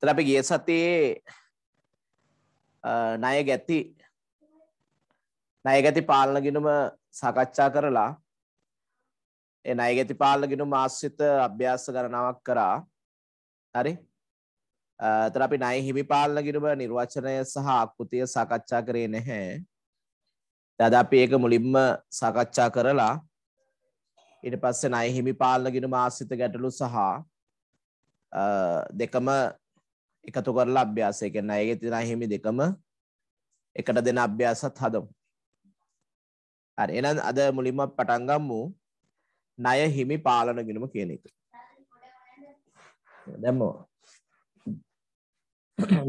තර අපි ගිය සතියේ ණය ගැති ණය ගැති පාලන ගිණුම සාකච්ඡා කරලා ඒ ණය ගැති පාලන ගිණුම ආශ්‍රිත අභ්‍යාස ගණනාවක් කරා හරි එතන අපි ණය හිමි පාලන ගිණුම නිර්වචනය සහ ආකෘතිය සාකච්ඡා කරේ නැහැ දැන් අපි ඒක මුලින්ම සාකච්ඡා කරලා ඊට පස්සේ ණය හිමි පාලන ගිණුම ආශ්‍රිත ගැටලු සහ දෙකම එකතු කරලා අභ්‍යාසය කරන අයගේ තියෙන හිමි දෙකම එකට දෙන අභ්‍යාසත් හදමු. හරි එහෙනම් අද මුලින්ම පටන් ගමු ණය හිමි පාලන ගිණුම කියන එක. දැම්මෝ.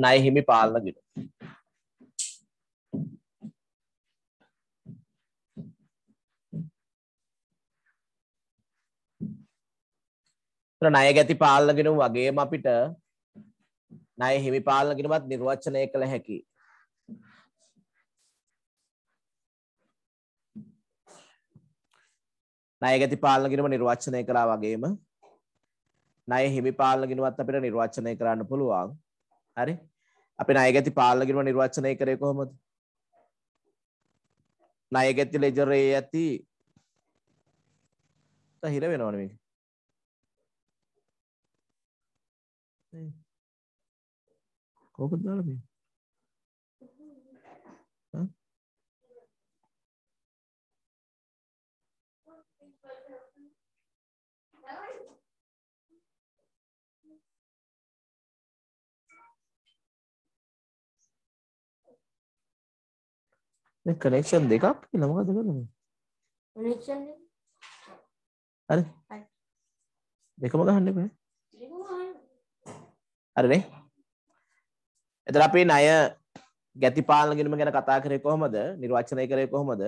ණය හිමි පාලන ගිණුම. ණය ගැති පාලන ගිණුම වගේම අපිට ණය හිමිපාලන කිරීමත් නිර්වචනය කළ හැකියි. ණය ගති පාලන කිරීම නිර්වචනය කළා වගේම ණය හිමිපාලන කිරීමත් අපිට නිර්වචනය කරන්න පුළුවන්. හරි? අපි ණය ගති පාලන කිරීම නිර්වචනය කරේ කොහොමද? ණය ගති ලෙජරේ ඇති තහිර වෙනවනේ මේක. කොහොමද දාලා මේ? හ්ම්. මේ කলেকෂන් දෙකක් කියලා මමද ගන්නේ? ඔලෙක්ෂන් දෙක. හරි. හරි. දෙකම ගහන්නද? දෙකම ගන්න. හරි නේ? එතන අපේ ණය ගැති පාලන ගිණුම ගැන කතා කරේ කොහොමද? නිර්වචනය කරේ කොහොමද?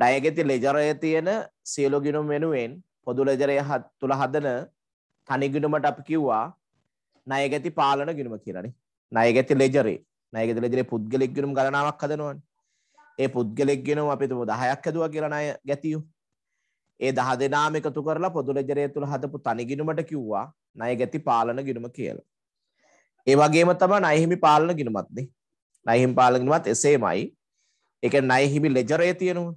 ඩයගෙති ලෙජරය තියෙන සියලු ගිණුම් වෙනුවෙන් පොදු ලෙජරය තුල හදන තනි ගිණුමට අපි කිව්වා ණය ගැති පාලන ගිණුම කියලානේ. ණය ගැති ලෙජරේ. ණය ගැති ලෙජරේ පුද්ගලික ගිණුම් ගණනාවක් හදනවනේ. ඒ පුද්ගලෙක් ගෙනව අපි තුමු 10ක් හැදුවා කියලා ණය ගැතියෝ. ඒ 10 දෙනාම එකතු කරලා පොදු ලෙජරය තුල හදපු තනි ගිණුමට කිව්වා ණය ගැති පාලන ගිණුම කියලා. ඒ වගේම තමයි නයිහිමි පාලන ගිණුමත්ද නයිහිමි පාලන ගිණුමත් එසේමයි ඒ කියන්නේ නයිහිමි ලෙජරේ තියෙනවා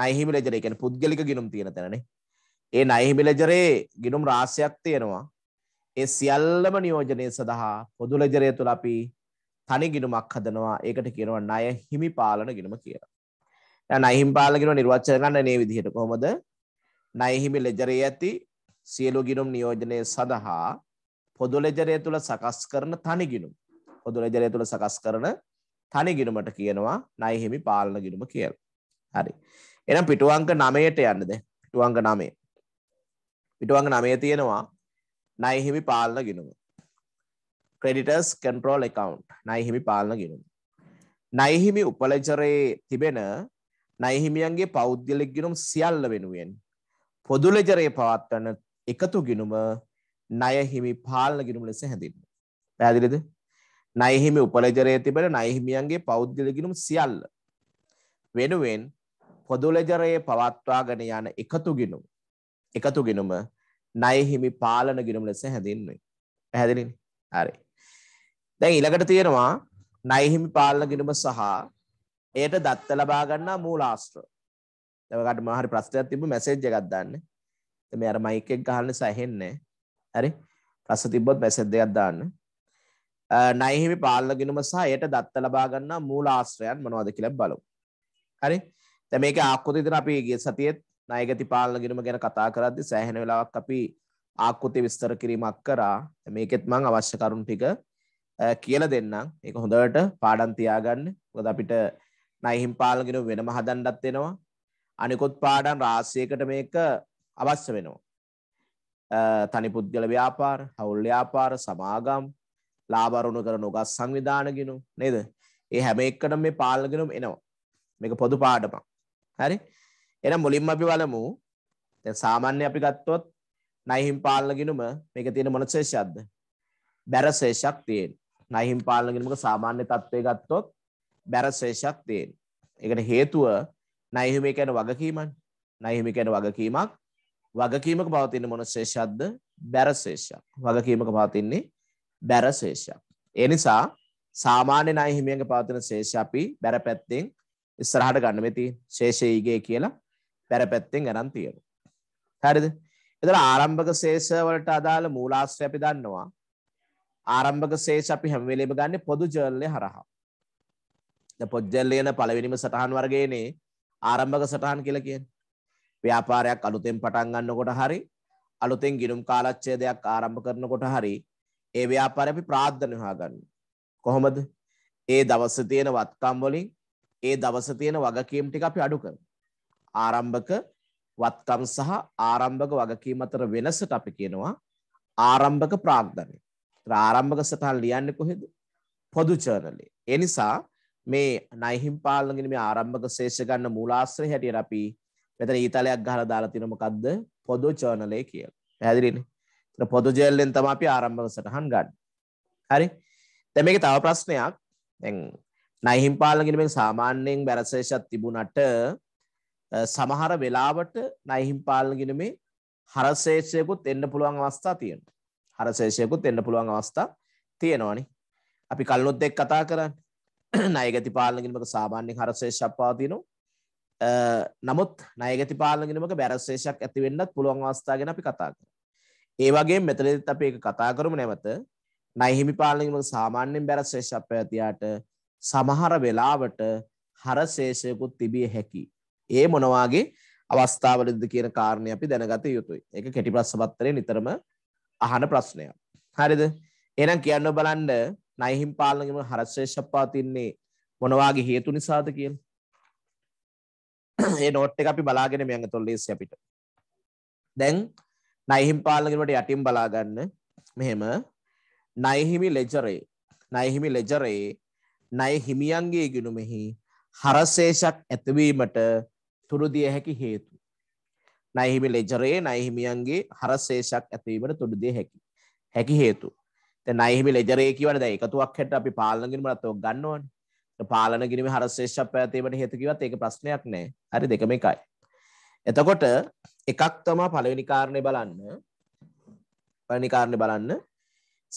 නයිහිමි ලෙජර ඒ කියන්නේ පුද්ගලික ගිණුම් තියෙන තැනනේ ඒ නයිහිමි ලෙජරේ ගිණුම් රාශියක් තියෙනවා ඒ සියල්ලම නියෝජනය සඳහා පොදු ලෙජරය තුළ අපි තනි ගිණුමක් හදනවා ඒකට කියනවා නයිහිමි පාලන ගිණුම කියලා දැන් නයිහිමි පාලන ගිණුම නිර්වචනය කරන්න මේ විදිහට කොහොමද නයිහිමි ලෙජරේ ඇති සියලු ගිණුම් නියෝජනය සඳහා පොදුලෙජරය තුළ සකස් කරන තනිගිනුම් පොදුලෙජරය තුළ සකස් කරන තනිගිනුමට කියනවා නයිහිමි පාලන ගිනුම කියල හරි එනම් පිටුවංක නමයට යන්නද පිටුවංග නමේ පිටුවංග නමය තියෙනවා නයිහිමි පාලන ගිනුම ක්‍රඩිටර්ස් කන්ට්‍රෝල් එකකවන්් නයිහිමි පාලන ගිනුම නයිහිමි උපලජරයේ තිබෙන නයිහිමියන්ගේ පෞද්ගලික් ගිනුම් සියල්ල වෙනුවෙන් පොදුලෙජරයේ පවත්වන එකතු ගිනුම ණය හිමි පාලන ගිණුම ලෙස හැඳින්වේ. පැහැදිලිද? ණය හිමි උපලෙජරයේ තිබෙන ණය හිමියන්ගේ පෞද්ගලික ගිණුම් සියල්ල වෙනුවෙන් පොදුලෙජරයේ පවත්වාගෙන යන එකතු ගිණුම එකතු ගිණුම ණය හිමි පාලන ගිණුම ලෙස හැඳින්වේ. පැහැදිලිනේ? හරි. දැන් ඊළඟට තියෙනවා ණය හිමි පාලන ගිණුම සහ එයට දත්ත ලබා ගන්නා මූලාශ්‍ර. දැන් ඔයාලට මම හරි ප්‍රශ්නයක් තිබ්බ මැසේජ් එකක් දාන්න. දැන් මේ අර මයික් එක ගහන්න සැහෙන්නේ. හරි ප්‍රශ්න තිබ්බොත් මැසේජ් දෙකක් දාන්න නයිහිමි පාලන ගිණුම සහ එයට දත්ත ලබා ගන්නා මූල ආශ්‍රයන් මොනවද කියලා බලමු හරි දැන් මේකේ ආකෘති දෙන අපි ගිය සතියේත් ණයගති පාලන ගිණුම ගැන කතා කරද්දී සෑහෙන වෙලාවක් අපි ආකෘති විස්තර කිරීමක් කරා මේකෙත් මම අවශ්‍ය කරුණු ටික කියලා දෙන්නම් ඒක හොඳට පාඩම් තියාගන්න මොකද අපිට නයිහිම් පාලන ගිණුම වෙනම හදන්නත් වෙනවා අනිකුත් පාඩම් රාශියකට මේක අවශ්‍ය වෙනවා තනි පුද්ගල ව්‍යාපාර හවුල් ව්‍යාපාර සමාගම් ලාබරුණු කර නොගස් සංවිධානගෙනු නේද ඒ හැම එක්කට මේ පාලගෙනුම් එනවා මේක පොදු පාඩමක් හරි එනම් මුලින්ම අපි බලමු දැන් සාමාන්‍ය අපි ගත්තොත් නයිහිම් පාලගෙනුම මේක තියෙන මොන ශේෂයක්ද බැර ශේෂයක් තියෙන නයිහිම් පාලගෙනුමක සාමාන්‍ය තත්ත්වය ගත්තොත් බැර ශේෂයක් තියෙන ඒකට හේතුව නයිහිම කියන වගකීමයි නයිහිම කියන වගකීමක් වගකීමක පවතින්නේ මොන ශේෂයක්ද? බැර ශේෂයක්. වගකීමක පවතින්නේ බැර ශේෂයක්. ඒ නිසා සාමාන්‍ය ණය හිමියන්ගේ පවතින ශේෂය අපි බැර පැත්තෙන් ඉස්සරහට ගන්න මේ තියෙන ශේෂය ඊගේ කියලා බැර පැත්තෙන් ගණන් තියෙනවා. හරිද? එතකොට ආරම්භක ශේෂ වලට අදාළ මූලාශ්‍රය අපි දන්නවා. ආරම්භක ශේෂ අපි හැම වෙලෙම ගන්නේ පොදු ජර්නලේ හරහා. දැන් පොදු ජර්නලේ යන පළවෙනිම සටහන් වර්ගයේනේ ආරම්භක සටහන් කියලා කියන්නේ. ව්‍යාපාරයක් අලුතෙන් පටන් ගන්නකොට හරි අලුතෙන් ගිනුම් කාලච්ඡේදයක් ආරම්භ කරනකොට හරි ඒ ව්‍යාපාරය අපි ප්‍රාර්ථනා හොයාගන්න. කොහොමද? ඒ දවසේ තියෙන වත්කම් වලින් ඒ දවසේ තියෙන වගකීම් ටික අපි අඩු කරමු. ආරම්භක වත්කම් සහ ආරම්භක වගකීම් අතර වෙනසට අපි කියනවා ආරම්භක ප්‍රාග්ධනය. ඒතර ආරම්භක සටහන් ලියන්නේ කොහෙද? පොදු ජර්නලේ. ඒ නිසා මේ නයිහිම් පාලනගෙන මේ ආරම්භක ශේෂ ගන්න මූලාශ්‍රය හැටියට අපි මෙතන ඊතලයක් ගහලා දාලා තියෙන මොකද්ද පොදු ජර්නලේ කියලා. පැහැදිලිනේ. එතන පොදු ජර්නලෙන් තමයි අපි ආරම්භක සටහන් ගන්න. හරි. දැන් මේකේ තව ප්‍රශ්නයක්. දැන් නයිහිම්පාලගෙන් මේ සාමාන්‍යයෙන් බැරසේෂයක් තිබුණට සමහර වෙලාවට නයිහිම්පාලගෙන් මේ හරශේෂයකුත් එන්න පුළුවන් අවස්ථා තියෙනවා. හරශේෂයකුත් එන්න පුළුවන් අවස්ථා තියෙනවානේ. අපි කල්නොත් එක්ක කතා කරන්නේ. ණය ගති පාලනකින් මක සාමාන්‍යයෙන් හරශේෂයක් පවතිනවා. නමුත් ණයගති පාලන ගිණුමක බැරස්සේෂයක් ඇති වෙන්නත් පුළුවන් අවස්ථා ගැන අපි කතා කරා. ඒ වගේම මෙතනදීත් අපි ඒක කතා කරමු නැවත ණයහිමි පාලන ගිණුමක සාමාන්‍යයෙන් බැරස්සේෂයක් පැවතියාට සමහර වෙලාවට හරශේෂයකුත් තිබිය හැකි. ඒ මොනවාගේ අවස්ථාවලද කියන කාරණය අපි දැනගත යුතුයි. ඒක කෙටි ප්‍රශ්න පත්‍රයේ නිතරම අහන ප්‍රශ්නයක්. හරිද? එහෙනම් කියන්න බලන්න නයිහිම් පාලනගේම හරශේෂප්පාතින්නේ මොනවාගේ හේතු නිසාද කියලා. ඒ නෝට් එක අපි බලාගෙන මේ අඟතොල් ලේසි අපිට. දැන් නයිහිම් පාලනකිනුවට යටින් බලා ගන්න. මෙහෙම නයිහිමි ලෙජරේ නයිහිමි ලෙජරේ නයිහිමියන්ගේ ගිනුමෙහි හරශේෂක් ඇතිවීමට තුරුදිය හැකි හේතු. නයිහිමි ලෙජරේ නයිහිමියන්ගේ හරශේෂක් ඇතිවීමට තුරුදිය හැකි. හැකි හේතු. දැන් නයිහිමි ලෙජරේ කියවනේ දැන් එකතුවක් හැට අපි පාලනකිනුවට ඔක් ගන්න ඕනේ. පාලන ගිනිම හරශේෂ පැතීමට හේතුකිවත් ඒක ප්‍රශ්නයක් නෑ හරි දෙකම එකයි. එතකොට එකක් තමා පලවෙනිකාරණය බලන්න පලනිකාරණය බලන්න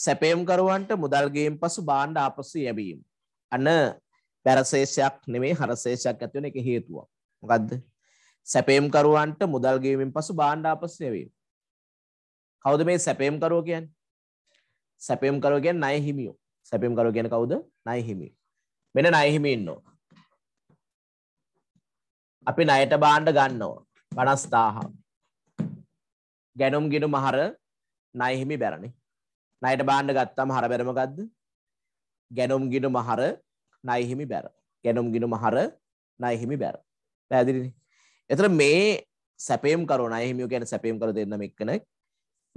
සැපයම්කරුවන්ට මුදල්ගේම් පසු බාණ්ඩ ආපසු යැබීම්. අන්න පැරශේෂයක් නෙමේ හරශේෂයක් ඇතිවන එක හේතුවක් මොකක්ද සැපේම්කරුවන්ට මුදල්ගේමින් පසු බාණ්ඩාපස් නෙවීම. කවුද මේ සැපේම්කරුව කියන් සැපේම්කරුව ගැන් නය හිමියෝ සැපේම්කරුව ගැන කවුද නය හිමියෝ මෙන නයහිම ඉන්නවා. අපි ණයට බාණ්ඩ ගන්නවා. 50000. ගැනුම් ගිනුම හර ණයහිමි බැරනේ. ණයට බාණ්ඩ ගත්තාම හර බැර මොකද්ද? ගැනුම් ගිනුම හර ණයහිමි බැර. ගැනුම් ගිනුම හර ණයහිමි බැර. පැහැදිලිනේ. එතන මේ සැපේම් කරෝ ණයහිමියෝ කියන්නේ සැපේම් කර දෙන්නම එක්කෙනෙක්.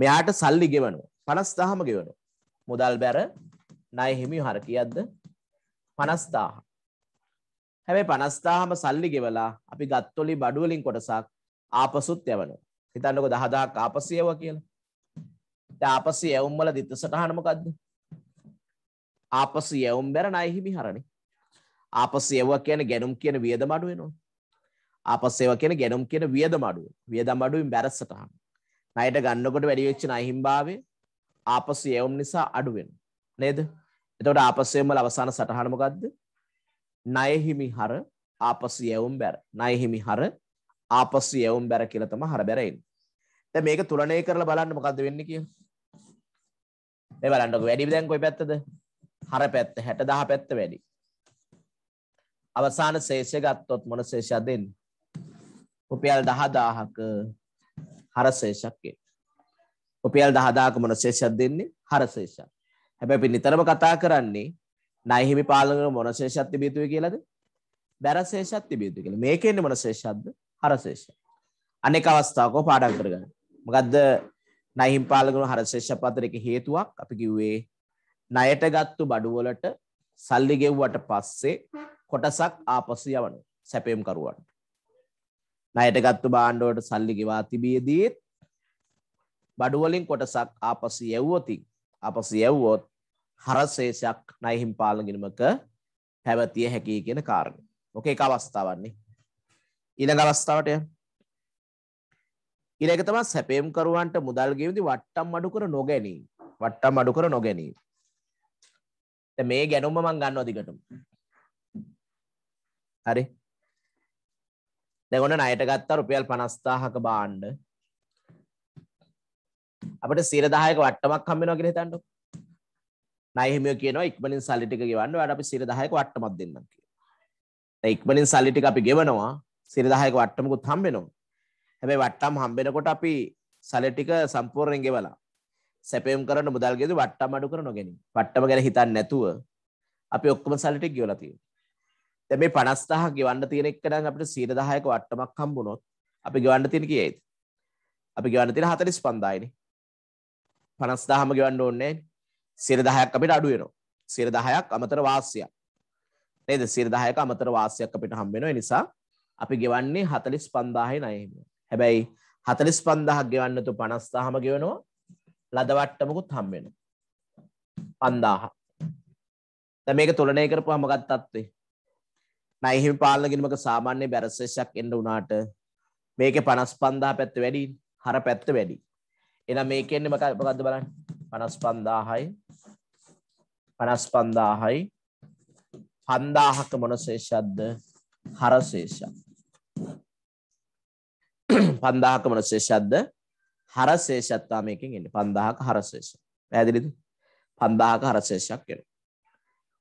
මෙයාට සල්ලි ගෙවනවා. 50000ම ගෙවනවා. මුදල් බැර ණයහිමියෝ හර කියද්ද පනස්දාහ. හැබැයි පනස්දාහම සල්ලි ගෙවලා අපි ගත්තොලි බඩුවලින් කොටසක් ආපසුත් යවනවා. හිතන්නකො දහදාහක් ආපසියව කියලා. දැන් ආපසි යවුම් වල දිත්ත සටහන මොකද්ද? ආපසි යවුම් බැර ණයෙහි මිහරණේ. ආපසි යවුව කියන්නේ ගැනුම් කියන වියදම අඩු වෙනවා. ආපස්සේව කියන ගැනුම් කියන වියදම අඩුව. වියදම අඩුවෙන් බැරස් සටහන. ණයට ගන්නකොට වැඩි වෙච්ච ණයිහිම්භාවය ආපසු යවුම් නිසා අඩු වෙනවා. නේද? එතකොට ආපස්සෙන් වල අවසාන සටහන මොකද්ද? ණයහිමි හර ආපස්සු යවුම් බැර. ණයහිමි හර ආපස්සු යවුම් බැර කියලා තමයි හර බැර එන්නේ. දැන් මේක තුලණය කරලා බලන්න මොකද්ද වෙන්නේ කියලා. මේ බලන්නකො වැඩි දැන් කොයි පැත්තද? හර පැත්ත 60000 පැත්ත වැඩි. අවසාන ශේෂය ගත්තොත් මොන ශේෂයක්ද එන්නේ? රුපියල් 10000ක හර ශේෂයක් එන්නේ. රුපියල් 10000ක මොන ශේෂයක්ද දෙන්නේ? හර ශේෂයක්. හැබැයි අපි නිතරම කතා කරන්නේ ණයහිමි පාලන මොන ශේෂයක් තිබිය යුතුයි කියලාද? බැර ශේෂයක් තිබිය යුතුයි කියලා. මේකේ ඉන්නේ මොන ශේෂයක්ද? හර ශේෂය. අනෙක් අවස්ථාවක පාඩම් කරගන්න. මොකද්ද ණයහිමි පාලන හර ශේෂය පතර එක හේතුවක් අපි කිව්වේ ණයට ගත්තු බඩු වලට සල්ලි ගෙව්වට පස්සේ කොටසක් ආපසු යවනවා සැපයුම් කරුවන්ට. ණයට ගත්තු භාණ්ඩ වලට සල්ලි ගෙවා තිබියදීත් බඩු වලින් කොටසක් ආපසු යවුවොතින් ආපසු යවුවොත් හරසේෂයක් නයිහිම් පාලගිනමක පැවතිය හැකි කියන කාරණය. ඕක එක අවස්ථාවන්නේ. ඊළඟ අවස්ථාවට යන්න. ඊළඟ තමයි සැපේම් කරුවන්ට මුදල් ගෙවීමදී වට්ටම් අඩු කර නොගැනීම. වට්ටම් අඩු කර නොගැනීම. දැන් මේ ගැනුම මම ගන්නවා දිගටම. හරි. දැන් ඔන්න ණයට ගත්තා රුපියල් 50000ක බාණ්ඩ. අපිට 10%ක වට්ටමක් හම්බ වෙනවා කියලා හිතන්නකෝ. නයහිමිය කියනවා ඉක්මනින් සල්ලි ටික ගෙවන්න වැඩ අපි සිර 10ක වට්ටමක් දෙන්නම් කියලා. දැන් ඉක්මනින් සල්ලි ටික අපි ගෙවනවා සිර 10ක වට්ටමකුත් හම්බෙනවා. හැබැයි වට්ටම් හම්බෙනකොට අපි සල්ලි ටික සම්පූර්ණයෙන් ගෙවලා සැපයුම් කරන මුදල් ගෙදු වට්ටම් අඩු කර නොගැනීම. වට්ටම ගැන හිතන්නේ නැතුව අපි ඔක්කොම සල්ලි ටික ගෙවලා තියෙනවා. දැන් මේ 50000 ගෙවන්න තියෙන එක නම් අපිට 10%ක වට්ටමක් හම්බුනොත් අපි ගෙවන්න තියෙන කීයද? අපි ගෙවන්න තියෙන 45000යිනේ. 50000ම ගෙවන්න ඕනේ නැහැ. සිර දහයක් අපිට අඩුවෙනවා සිර දහයක් අමතර වාසියක් නේද සිර දහයක අමතර වාසියක් අපිට හම්බෙනවා ඒ නිසා අපි ගෙවන්නේ 45000යි ණයෙම හැබැයි 45000ක් ගෙවන්න තු 50000ම ගෙවනවා ලද වට්ටමකුත් හම්බෙනවා 5000 දැන් මේක තුලනය කරපුවාම ගත් තත්ත්වේ ණයෙහිම පාලන ගිණුමක සාමාන්‍ය බැරසෙස්සක් එන්න උනාට මේකේ 55000 පැත්ත වැඩි හර පැත්ත වැඩි එහෙනම් මේකෙන්නේ මොකක්ද බලන්න පනස් පන්දාහයි පනස් පන්දාහයි පන්දාහක මොන ශේෂද්ද හරශේෂ පන්දාහක මොන ශේෂද්ද හරශේෂත්තාමයකින් එන්න පන්දාහක හරශේෂ පැදිලිද පන්දාහක හරශේෂයක් වෙන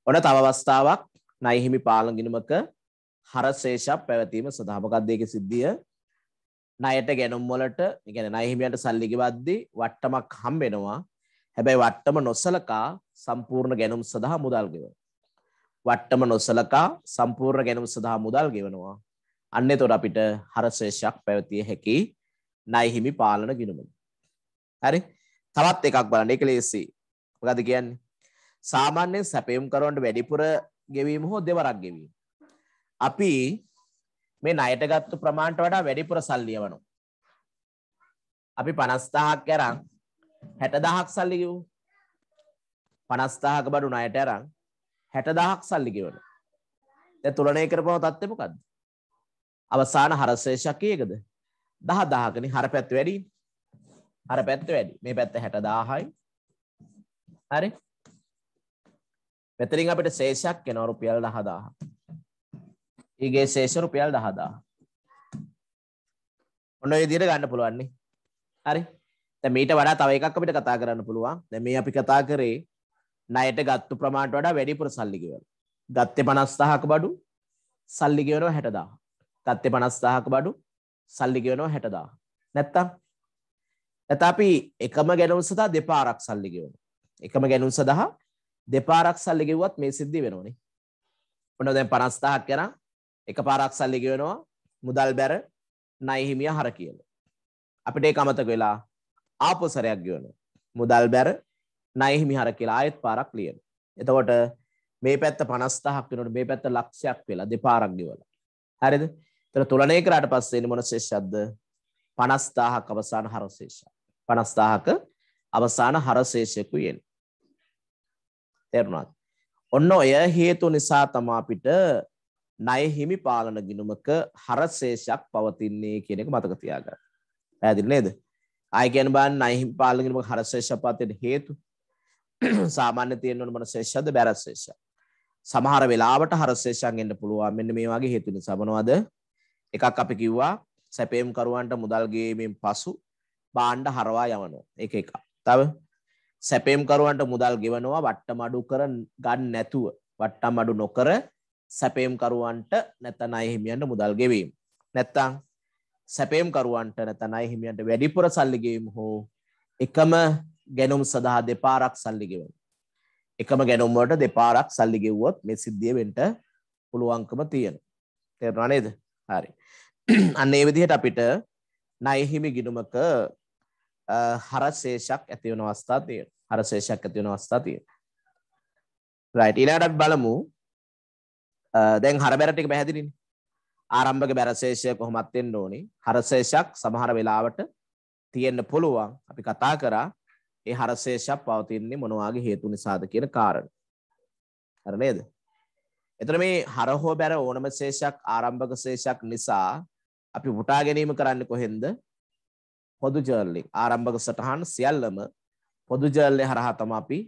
ඔන තව අවස්ථාවක් නයිහිමි පාලගිනමක හරශේෂක් පැවැතීම සඳහමකක්දයක සිද්ධිය ණයට ගැනුම් වලට ගැන නයිහිමියන්ට සල්ලිගවද්දී වට්ටමක් හම්බෙනවා හැබැයි වට්ටම නොසලකා සම්පූර්ණ ගැනුම් සඳහා මුදල් ගෙවනවා. වට්ටම නොසලකා සම්පූර්ණ ගැනුම් සඳහා මුදල් ගෙවනවා. අන්න එතකොට අපිට හරශේෂයක් පැවතිය හැකි ණයහිමි පාලන ගිණුමක්. හරි. තවත් එකක් බලන්න. ඒක ලේසි. මොකද කියන්නේ? සාමාන්‍යයෙන් සැපයුම් කරවන්න වැඩිපුර ගෙවීම හෝ දෙවරක් ගෙවීම. අපි මේ ණයට ගත්ත ප්‍රමාණයට වඩා වැඩිපුර සල්ලි යවනවා. අපි 50000ක් කරන් හැටදහක් සල්ලි කිව් පනස්ථාහක බඩු නයට අරං හැටදහක් සල්ලි කිවන ද තුළනය කරපව තත්ත්මකක්ද අවසාන හරසේෂකයකද දහ දාහකන හර පැත් වැඩි හර පැත්ත වැඩි මේ පැත්ත හැට දාහයි හරි මෙතරින් අපට සේෂයක් එන රුපියල් දහදාහ ඒගේ සේෂ රුපියල් දහදා ඔන්න විදිර ගන්න පුළුවන්නේ හරි මීට වඩා තව එකක් අපිට කතා කරන්න පුළුවන් දැ මේ අපි කතා කරේ නයට ගත්තු ප්‍රමාණට වඩා වැඩිපුර සල්ලිගවල ගත්තේ පනස්ථහක බඩු සල්ලිගෙවනෝ හැටදා ගත්තේ පනස්ථහක බඩු සල්ලිගෙවනෝ හැටදා නැත්තම් ඇත අපි එකම ගැනුම් සඳහා දෙපාරක් සල්ලිගෙවන එකම ගැනුම් සඳහා දෙපාරක් සල්ලිගෙව්වත් මේ සිද්ධි වෙනෝනේ ඔන්න දැන් පනස්ථහක් කෙන එක පාරක් සල්ලිගෙවෙනවා මුදල් බැර නයිහිමිය හර කියල අපිට ඒ අමතක වෙලා ආපොසරයක් ගවන මුදල් බැර නයහිමි හර කියලා ආයෙත් පාරක් ලියන එතකොට මේ පැත්ත පනස්ථහක් වෙනට මේ පැත්ත ලක්ෂයක් වෙලා දෙපාරක්ගවල හරිද තර තුළනය කරට පස්සේ මොන ශේෂද්ද පනස්ථාහක් අවසාන හරශේෂ පනස්ථාහක අවසාන හරශේෂයකු යෙන් තෙරුණත් ඔන්න ඔය හේතු නිසා තමා අපිට ණයහිමි පාලන ගිණුමක හරශේෂයක් පවතින්නේ කියන එක මතක තියාගන්න. පැහැදිලි නේද? අයගැන බන්න අහිම් පාලගෙනම හරශේෂපාතයට හේතු සාමාන්‍ය තියෙන්වන මන ශේෂද බැරශේෂ. සමහර වෙලාවට හරශේෂන්ගෙන්ට පුළුවන් මෙන්න මේ වගේ හේතුනි සබනවාද එකක් අපි කිව්වා සැපේම්කරුවන්ට මුදල්ගේමෙන් පසු බාණ්ඩ හරවා යවනවා එක එක. තව සැපේම්කරුවන්ට මුදල් ගෙවනවා වට්ට මඩු කර ගන්න නැතුව වට්ටම් අඩු නොකර සැපේම්කරුවන්ට නැතන අයහිමියන්ට මුදල් ගෙවීම. නැත්තං සැපයම්කරුවන්ට නැතනයි හිමියන්ට වැඩිපුර සල්ලිගේම හෝ එකම ගැනුම් සඳහා දෙපාරක් සල්ලිගෙවන්. එකම ගැනුම්වට දෙපාරක් සල්ලිගෙව්වොත් මේ සිද්ධියවෙන්ට පුළුවන්කම තියෙන. තෙරවා නේද හරි. අන්න ඒ විදිහට අපිට නයහිමි ගිනුමක හරශේෂක් ඇතිවන අවස්ථා තියෙන හරශේෂක් ඇතිවන අවස්ථා තියෙන. රයිට ඉලාටත් බලමු දැන් හරබැරටික පැහැදිලිනි ආරම්භක බැරශේෂය කොහොමත් වෙන්න ඕනි. හරශේෂයක් සමහර වෙලාවට තියෙන්න පුළුවන්. අපි කතා කරා ඒ හරශේෂයක් පවතින්නේ මොන වාගේ හේතු නිසාද කියන කාරණය. හරි නේද? එතන මේ හර හෝ බැර ඕනම ශේෂයක් ආරම්භක ශේෂයක් නිසා අපි වටා ගැනීම කරන්නේ කොහෙන්ද? පොදු ජර්ලින් ආරම්භක සටහන් සියල්ලම පොදු ජර්ලේ හරහා තමයි අපි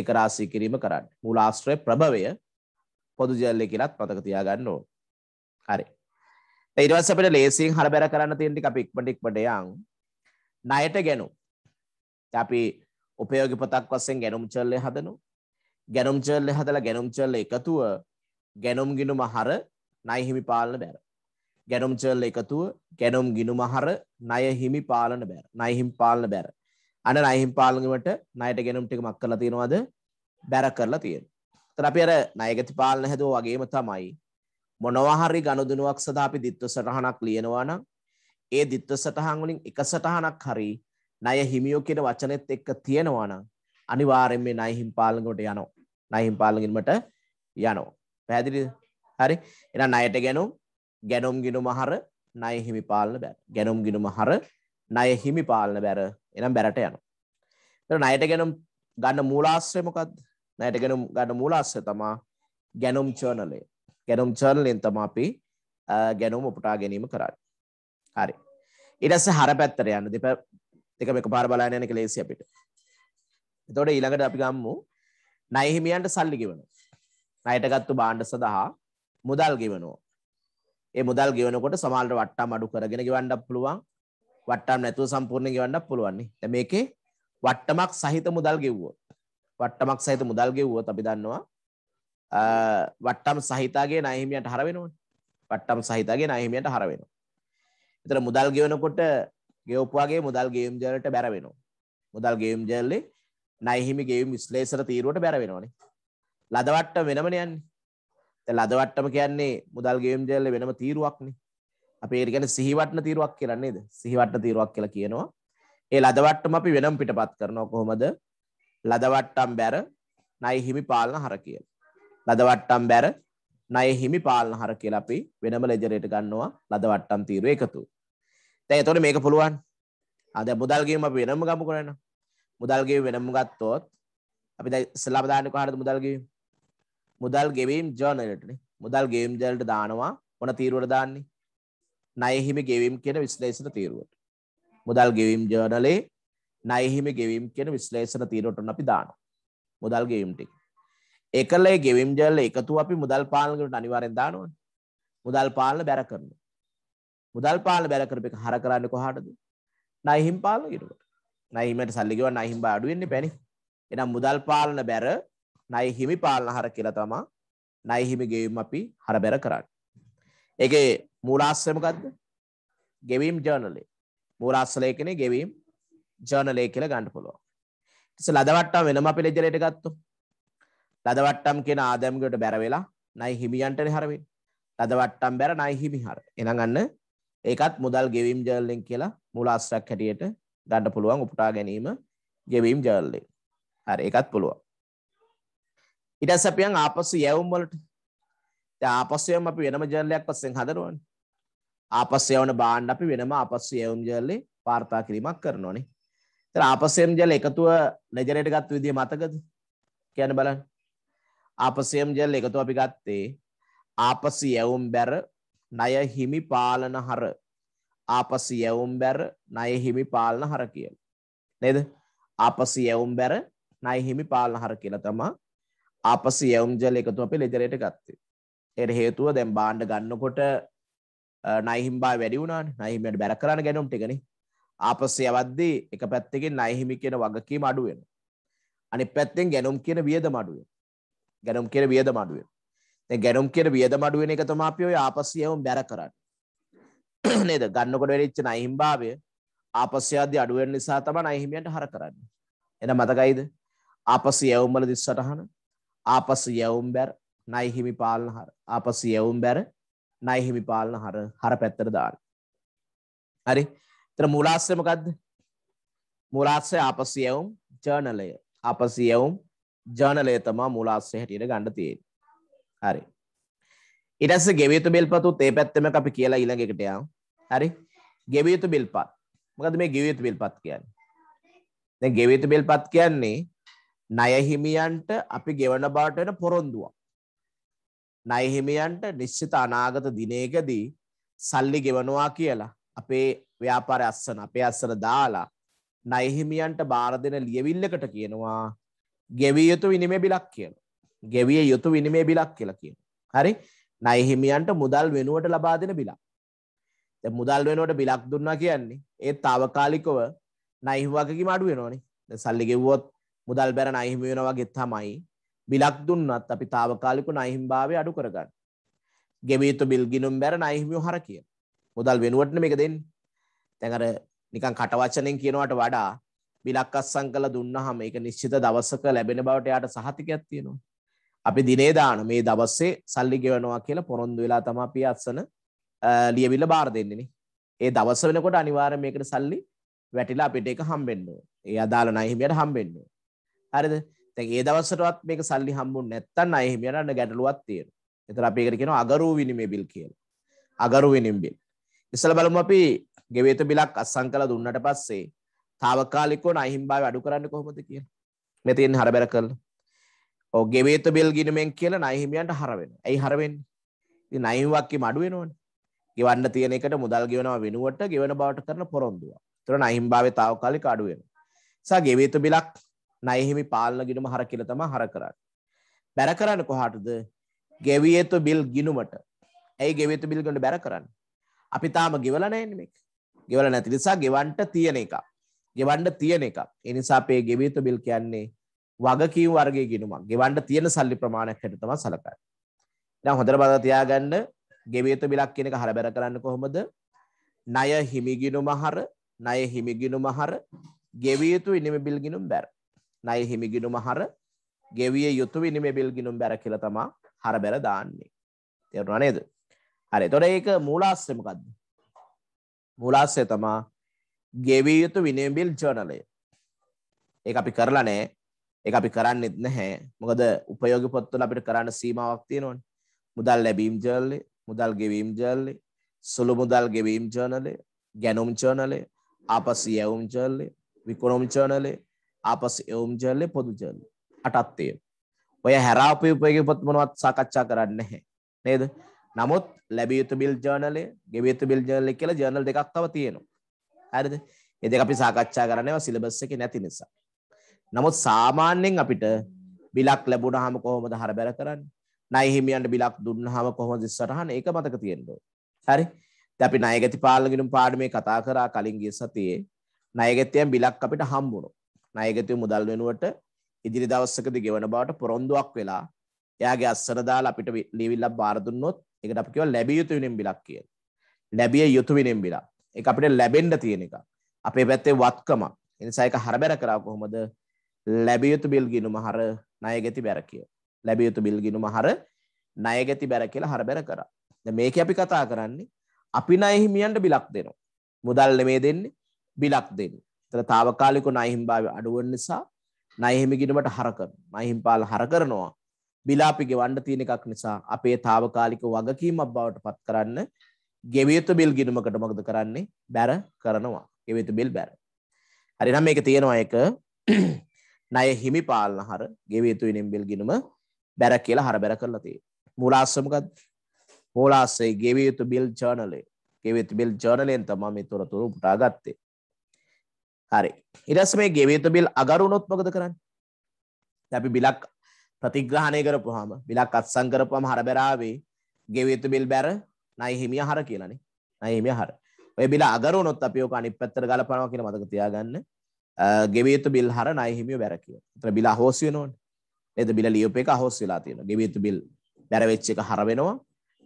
ඒක රාශී කිරීම කරන්නේ. මූලාශ්‍රය ප්‍රභවය පොදු ජර්ලේ කියලාත් මතක තියාගන්න ඕනේ. හරි. ඒටවස් අපට ලේසින් හර බැර කරන්න තියෙන්ටි අප ඉක්මටික්මටයන් ණයට ගැනු අපි උපයෝග පතක් වස්සෙන් ගැනුම් චල්ලය හදනු ගැනුම් චල්ලෙ හදලා ගැනුම් චල්ල එකතුව ගැනුම් ගිනුම හර නයහිමි පාලන බැර ගැනුම් චල්ල එකතුව ගැනුම් ගිනුම හර ණය හිමි පාලන බැර නයහිම් පාලන බැර අන නයහිම් පාලනීමට ණයට ගැනුම් ටික මක් කරලා තියෙනවද බැර කරලා තියෙන තර අපි අර ණයගති පාලන හැදුව වගේම තමයි මොනවාහරි ගණුදනුවක් සඳහා අපි දිත්ව සටහනක් ලියනවා නම් ඒ දිත්ව සටහන් වලින් එක සටහනක් හරි ණය හිමියෝ කියන වචනෙත් එක්ක තියෙනවා නම් අනිවාර්යෙන් මේ ණය හිම්පාලනකට යනවා. ණය හිම්පාලනින්මට යනවා. පැහැදිලිද? හරි. එහෙනම් ණයට ගැනුම් ගැනුම් ගිනුම හර ණය හිමි පාලන බැර. ගැනුම් ගිනුම හර ණය හිමි පාලන බැර. එහෙනම් බැරට යනවා. එතන ණයට ගැනුම් ගන්න මූලාශ්‍රය මොකද්ද? ණයට ගැනුම් ගන්න මූලාශ්‍රය තමයි ගැනුම් ජර්නලය. ගැනුම් චර්ලෙන් තම අපි ගැනුම් උපටා ගැනීම කරන්න. හරි. ඉඩස හර පැත්තර යන්න දෙප දෙක එක පාර බලාන යන ලේසි අපිට. එතොට ඊළඟට අපි ගම්මු නයිහිමියන්ට සල්ලි ගෙවනු. අයටගත්තු බාණ්ඩ සඳහා මුදල් ගෙවනෝ. ඒ මුදල් ගෙවනකොට සමාල්ට වට්ටම් අඩු කරගෙන ගෙවන්නක් පුළුවන් වට්ටම් නැතුව සම්පූර්ණ ගෙවන්නක් පුළුවන්නේ. දැන් මේකේ වට්ටමක් සහිත මුදල් ගෙව්වොත් වට්ටමක් සහිත මුදල් ගෙව්වොත් අපි දන්නවා වට්ටම් සහිතාගේ නයහිමියන්ට හර වෙනවනේ. වට්ටම් සහිතාගේ නයහිමියන්ට හර වෙනවා. එතන මුදල් ගෙවනකොට ගෙවපුවාගේ මුදල් ගෙවීම් ජලයට බැර වෙනවා. මුදල් ගෙවීම් ජලයේ නයහිමි ගෙවීම් විශ්ලේෂණ තීරුවට බැර වෙනවනේ. ලදවට්ටම වෙනමනේ යන්නේ. දැන් ලදවට්ටම කියන්නේ මුදල් ගෙවීම් ජලයේ වෙනම තීරුවක්නේ. අපි ඒක කියන්නේ සිහිවට්ටන තීරුවක් කියලා නේද? සිහිවට්ටන තීරුවක් කියලා කියනවා. ඒ ලදවට්ටම අපි වෙනම පිටපත් කරනවා කොහොමද? ලදවට්ටම් බැර නයහිමි පාලන හර කියලා. ලදවට්ටම් බැර ණය හිමි පාලන හර කියලා අපි වෙනම ලෙජරේට ගන්නවා ලදවට්ටම් තීරුව එකතු. දැන් එතකොට මේක පුළුවන්. ආ දැන් මුදල් ගෙවීම අපි වෙනම ගමු කරන්නේ. මුදල් ගෙවීම වෙනම ගත්තොත් අපි දැන් ඉස්සලාම දාන්නේ කොහටද මුදල් ගෙවීම? මුදල් ගෙවීම් ජර්නලට නේ. මුදල් ගෙවීම් ජර්නලට දානවා මොන තීරුවට දාන්නේ? ණය හිමි ගෙවීම් කියන විශ්ලේෂණ තීරුවට. මුදල් ගෙවීම් ජර්නලේ ණය හිමි ගෙවීම් කියන විශ්ලේෂණ තීරුවට අපි දානවා. මුදල් ගෙවීම් ටික. එකල ගෙවිම් ජල්ල එකතු අපි මුදල් පාලකට අනිවාරෙන් දානුවන් මුදල් පාලන බැර කරන මුදල් පාල බැරකරප එක හර කරන්න කොහටද නයිහිම් පාල ඉරුවට නයිමට සල්ලිගව නහිම් බාඩුවෙන්නේ පැණි එනම් මුදල් පාලන බැර නයිහිමි පාලන හර කියලා තමා නයිහිමි ගෙවිම් අපි හර බැර කරන්න එක මූලාස්සමකක්ද ගෙවීම් ජර්නලේ මූලාස්සලය කෙනෙ ගෙවීම් ජර්නලය කියලා ගණඩ පුළුව ලදවට්ටා වෙනම අපි ලෙජලට ගත්තු ලදවට්ටම් කෙන ආදම්ගට බැරවෙලා නයි හිමියන්ටන හරවෙන් ලදවට්ටම් බැර නයි හිමිහර එනගන්න ඒකත් මුදල් ගෙවීම් ජර්ලෙන් කියලා මුලාස්රක් හැටියට ගණඩ පුළුවන් උපටා ගැනීම ගෙවීම් ජර්ලෙන් හර ඒකත් පුළුවන් ඉඩ සැපියන් ආපස්සු යැවුම්වලට ආපස්සයම අපි වෙනම ජර්ලයක් පස්සෙන් හදරුවන් ආපස්ස යවන බාණ්ඩ අපි වෙනම අපස්ස යවුම් ජර්ලේ පාර්තා කිරීමක් කරනොනේ තර ආපස්සයම් ජල එකතුව නැජරයට ගත් විදිහ මතකද කියන බලන්න ආපසයම් ජෙල් එකතු අපි ගත්තේ ආපසි යැවුම් බැර ණය හිමි පාලන හර ආපසි යැවුම් බැර ණය හිමි පාලන හර කියලා. නේද? ආපසි යැවුම් බැර ණය හිමි පාලන හර කියලා තමයි ආපසි යැවුම් ජෙල් එකතු අපි ලෙජරේට ගත්තේ. ඒකට හේතුව දැන් බාණ්ඩ ගන්නකොට ණය හිම්බා වැඩි වුණානේ. ණය හිමියට බැර කරන්න ගැනුම් ටිකනේ. ආපස්සේ යවද්දී එක පැත්තකින් ණය හිමි කියන වගකීම අඩු වෙනවා. අනිත් පැත්තෙන් ගැනුම් කියන වියදම අඩු වෙනවා. ගැනුම් කියෙන වියද මඩුවෙන් ගැනුම් කියෙන වියද මඩුවෙන එක තම අපි ඔය ආපසියවුම් බැර කරන්න නේද ගන්නකොට වෙරිච්ච නයිම්භාවය ආපස්්‍යාධ්‍ය අඩුවෙන් නිසා තම අහිමියන්ට හර කරන්න එන මතකයිද ආපස යවුම්බල දිස්සටහන ආපස යවුම් බැර් නයිහිමි පාලන හර ආපස යවුම් බැර නයිහිමි පාලන හර හර පැත්තර දාන හරි තර මුලාශ්‍රමකක්ද මුලාත්සය ආපසියවුම් ජර්නලය ආපසියවුම් ජර්නලය තමා මුලාස්සය හැටියට ගණඩ තියෙන් හරි ඉඩස්ස ගෙවිතු බිල්පතු තේ පැත්තම අපි කියලා ඉළඟකටයා හරි ගෙවියුතු බිල්පත් මකද මේ ගෙවියුතු බිල්පත් කියන්න දැ ගෙවිතු බිල්පත් කියන්නේ නයහිමියන්ට අපි ගෙවන බාටන පොරොන්දුවක් නයහිමියන්ට නිශ්චිත අනාගත දිනයකදී සල්ලි ගෙවනවා කියලා අපේ ව්‍යාපාර අස්සන අපේ අස්සන දාලා නයහිමියන්ට බාරදින ලියවිල්ලකට කියනවා ගෙවිය යුතු විනිමේ බිලක් කියන. ගෙවිය යුතු විනිමේ බිලක් කියලා කියන. හරි නයහිමියන්ට මුදල් වෙනුවට ලබා දෙන බිලක්. මුදල් වෙනුවට බිලක් දුන්නා කියන්නේ ඒ තාවකාලිකව නයිහිවාකකි මඩු වෙනවානේ සල්ලි ගෙව්වොත් මුදල් බැර නයිහිමි වෙන වගේ තමයි බිලක් දුන්නත් අපි තාවකාලික නයිහිම්භාවය අඩු කරගන්න. ගෙවියුතු බිල් ගිනුම් බැර නයිහිමියෝ හර කියන. මුදල් වෙනුවටනේ මේක දෙන්නේ. දැන් අර නිකන් කටවචනෙන් කියනවට වඩා බිලක් අස්සම් කරලා දුන්නාම ඒක නිශ්චිත දවසක ලැබෙන බවට යාට සහතිකයක් තියෙනවා. අපි දිනේ දාන මේ දවසේ සල්ලි ගෙවනවා කියලා පොරොන්දු වෙලා තමයි අපි අස්සන ලියවිල්ල බාර දෙන්නේ ඒ දවස වෙනකොට අනිවාර්යයෙන් මේකට සල්ලි වැටිලා අපිට ඒක හම්බෙන්න ඒ අදාළ ණය හිමියට හම්බෙන්න හරිද? දැන් ඒ දවසටවත් මේක සල්ලි හම්බුනේ නැත්තම් ණය හිමියට අන්න ගැටලුවක් තියෙනවා. ඒතර අපි ඒකට කියනවා අගරු විනිමය බිල් කියලා. අගරු විනිම් බිල්. ඉස්සලා බලමු අපි ගෙවේත බිලක් අත්සන් කළා දුන්නට පස්සේ තාවකාලිකව නයිහිම්බාව අඩු කරන්න කොහොමද කියලා. මේ තියෙන හරබැර කරලා. ඔව් ගෙවේත බෙල් ගිනුමෙන් කියලා නයිහිමියන්ට හර වෙනවා. ඇයි හර වෙන්නේ? ඉතින් නයිහිම්වක්කෙම අඩු වෙනවනේ. ගෙවන්න තියෙන එකට මුදල් ගෙවනවා වෙනුවට ගෙවන බවට කරන පොරොන්දුව. ඒතර නයිහිම්බාවේ තාවකාලික අඩු වෙනවා. සා ගෙවේත බෙලක් නයිහිමි පාලන ගිනුම හර කියලා තමයි හර කරන්නේ. බැර කරන්නේ කොහාටද? ගෙවියත බිල් ගිනුමට. ඇයි ගෙවියත බිල් ගිනුමට බැර කරන්නේ? අපි තාම ගෙවලා නැහැ මේක. ගෙවලා නැති නිසා ගෙවන්න තියෙන එකක්. ගෙවන්ඩ තියෙන එක එනිසා අපේ ගෙවිත බිල් කියන්නේ වගකීම් වර්ගේ ගෙනුමක් ගෙවන්ඩ තියෙන සල්ලි ප්‍රමාණයක් හැට තම සලකයි දැන් හොඳට බලා තියාගන්න ගෙවිත බිලක් කියන එක හරබැර කරන්න කොහොමද ණය හිමිගිනුම හර ණය හිමිගිනුම හර ගෙවිය යුතු ඉනිමේ බිල් ගිනුම් බැර ණය හිමිගිනුම හර ගෙවිය යුතු ඉනිමේ බිල් ගිනුම් බැර කියලා තමා හර බැර දාන්නේ තේරුණා නේද හරි එතකොට ඒක මූලාශ්‍රය මොකද්ද මූලාශ්‍රය තමා ගෙවිය යුතු විනයබිල් ජර්නලය ඒ අපි කරලා නෑ ඒ අපි කරන්නෙත් නැහැ මොකද උපයෝග පොත්තුල අපිට කරන්න සීමාවක් තියෙනවන මුදල් ලැබීම් ජර්ලි මුදල් ගෙවීම් ජර්ලි සුළු මුදල් ගෙවීම් ජර්නලය ගැනුම් ජර්නලය ආපසි යවුම් ජර්ලය විකුණුම් ජර්නලය ආපසි එවුම් ජර්ලය පොදු ජර්ලි අටත්තය ඔය හැරාපය උපයෝග පොත් මොනවත් සාකච්ඡා කරන්න නැහැ නේද නමුත් ලැබියයුතු බිල් ජර්නලය ගෙවියතු බිල් ජර්ලි කියලා ජර්නල් දෙකක් තව තියෙනවා හරිද? මේ දෙක අපි සාකච්ඡා කරන්නේ සිලබස් එකේ නැති නිසා. නමුත් සාමාන්‍යයෙන් අපිට බිලක් ලැබුණාම කොහොමද හරබැර කරන්නේ? ණය හිමියන්ට බිලක් දුන්නාම කොහොමද ඉස්සරහන ඒක මතක තියෙන්න ඕනේ. හරි? දැන් අපි ණයගැති පාලනගිනුම් පාඩමේ කතා කරා කලින් ගිය සතියේ ණයගැතියෙන් බිලක් අපිට හම්බුණා. ණයගැතිය මුදල් වෙනුවට ඉදිරි දවස්වකදී ගෙවන බවට පොරොන්දුවක් වෙලා එයාගේ අස්සර දාලා අපිට ලියවිල්ලක් බාර දුන්නොත් ඒකට අපි කියවා ලැබිය යුතු වෙනින් බිලක් කියලා. ලැබිය යුතු වෙනින් බිලක්. එක අපිට ලැබෙන්ඩ තියෙන එක අපේ පැත්තේ වත්කම එනිසායක හරබැර කරා කොහොමද ලැබියයුතු බිල් ගිනු මහර නයගැති බැර කිය ලැබියයුතු බිල් ගිනු මහර නයගැති බැර කියලා හරබැර කර මේක අපි කතා කරන්නේ අපි නයහිමියන්ට බිලක් දෙනවා මුදල් නෙමේ දෙන්නේ බිලක් දෙන්න තර තාවකාලිකු නයිහිම්භාව අඩුවන් නිසා නයහිමිගිනීමට හරකර නයිහිම්පාල හර කරනවා බිලාපිගේ වණ්ඩ තියෙන එකක් නිසා අපේ තාවකාලික වගකීමක් බවට පත් කරන්න ගෙවියුතු බිල් ගිනුමකට මොකද කරන්නේ බැර කරනවා ගෙවියුතු බිල් බැර හරිනම් මේක තියෙනවා එක ණය හිමි පාලන හර ගෙවියුතු විනිම් බිල් ගිනුම බැර කියලා හර බැර කරලා තියෙනවා මූලාශ්‍රය මොකද්ද මූලාශ්‍රයේ ගෙවියුතු බිල් ජර්නලේ ගෙවියුතු බිල් ජර්නලෙන් තමයි මේ තොරතුරු උපුටා ගත්තේ හරි ඊට පස්සේ මේ ගෙවියුතු බිල් අගරු වුණොත් මොකද කරන්නේ දැන් අපි බිලක් ප්‍රතිග්‍රහණය කරපුවාම බිලක් අත්සන් කරපුවාම හර බැරාවේ ගෙවියුතු බිල් බැර නයි හිමිය හර කියලානේ. නයි හිමිය හර. ඔය බිල අගර වුණොත් අපි ඕක අනිත් පැත්තට ගලපනවා කියලා මතක තියාගන්න. ගෙවිය යුතු බිල් හර නයි හිමිය බැර කියලා. ඒතර බිල අහෝසි වෙනවනේ. නේද බිල ලියුප එක අහෝසි වෙලා තියෙනවා. ගෙවිය යුතු බිල් බැර වෙච්ච එක හර වෙනවා.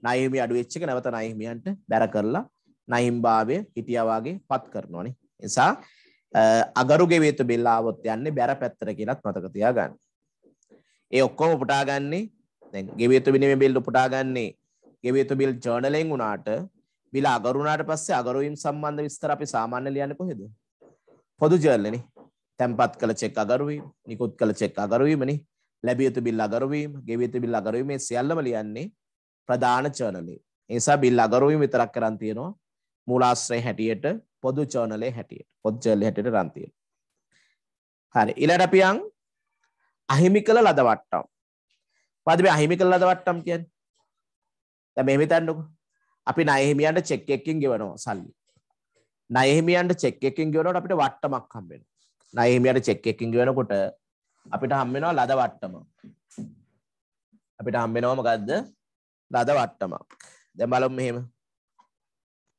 නයි හිමිය අඩු වෙච්ච එක නැවත නයි හිමියන්ට බැර කරලා නයි හිම්භාවය හිටියා වාගේ පත් කරනවානේ. ඒ නිසා අගරු ගෙවියුතු බිල් ආවොත් යන්නේ බැර පැත්තට කියලාත් මතක තියාගන්න. ඒ ඔක්කොම උපුටා ගන්නේ දැන් ගෙවියුතු බිනේ බිල් උපුටා ගන්නේ ගෙවියතු බිල් ජර්නලෙන් වුණාට බිල අගරුණාට පස්සේ අගරුවීම් සම්බන්ධ විස්තර අපි සාමාන්‍ය ලියන්නේ කොහෙද? පොදු ජර්නලෙනි. තැම්පත් කළ චෙක් අගරුවීම, නිකුත් කළ චෙක් අගරුවීමනි. ලැබිය යුතු බිල් අගරුවීම, ගෙවිය යුතු බිල් අගරුවීම මේ සියල්ලම ලියන්නේ ප්‍රධාන ජර්නලේ. ඒ නිසා බිල් අගරුවීම විතරක් කරන් තියෙනවා මූලාශ්‍රය හැටියට, පොදු ජර්නලේ හැටියට. පොදු ජර්නලේ හැටියට රන් තියෙනවා. හරි. ඊළඟට අපි යන් අහිමි කළ ලද වට්ටම්. මොකද්ද මේ අහිමි කළ ලද වට්ටම් කියන්නේ? දැ මෙම තැන්නකු අපි නයහිමියන්ට චෙක් එකකින් ගෙවනවා සල්ලි නයහිමියන්ට චෙක් එකකින් ගෙවනට අපිට වට්ටමක් හම්බෙන නයහිමියට චෙක් එකකින් ගෙවනකොට අපිට හම්බෙනවා ලද වට්ටම අපිට හම්බෙනවාම ගදද ලද වට්ටමක් දැ බලම් මෙහෙම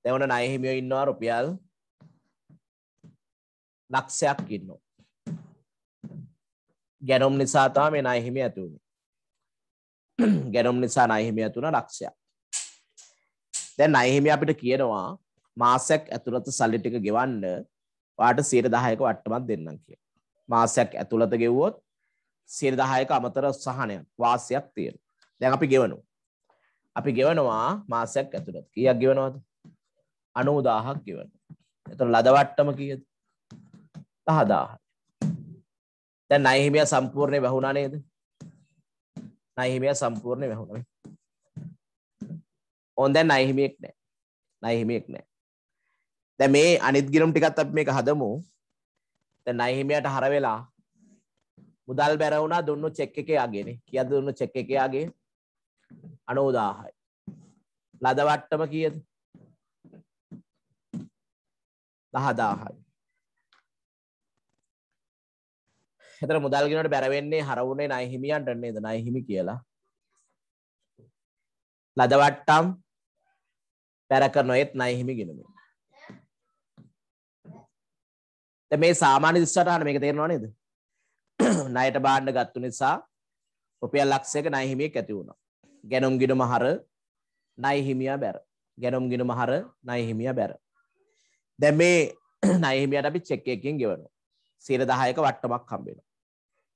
දෙවන නයහිමියෝ ඉන්නවා රුපියල් ලක්ෂයක් ඉන්නවා ගැනුම් නිසාතා මේ නයහිමි ඇතුුණේ ගැනුම් නිසා නයහිමිය තුන ලක්ෂයක් දැන් අයහිමි අපිට කියනවා මාසයක් ඇතුළත සල්ලි ටික ගෙවන්න වාට 10%ක වට්ටමක් දෙන්නම් කියලා. මාසයක් ඇතුළත ගෙවුවොත් 10%ක අමතර සහනයක් වාසියක් තියෙනවා. දැන් අපි ගෙවනවා. අපි ගෙවනවා මාසයක් ඇතුළත. කීයක් ගෙවනවද? 90000ක් ගෙවනවා. එතකොට ලද වට්ටම කීයද? 10000. දැන් ණය හිමියා සම්පූර්ණයෙන් වැහුණා නේද? ණය හිමියා සම්පූර්ණයෙන් වැහුණා. ඕන් දැන් අයහිමියෙක් නෑ නයහිමියෙක් නෑ දැ මේ අනිත් ගිරුම් ටිකත් අප මේක හදමු ද නයහිමයට හරවෙලා මුදල් බැරවුණ දුන්නු චෙක්ක එකයාගෙන කියද දුන්නු චෙක්ක එකයාගේ අනෝදාහයි ලදවට්ටම කියද දහදාහයි එතර මුදල්ගෙනට බැරවෙන්නේ හරවුණේ නයහිමියන්ට නේද නයහිමි කියලා ලදවට්ටම් පැර කරන ඒත් නයහිමි ගිනුමින්. මේ සාමාන්‍ය දිස්සටහන මේක තේරෙනව නේද? ණයට බාණ්ඩ ගත්තු නිසා රුපියල් ලක්ෂයක ණයහිමියෙක් ඇති වුණා. ගැනුම් ගිණුම හර ණයහිමියා බැර. ගැනුම් ගිණුම හර ණයහිමියා බැර. දැන් මේ ණයහිමියට අපි චෙක් එකකින් ගෙවනවා. 10ක වට්ටමක් හම්බ වෙනවා.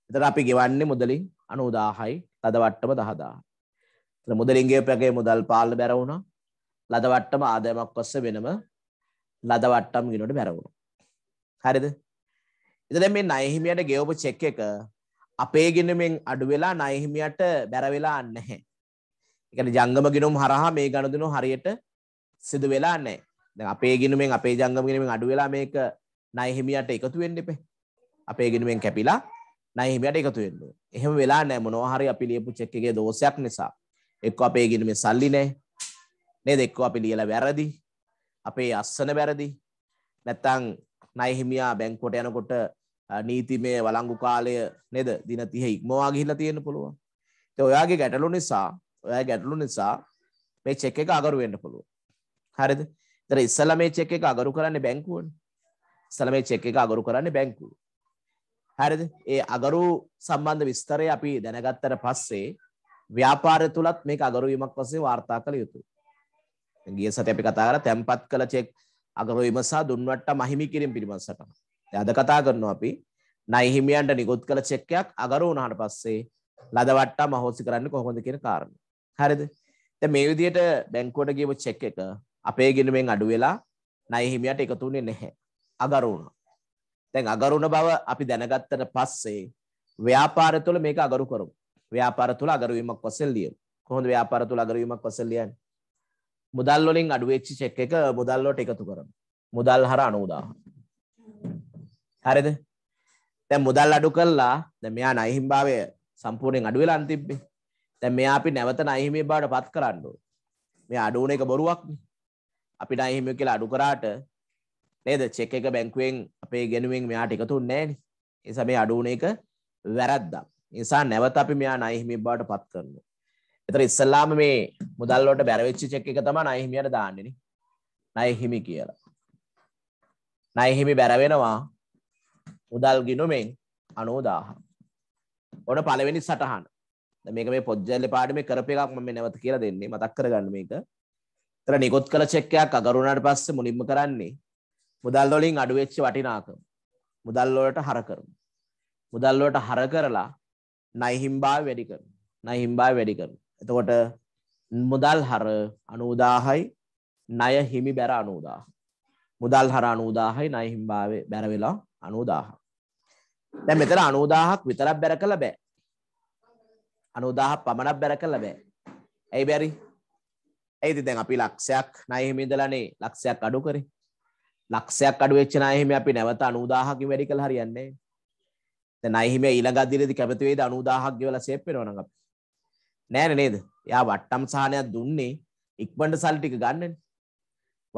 එතන අපි ගෙවන්නේ මුදලින් 90000යි, තද වට්ටම 10000යි. එතන මුදලින් ගෙවපු එකේ මුදල් පාලන බැර වුණා. ලදවට්ටම ආදායමක් ඔස්සේ වෙනම ලදවට්ටම් ගිනොට බැරවුණා. හරිද? ඉතින් මේ ණයහිමියට ගෙවපු චෙක් එක අපේ ගිණුමෙන් අඩු වෙලා ණයහිමියට බැර වෙලා නැහැ. ඒ කියන්නේ ජංගම ගිණුම් හරහා මේ ගනුදෙනු හරියට සිදු වෙලා නැහැ. දැන් අපේ ගිණුමෙන් අපේ ජංගම ගිණුමෙන් අඩු වෙලා මේක ණයහිමියට එකතු වෙන්න එපේ. අපේ ගිණුමෙන් කැපිලා ණයහිමියට එකතු වෙන්න. එහෙම වෙලා නැහැ මොනවා හරි අපි ලියපු චෙක් එකේ දෝෂයක් නිසා. එක්ක අපේ ගිණුමේ සල්ලි නැහැ. නේද එක්කෝ අපි ලියලා වැරදි අපේ අස්සන වැරදි නැත්තම් ණය හිමියා බැංකුවට යනකොට නීතිමය වළංගු කාලය නේද දින 30 ඉක්මවා ගිහිල්ලා තියෙන්න පුළුවන්. ඉතින් ඔයාගේ ගැටලු නිසා ඔයාගේ ගැටලු නිසා මේ චෙක් එක අගරු වෙන්න පුළුවන්. හරිද? ඉතින් ඉස්සලා මේ චෙක් එක අගරු කරන්නේ බැංකුවනේ. ඉස්සලා මේ චෙක් එක අගරු කරන්නේ බැංකුව. හරිද? ඒ අගරු සම්බන්ධ විස්තරය අපි දැනගත්තට පස්සේ ව්‍යාපාරය තුලත් මේක අගරු වීමක් වශයෙන් වාර්තා කළ යුතුයි. ගිය සති අපි කතා කරා තැම්පත් කළ චෙක් අගම විමසා දුන්වට්ටම අහිමි කිරීම පිළිබඳ සටහන. දැන් අද කතා කරනවා අපි ණය හිමියන්ට නිකුත් කළ චෙක් එකක් අගර වුණාට පස්සේ ලද වට්ටම අහෝසි කරන්නේ කොහොමද කියන කාරණේ. හරිද? දැන් මේ විදිහට බැංකුවට ගියපු චෙක් එක අපේ ගිණුමෙන් අඩු වෙලා ණය හිමියට එකතු වෙන්නේ නැහැ. අගර වුණා. දැන් අගර වුණ බව අපි දැනගත්තට පස්සේ ව්‍යාපාරය තුළ මේක අගරු කරමු. ව්‍යාපාර තුළ අගරවීමක් වශයෙන් ලියමු. කොහොමද ව්‍යාපාර තුළ අගරවීමක් වශයෙන් ලියන්නේ? මුදල් වලින් අඩුවෙච්චි චෙක් එක මුදල්ලොට එකතු කරන මුදල් හර අනුදා හරිද තැ මුදල් අඩු කල්ලා ද මෙයා නයිහිම්භාවය සම්පූර්ණයෙන් අඩුවෙල අන්තිබ්බේ තැ මෙයා අපි නැවත නයිහිමේ බාට පත් කරන්නඩු මේ අඩුවන එක බොරුවක් අපි නයිහිම කියලා අඩු කරාට නේද චෙක් එක බැංකුවෙන් අපේ ගැනුවෙන් මෙයාට එකතුන් නෑන එස මේ අඩුවන එක වැරැද්දම් නිසා නැවත අපි මෙයා නයිහිමේ බාට පත් කරන්න එතර ඉස්සල්ලාම මේ මුදල්ලොට බැරවෙච්චි චෙක් එක තම නයහිමියට දාන්නේෙන නයහිමි කියලා. නයහිමි බැරවෙනවා මුදල් ගිනුමෙන් අනෝදාහ. ඕන පලවෙනි සටහන් මේක මේ පොද්ජල්ල පාඩිම කරප එකක් ම නැවත කියලා දෙන්නේ මතක් කරගන්න එක තර නිකොත් කළ චෙක්කයක් අගරුණට පස්ස මුලින්ම කරන්නේ මුදල්ලොලින් අඩුවෙච්චි වටිනාකම මුදල්ලොලට හරකරමු. මුදල්ලොට හර කරලා නයිහිම්බා වැඩි කරන නයිහිම්බා වැඩි කරන එතකොට මුදල් හර අනූදාහයි ණය හිමි බැර අනූදාහ. මුදල් හර අනූදාහයි ණය හිමිභාවය බැර වෙලා අනූදාහ. දැන් මෙතන අනූදාහක් විතරක් බැර කළ බෑ. අනූදාහක් පමණක් බැර කළ බෑ. ඇයි බැරි? ඇයිද දැන් අපි ලක්ෂයක් ණය හිමි ඉඳලානේ ලක්ෂයක් අඩු කරේ. ලක්ෂයක් අඩු වෙච්ච ණය හිමි අපි නැවත 90000කින් වැඩි කළා හරියන්නේ නැහැ. දැන් ණය හිමි ඊළඟ අදියරේදී කැපති වෙයිද 90000ක් ගෙවලා සේප් වෙනවනම් අපි. නෑනේ නේද? එයා වට්ටම් සහනයක් දුන්නේ ඉක්මනට සල්ලි ටික ගන්නනේ.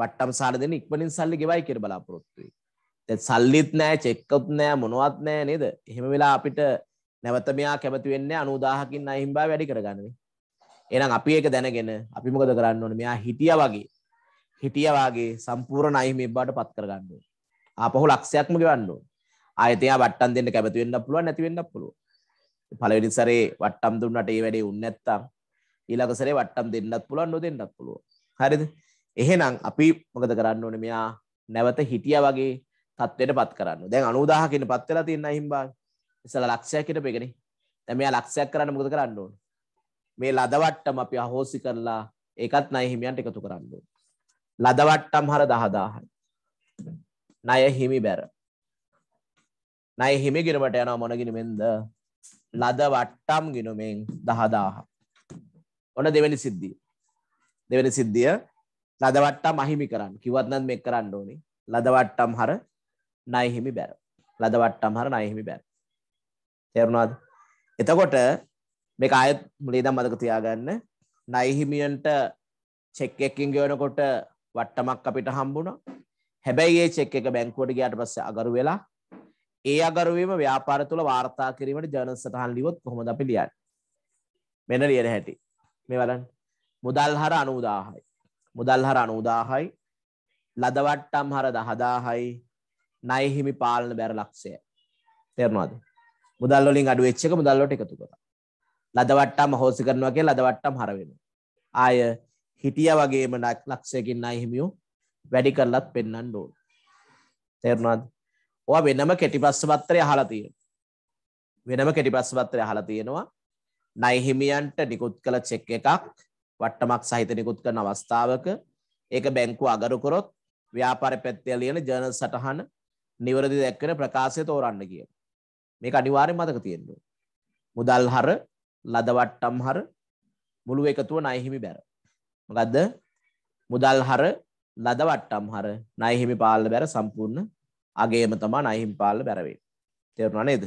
වට්ටම් සහන දෙන්නේ ඉක්මනින් සල්ලි ගෙවයි කියලා බලාපොරොත්තු වෙයි. දැන් සල්ලිත් නෑ, චෙක් අප් නෑ, මොනවත් නෑ නේද? එහෙම වෙලා අපිට නැවත මෙයා කැමති වෙන්නේ 90000කින් අහිම්බා වැඩි කරගන්නනේ. එහෙනම් අපි ඒක දැනගෙන අපි මොකද කරන්න ඕනේ? මෙයා හිටියා වගේ හිටියා වගේ සම්පූර්ණ අහිමි බවට පත් කරගන්න ඕනේ. ආපහු ලක්ෂයක්ම ගෙවන්න ඕනේ. ආයෙත් එයා වට්ටම් දෙන්න කැමති වෙන්නත් පුළුවන් නැති වෙන්නත් පුළුවන්. පළවෙනි සැරේ වට්ටම් දුන්නට ඒ වැඩේ උන්නේ නැත්තම් ඊළඟ සැරේ වට්ටම් දෙන්නත් පුළුවන් නොදෙන්නත් පුළුවන්. හරිද? එහෙනම් අපි මොකද කරන්න ඕනේ මෙයා නැවත හිටියා වගේ තත්ත්වයට පත් කරන්න. දැන් 90000 කින් පත් වෙලා තියෙන අහිම්බාවි. ඉස්සලා ලක්ෂයක් හිටපෙකනේ. දැන් මෙයා ලක්ෂයක් කරන්න මොකද කරන්න ඕනේ? මේ ලදවට්ටම අපි අහෝසි කරලා ඒකත් ණය හිමියන්ට එකතු කරන්න ඕනේ. ලදවට්ටම් හර 10000යි. ණය හිමි බැර. ණය හිමි ගිරමට යනවා මොනගිනෙමෙන්ද? ලද වට්ටම් ගිනුමෙන් දහදාහක්. ඔන්න දෙවැනි සිද්ධිය. දෙවැනි සිද්ධිය ලද වට්ටම් අහිමි කරන්න. කිව්වත් නම් මේක කරන්න ඕනේ. ලද වට්ටම් හර ණය හිමි බැර. ලද වට්ටම් හර ණය හිමි බැර. තේරුණාද? එතකොට මේක ආයෙත් මුලින් ඉඳන් මතක තියාගන්න. ණය හිමියන්ට චෙක් එකකින් ගෙවනකොට වට්ටමක් අපිට හම්බුණා. හැබැයි ඒ චෙක් එක බැංකුවට ගියාට පස්සේ අගරු වෙලා ඒ අගරුවීම ව්‍යාපාර තුළ වාර්තා කිරීමට ජර්නල් සටහන් ලියුවොත් කොහොමද අපි ලියන්නේ? මෙන්න ලියන හැටි. මේ බලන්න. මුදල් හර 90000යි. මුදල් හර 90000යි. ලදවට්ටම් හර 10000යි. ණය හිමි පාලන බැර ලක්ෂය. තේරෙනවද? මුදල් වලින් අඩු වෙච්ච එක මුදල් වලට එකතු කරා. ලදවට්ටම් හොසි කරනවා කියලා ලදවට්ටම් හර වෙනවා. ආය හිටියා වගේම ලක්ෂයකින් ණය හිමියෝ වැඩි කරලත් පෙන්වන්න ඕන. තේරුණාද? ඔය වෙනම කෙටිපස්ස පත්‍රය අහලා තියෙනවා. වෙනම කෙටිපස්ස පත්‍රය අහලා තියෙනවා. ණය හිමියන්ට නිකුත් කළ චෙක් එකක් වට්ටමක් සහිත නිකුත් කරන අවස්ථාවක ඒක බැංකුව අගරු කරොත් ව්‍යාපාර පැත්තේ ලියන ජර්නල් සටහන නිවැරදි දැක්වෙන ප්‍රකාශය තෝරන්න කියන. මේක අනිවාර්යෙන් මතක තියෙන්න ඕනේ. මුදල් හර ලද වට්ටම් හර මුළු එකතුව ණය හිමි බැර. මොකද්ද? මුදල් හර ලද වට්ටම් හර ණය හිමි පාලන බැර සම්පූර්ණ අගේම තමා නයිහිම්පාල බැරවේ තෙරුණා නේද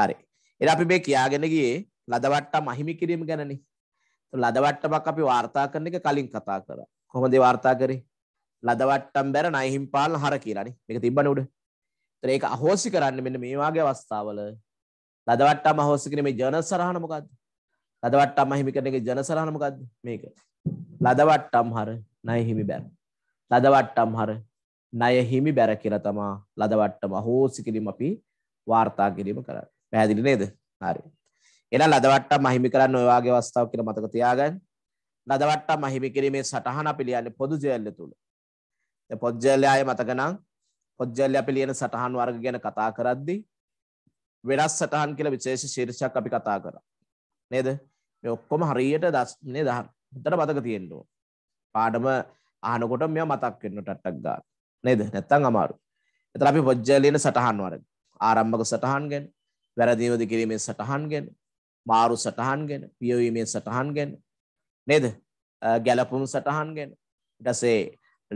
හරි එ අපි මේ කියාගෙන ගියේ ලදවට්ටම් අහිමි කිරීම ගැනනි ලදවට්ටමක් අපි වාර්තා කරන එක කලින් කතා කර කොහොමද වාර්තා කරේ ලදවට්ටම් බැර නයිහිම්පාල හර කියලානි මේක තිබ්බන උඩ ඒක අහෝසි කරන්න මෙන්න මේ වගේ අවස්ථාවල ලදවට්ටම් අහෝසි කිරීමේ ජන සරහන මොකද්ද ලදවට්ටම් අහිමි කරන එකේ ජන සරහන මොකද්ද මේක ලදවට්ටම් හර නයිහිමි බැර ලදවට්ටම් හර ණය හිමි බැර කියලා තමා ලදවට්ටම අහෝසි කිරීම අපි වාර්තා කිරීම කරන්නේ. පැහැදිලි නේද? හරි. එහෙනම් ලදවට්ටම් අහිමි කරන්න ඔය වගේ අවස්ථාවක් කියලා මතක තියාගන්න. ලදවට්ටම් අහිමි කිරීමේ සටහන අපි ලියන්නේ පොදු ජයල්‍ය තුල. දැන් පොදු ජයල්‍ය ආයේ මතක නම් පොදු ජයල්‍ය අපි ලියන සටහන් වර්ග ගැන කතා කරද්දී වෙනස් සටහන් කියලා විශේෂ ශීර්ෂයක් අපි කතා කරා. නේද? මේ ඔක්කොම හරියට දස් නේද? හතර මතක තියෙන්න ඕන. පාඩම අහනකොට මෙයා මතක් වෙන්න ටට්ටක් ගන්න. නේද නැත්තං අමාරු එතර අපි පොජ්ජලයන සටහන් වරග ආරම්භක සටහන් ගැන වැරදිවද කිරීමේ සටහන් ගැන මාරු සටහන් ගැන පියවීමේ සටහන් ගැන නේද ගැලපුම් සටහන් ගැන ටසේ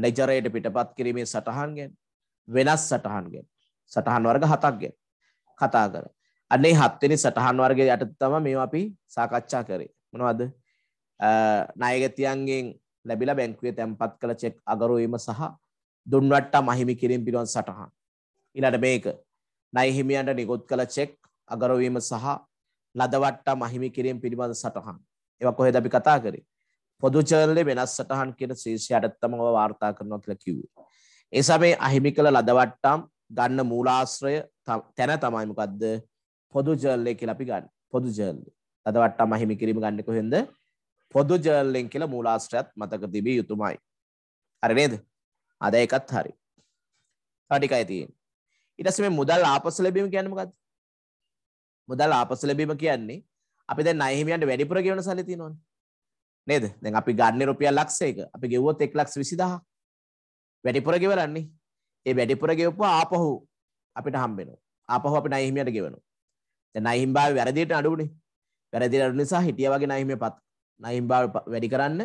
ලෙජරයට පිටපත් කිරීමේ සටහන් ගැන වෙනස් සටහන් ගැන සටහන් වර්ග හතක් ගැන කතා කර අන්නේ හත්වෙනි සටහන් වර්ගය යට තම මේ අපි සාකච්ඡා කරේ මොනවද නායගතියන්ගෙන් ලැබිලා බැංකුවේ තැන්පත් කළ චෙක් අගරුවීම සහ දුන්වට්ටම් අහිමි කිරීම පිළිබඳ සටහන්. ඊළඟට මේක ණය හිමියන්ට නිකුත් කළ චෙක් අගරවීම සහ ලදවට්ටම් අහිමි කිරීම පිළිබඳ සටහන්. ඒවා කොහෙද අපි කතා කරේ? පොදු චැනලේ වෙනස් සටහන් කියන ශීර්ෂයට තමව වාර්තා කරනවා කියලා කිව්වේ. ඒ සමේ අහිමි කළ ලදවට්ටම් ගන්න මූලාශ්‍රය තැන තමයි මොකද්ද? පොදු ජර්නලේ කියලා අපි ගන්න. පොදු ජර්නලේ. ලදවට්ටම් අහිමි කිරීම ගන්න කොහෙන්ද? පොදු ජර්නලෙන් කියලා මූලාශ්‍රයත් මතක තිබිය යුතුමයි. හරි නේද? අද එකත් හරි. ටිකයි තියෙන්නේ. ඊට පස්සේ මේ මුදල් ආපසු ලැබීම කියන්නේ මොකද්ද? මුදල් ආපසු ලැබීම කියන්නේ අපි දැන් ණය හිමියන්ට වැඩිපුර ගෙවන සල්ලි තියෙනවනේ. නේද? දැන් අපි ගන්න රුපියල් ලක්ෂයක අපි ගෙවුවොත් 120000. වැඩිපුර ගෙවලන්නේ. ඒ වැඩිපුර ගෙවපුවා ආපහු අපිට හම්බ වෙනවා. ආපහු අපි ණය හිමියන්ට ගෙවනවා. දැන් ණය හිම්බාවේ වැරදියට අඩුනේ. වැරදියට අඩු නිසා හිටියා වගේ ණය හිමියපත් ණය හිම්බාව වැඩි කරන්න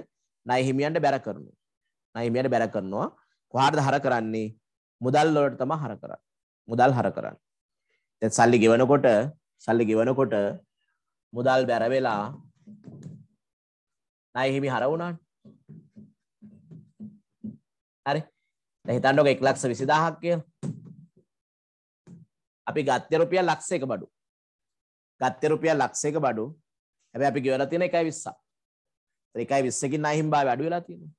ණය හිමියන්ට බැර කරනවා. ණය හිමියන්ට බැර කරනවා. කොහටද හර කරන්නේ මුදල් වලට තමයි හර කරන්නේ. මුදල් හර කරන්නේ. දැන් සල්ලි ගෙවනකොට සල්ලි ගෙවනකොට මුදල් බැර වෙලා ණය හිමි හර වුණානේ. හරි. දැන් හිතන්නකො 120000ක් කියලා. අපි ගත්තේ රුපියල් ලක්ෂ එක බඩු. ගත්තේ රුපියල් ලක්ෂ එක බඩු. හැබැයි අපි ගෙවලා තියෙන 1.20ක්. ඒ 1.20කින් ණය හිමි භාවය අඩු වෙලා තියෙනවා.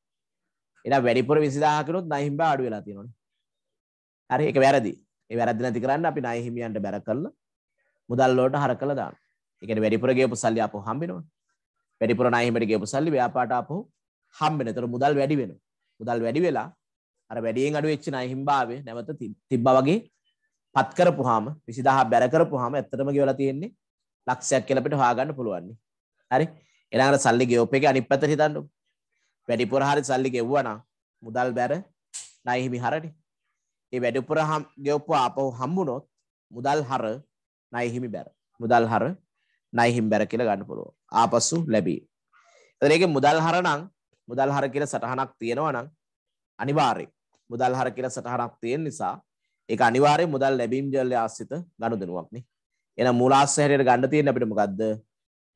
එලා වැඩිපුර 20000 කිනුත් ණය හිම්බා අඩු වෙලා තියෙනවනේ. හරි ඒක වැරදි. ඒ වැරදි නැති කරන්න අපි ණය හිමියන්ට බැර කළා මුදල් වලට හර කළා දාන්න. ඒ කියන්නේ වැඩිපුර ගියපු සල්ලි ආපහු හම්බෙනවනේ. වැඩිපුර ණය හිමියට ගියපු සල්ලි ව්‍යාපාරට ආපහු හම්බෙන. ඒතර මුදල් වැඩි වෙනවා. මුදල් වැඩි වෙලා අර වැඩියෙන් අඩු වෙච්ච ණය හිම්බාවේ නැවත තිබ්බා වගේ පත් කරපුවාම 20000 බැර කරපුවාම ඇත්තටම ගෙවලා තියෙන්නේ ලක්ෂයක් කියලා අපිට හොයාගන්න පුළුවන්. හරි. ඊළඟට සල්ලි ගෙවප් එකේ අනිත් පැත්තට හිතන්නකෝ. වැඩිපුර හරි සල්ලි ගෙව්වනා මුදල් බැර නයහිමි හරටි ඒ වැඩිපුර ගෙව්පු අපහු හම්බුනොත් මුදල් හර නයහිමි බැර මුදල් හර නයහිම් බැර කියලා ගන්න පුළුව ආපසු ලැබී ඒක මුදල් හරනං මුදල් හර කියල සටහනක් තියෙනවා නම් අනිවාරය මුදල් හර කියල සටහනක් තියෙන් නිසා ඒ අනිවාරය මුදල් ලැබීම් ජල්ල ආසිත ගණු දෙනුවක්න එන මුලාස්සහරයට ගණඩ තියෙන අපිට මොකක්ද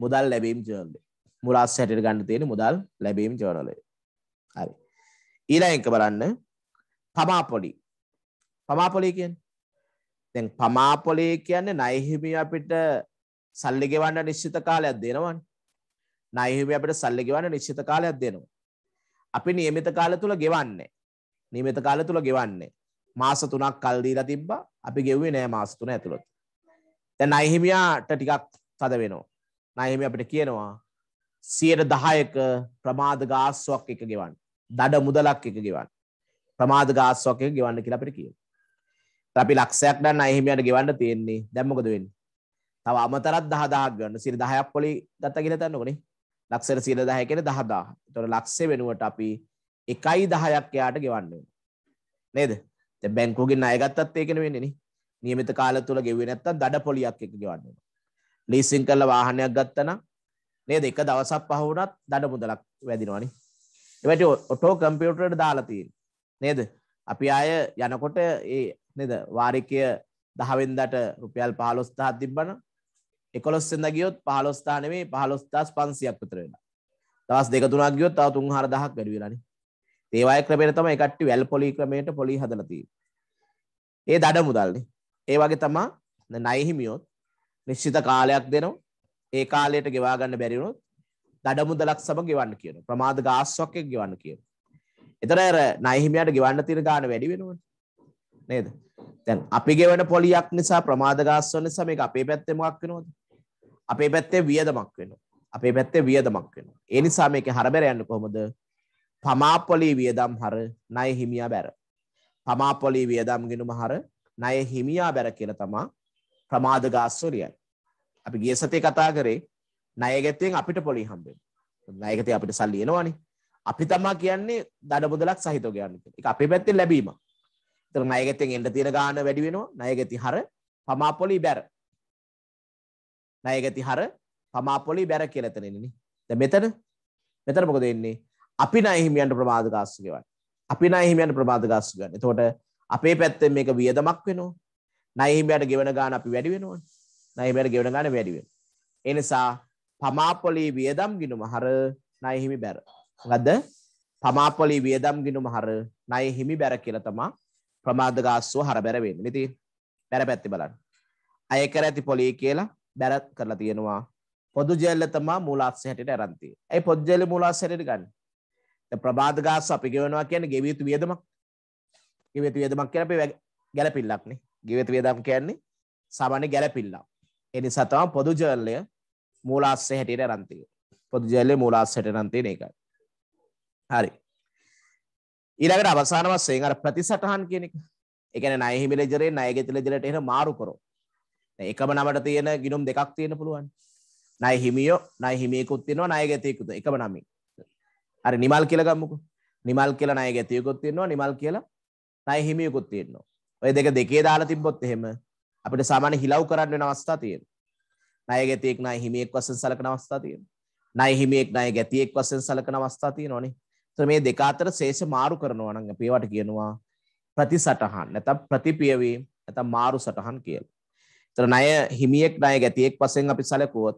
මුදල් ලැබීම් ජර්ලි මුරාස් හැටට ගන්න තියෙන මුදල් ලැබීම් ජවනලය හරි ඊළඟක බලන්න පමාපොලි පමාපොලි කියන්නේ දැන් පමාපොලි කියන්නේ ණයහිමිය අපිට සල්ලි ගෙවන්න නිශ්චිත කාලයක් දෙනවනේ ණයහිමිය අපිට සල්ලි ගෙවන්න නිශ්චිත කාලයක් දෙනවා අපි નિયમિત කාලය තුල ගෙවන්නේ නියමිත කාලය තුල ගෙවන්නේ මාස 3ක් කල් දීලා තිබ්බා අපි ගෙව්වේ නෑ මාස 3 ඇතුළත දැන් ණයහිමියාට ටිකක් තද වෙනවා ණයහිමිය අපිට කියනවා සියයට දහයක ප්‍රමාධ ගාස්වක් එක ගෙවන් දඩ මුදලක් එක ගෙවන් ප්‍රමාධ ගාස්වක් එක ගෙවන්න කියලා අපිට කියනවා. අපි ලක්ෂයක් නම් අහිමියට ගෙවන්න තියෙන්නේ දැන් මොකද වෙන්නේ? තව අමතරක් 10000ක් ගන්න සියයට 10ක් පොලි ගත්ත කියලා දන්නකොනේ. ලක්ෂයට සියයට 10 කියන්නේ 10000. ඒතකොට ලක්ෂය වෙනුවට අපි 1.10ක් එයාට ගෙවන්න වෙනවා. නේද? දැන් බැංකුවකින් ණය ගත්තත් ඒකනේ වෙන්නේ නේ. નિયમિત කාලය තුල ගෙවුවේ නැත්තම් දඩ පොලියක් එක ගෙවන්න වෙනවා. ලීසින් කරලා වාහනයක් ගත්තා නම් නේද එක දවසක් පහ වුණත් දඩ මුදලක් වැදිනවනේ. ඒවට ඔටෝ කම්පියුටරට දාලා තියෙන. නේද? අපි අය යනකොට ඒ නේද වාරිකය 10 වෙනිදාට රුපියල් 15000ක් තිබ්බනම් 11 වෙනිදා ගියොත් 15000 නෙමෙයි 15500ක් විතර වෙනවා. දවස් දෙක තුනක් ගියොත් තව 3-4000ක් වැඩි වෙලානේ. ඒ වගේ ක්‍රමයට තමයි කට්ටිය වැල් පොලි ක්‍රමයට පොලි හදලා තියෙන්නේ. ඒ දඩ මුදල්නේ. ඒ වගේ තමයි ණය හිමියොත් නිශ්චිත කාලයක් දෙනවා. ඒ කාලයට ගෙවා ගන්න බැරි වුණොත් දඩ මුදලක් සමග ගෙවන්න කියන ප්‍රමාද ගාස්සක් එක්ක ගෙවන්න කියන. එතන අර ණයහිමියාට ගෙවන්න තියෙන ගාණ වැඩි වෙනවනේ. නේද? දැන් අපි ගෙවන පොලියක් නිසා ප්‍රමාද ගාස්ස නිසා මේක අපේ පැත්තේ මොකක් වෙනවද? අපේ පැත්තේ වියදමක් වෙනවා. අපේ පැත්තේ වියදමක් වෙනවා. ඒ නිසා මේකේ හරබැර යන්නේ කොහොමද? පමාපොලී වියදම් හර ණයහිමියා බැර. පමාපොලී වියදම් ගිනුම හර ණයහිමියා බැර කියලා තමයි ප්‍රමාද ගාස්ස කියන්නේ. අපි ගිය සතියේ කතා කරේ ණය ගැතියෙන් අපිට පොලි හම්බෙන. ණය ගැතිය අපිට සල්ලි එනවනේ. අපි තමා කියන්නේ දඩ බොදලක් සහිතව ගන්න කියලා. ඒක අපේ පැත්තෙන් ලැබීම. ඒතර ණය ගැතියෙන් එන්න තියෙන ගාණ වැඩි වෙනවා. ණය ගැති හර පමා පොලි බැර. ණය ගැති හර පමා පොලි බැර කියලා එතන ඉන්නේ නේ. දැන් මෙතන මෙතන මොකද වෙන්නේ? අපි ණය හිමියන්ට ප්‍රමාද ගාස්තු ගෙවන්නේ. අපි ණය හිමියන්ට ප්‍රමාද ගාස්තු ගන්න. එතකොට අපේ පැත්තෙන් මේක වියදමක් වෙනවා. ණය හිමියන්ට ගෙවන ගාණ අපි වැඩි වෙනවනේ. නයිබැර ගෙවන ගන්න වැඩිවෙන. එනිසා පමාපොලී වියදම් ගිනුම හර නයහිමි බැර. ගද පමාපොලී වියදම් ගිනුම හර නය හිමි බැර කියලතමා ප්‍රමාධගාස්ව හර බැරවෙන්න නිති බැර පැත්ති බලන්න. අයකර ඇති පොලී කියලා බැරත් කරලා තියෙනවා පොදු ජෙල්ලතමා මුලාත් හැට ඇරන්ති ඇයි පොද්ජෙල මුලාස් හැට ගන්න ප්‍රබාධගාස් අපි ගෙවනවා කියන ගෙවියුතු වියදමක් ගෙවිතු වියදමක් කියන අපේ ගැලපිල්ලක්නේ ගෙවිතු වියදම් කියන්නේ සාමාන්‍ය ගැලපිල්ලක් එනිසා තම පොදු ජර්ලය මූලාස්සය හැටියට අරන්තිය පොදු ජල්ලේ මූලාස්සයට නන්තින එකයි හරි ඊළඟට අවසාන වශයෙන් අර ප්‍රතිසටහන් කියන එක ඒ කියන්නේ ණය හිමි ලෙජරේ ණය ගෙති ලෙජරට එහෙම මාරු කරෝ දැන් එකම නමට තියෙන ගිණුම් දෙකක් තියෙන්න පුළුවන් ණය හිමියෝ ණය හිමියෙකුත් තියෙනවා ණය ගෙතියෙකුත් එකම නමින් හරි නිමල් කියලා ගමුකෝ නිමල් කියලා ණය ගෙතියෙකුත් තියෙනවා නිමල් කියලා ණය හිමියෙකුත් තියෙනවා ඔය දෙක දෙකේ දාලා තිබ්බොත් එහෙම අපිට සාමාන්‍ය හිලව් කරන්න වෙන අවස්ථා තියෙනවා. ණය ගැතියෙක් ණය හිමියෙක් වශයෙන් සලකන අවස්ථා තියෙනවා. ණය හිමියෙක් ණය ගැතියෙක් වශයෙන් සලකන අවස්ථා තියෙනවනේ. ඒතර මේ දෙක අතර ශේෂ මාරු කරනවා නම් අපි ඒවට කියනවා ප්‍රතිසටහන් නැත්නම් ප්‍රතිපියවීම නැත්නම් මාරු සටහන් කියලා. ඒතර ණය හිමියෙක් ණය ගැතියෙක් වශයෙන් අපි සලකුවොත්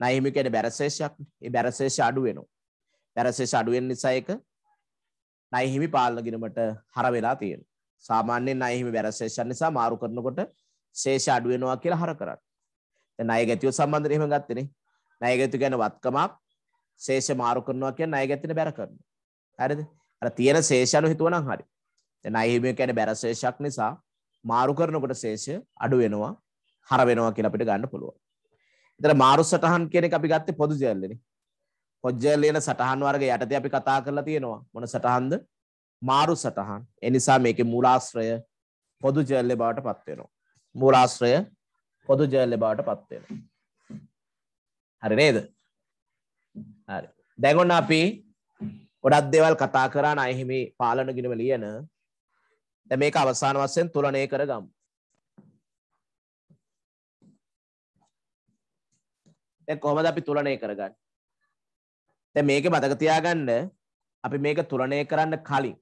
ණය හිමිකේ බැරශේෂයක් ඒ බැරශේෂය අඩු වෙනවා. බැරශේෂ අඩු වෙන නිසා ඒක ණය හිමි පාලන ගිණුමට හර වෙලා තියෙනවා. සාමාන්‍යයෙන් ණය හිමි බැරශේෂයන් නිසා මාරු කරනකොට ශේෂ අඩු වෙනවා කියලා හර කරන්න. දැන් ණය ගැතියොත් සම්බන්ධයෙන් එහෙම ගත්තනේ. ණය ගැතු ගැන වත්කමක් ශේෂ මාරු කරනවා කියන්නේ ණය ගැතින බැර කරනවා. හරිද? අර තියෙන ශේෂ අනු හිතුවනම් හරි. දැන් ණය හිමිය කියන්නේ බැර ශේෂයක් නිසා මාරු කරනකොට ශේෂය අඩු වෙනවා, හර වෙනවා කියලා අපිට ගන්න පුළුවන්. ඉතින් මාරු සටහන් කියන එක අපි ගත්තේ පොදු ජයල්ලනේ. පොදු ජයල් වෙන සටහන් වර්ග යටතේ අපි කතා කරලා තියෙනවා. මොන සටහන්ද? මාරු සටහන්. ඒ නිසා මේකේ මූලාශ්‍රය පොදු ජයල්ලේ බවට පත් වෙනවා. මූලාශ්‍රය පොදු ජයල්ල බවට පත්වෙන. හරි නේද හරි දැගොන්න අපි ගොඩත් දෙවල් කතා කරන්න අයහිමි පාලන ගිනව ලියන දැ මේක අවසාන වස්සයෙන් තුලනය කර ගම් කොහොමද අපි තුලනය කරගන්න තැ මේක මතකතියාගන්න අපි මේක තුලනය කරන්න කලින්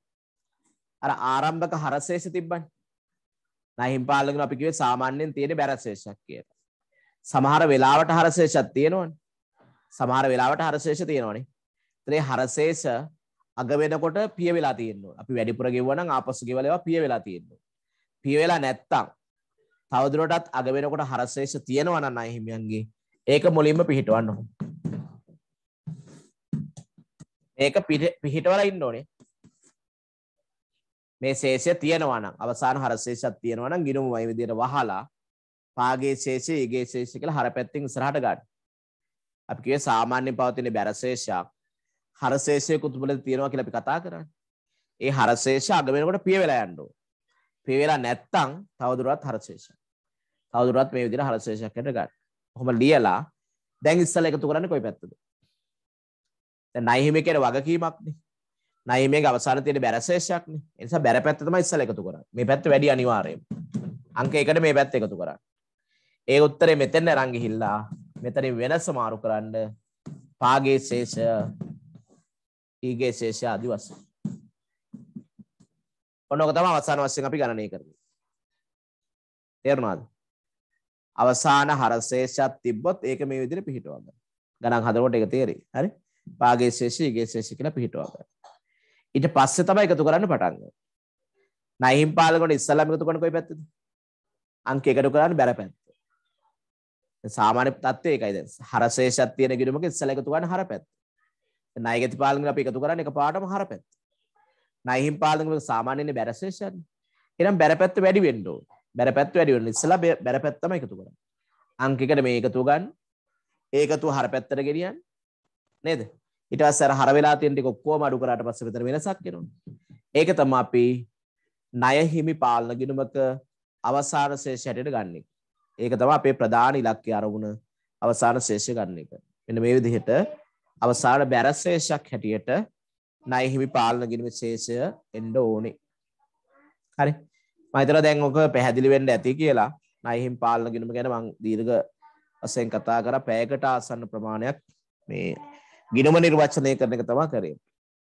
අර ආරම්භක හරසේසි තිබ්බන් නහිම්පාලගෙන අපි කිව්වේ සාමාන්‍යයෙන් තියෙන බැරශේෂයක් කියලා. සමහර වෙලාවට හරශේෂයක් තියෙනවනේ. සමහර වෙලාවට හරශේෂ තියෙනවනේ. ඒතරේ හරශේෂ අග වෙනකොට පිය වෙලා තියෙනවා. අපි වැඩිපුර ගෙවුවා නම් ආපසු ගෙවලා ඒවා පිය වෙලා තියෙනවා. පිය වෙලා නැත්තම් තවදුරටත් අග වෙනකොට හරශේෂ තියෙනවා නම් අහිමියන්ගේ ඒක මුලින්ම පිහිටවන්න ඕනේ. ඒක පිහිටවලා ඉන්න ඕනේ. මේ ශේෂය තියෙනවා නම් අවසාන හර ශේෂයක් තියෙනවා නම් ගිනුම වයි විදියට වහලා පාගේ ශේෂය ඊගේ ශේෂය කියලා හර පැත්තෙන් ඉස්සරහට ගන්න. අපි කියේ සාමාන්‍ය පවතින බැර ශේෂයක් හර ශේෂය කුතුබල තියෙනවා කියලා අපි කතා කරන්නේ. ඒ හර ශේෂය අග වෙනකොට පිය වෙලා යන්න ඕන. පිය වෙලා නැත්තම් තවදුරටත් හර ශේෂය. තවදුරටත් මේ විදියට හර ශේෂයක් හදලා ගන්න. කොහොම ලියලා දැන් ඉස්සලා එකතු කරන්නේ කොයි පැත්තද? දැන් නයිහිමේ කියන වගකීමක්නේ. නයි මේ අවසාන තියෙන බැරශේෂයක්න එනිසා බැර පැත්තම ඉස්සල එකතු කර මේ පැත්ත වැඩි අනිවාරයෙන් අංක එකට මේ පැත්ත එකතු කර ඒ උත්තරේ මෙතෙන්න රංගිහිල්ලා මෙතනින් වෙනස මාරු කරන්න පාගේ ශේෂ ඊගේ ශේෂ අදි වස ඔන්නක තම අවසාන වශයෙන් අපි ගණනය කරන තේරුණාද අවසාන හරශේෂත් තිබ්බොත් ඒක මේ විදිර පිහිටවාග ගණන් හදරකොට එක තේරේ හරි පාගේ ශේෂ ගේ ශේෂි කියලා පිහිටවාගන්න ඊට පස්සේ තමයි එකතු කරන්න පටන් ගන්නේ. නයිම් පාලකට ඉස්සල්ලාම එකතු කරන කොයි පැත්තද? අංක එකතු කරන්න බැර පැත්ත. සාමාන්‍ය තත්ත්වය ඒකයි දැන්. හරශේෂයක් තියෙන ගිණුමක ඉස්සල්ලා එකතු කරන්න හර පැත්ත. නයිගති පාලකට අපි එකතු කරන්නේ එකපාරටම හර පැත්ත. නයිම් පාලකට සාමාන්‍යනේ බැරශේෂයන්නේ. එහෙනම් බැර පැත්ත වැඩි වෙන්න ඕන. බැර පැත්ත වැඩි වෙන්න ඉස්සලා බැර පැත්තම එකතු කරන්න. අංක එකට මේ එකතු ගන්න. ඒ එකතු හර පැත්තට ගෙනියන්න. නේද? ඊට පස්සේ අර හර වෙලා තියෙන ටික ඔක්කොම අඩු කරාට පස්සේ මෙතන වෙනසක් එනවා. ඒක තමයි අපි ණය හිමි පාලන ගිණුමක අවසාන ශේෂය හැටියට ගන්න එක. ඒක තමයි අපේ ප්‍රධාන ඉලක්කය අරමුණ අවසාන ශේෂය ගන්න එක. මෙන්න මේ විදිහට අවසාන බැර ශේෂයක් හැටියට ණය හිමි පාලන ගිණුමේ ශේෂය එන්න ඕනේ. හරි. මම හිතනවා දැන් ඔක පැහැදිලි වෙන්න ඇති කියලා. ණය හිමි පාලන ගිණුම ගැන මම දීර්ඝ වශයෙන් කතා කරා පැයකට ආසන්න ප්‍රමාණයක් මේ ගිනුම නිර්වචනය කරන එක තමා කරේ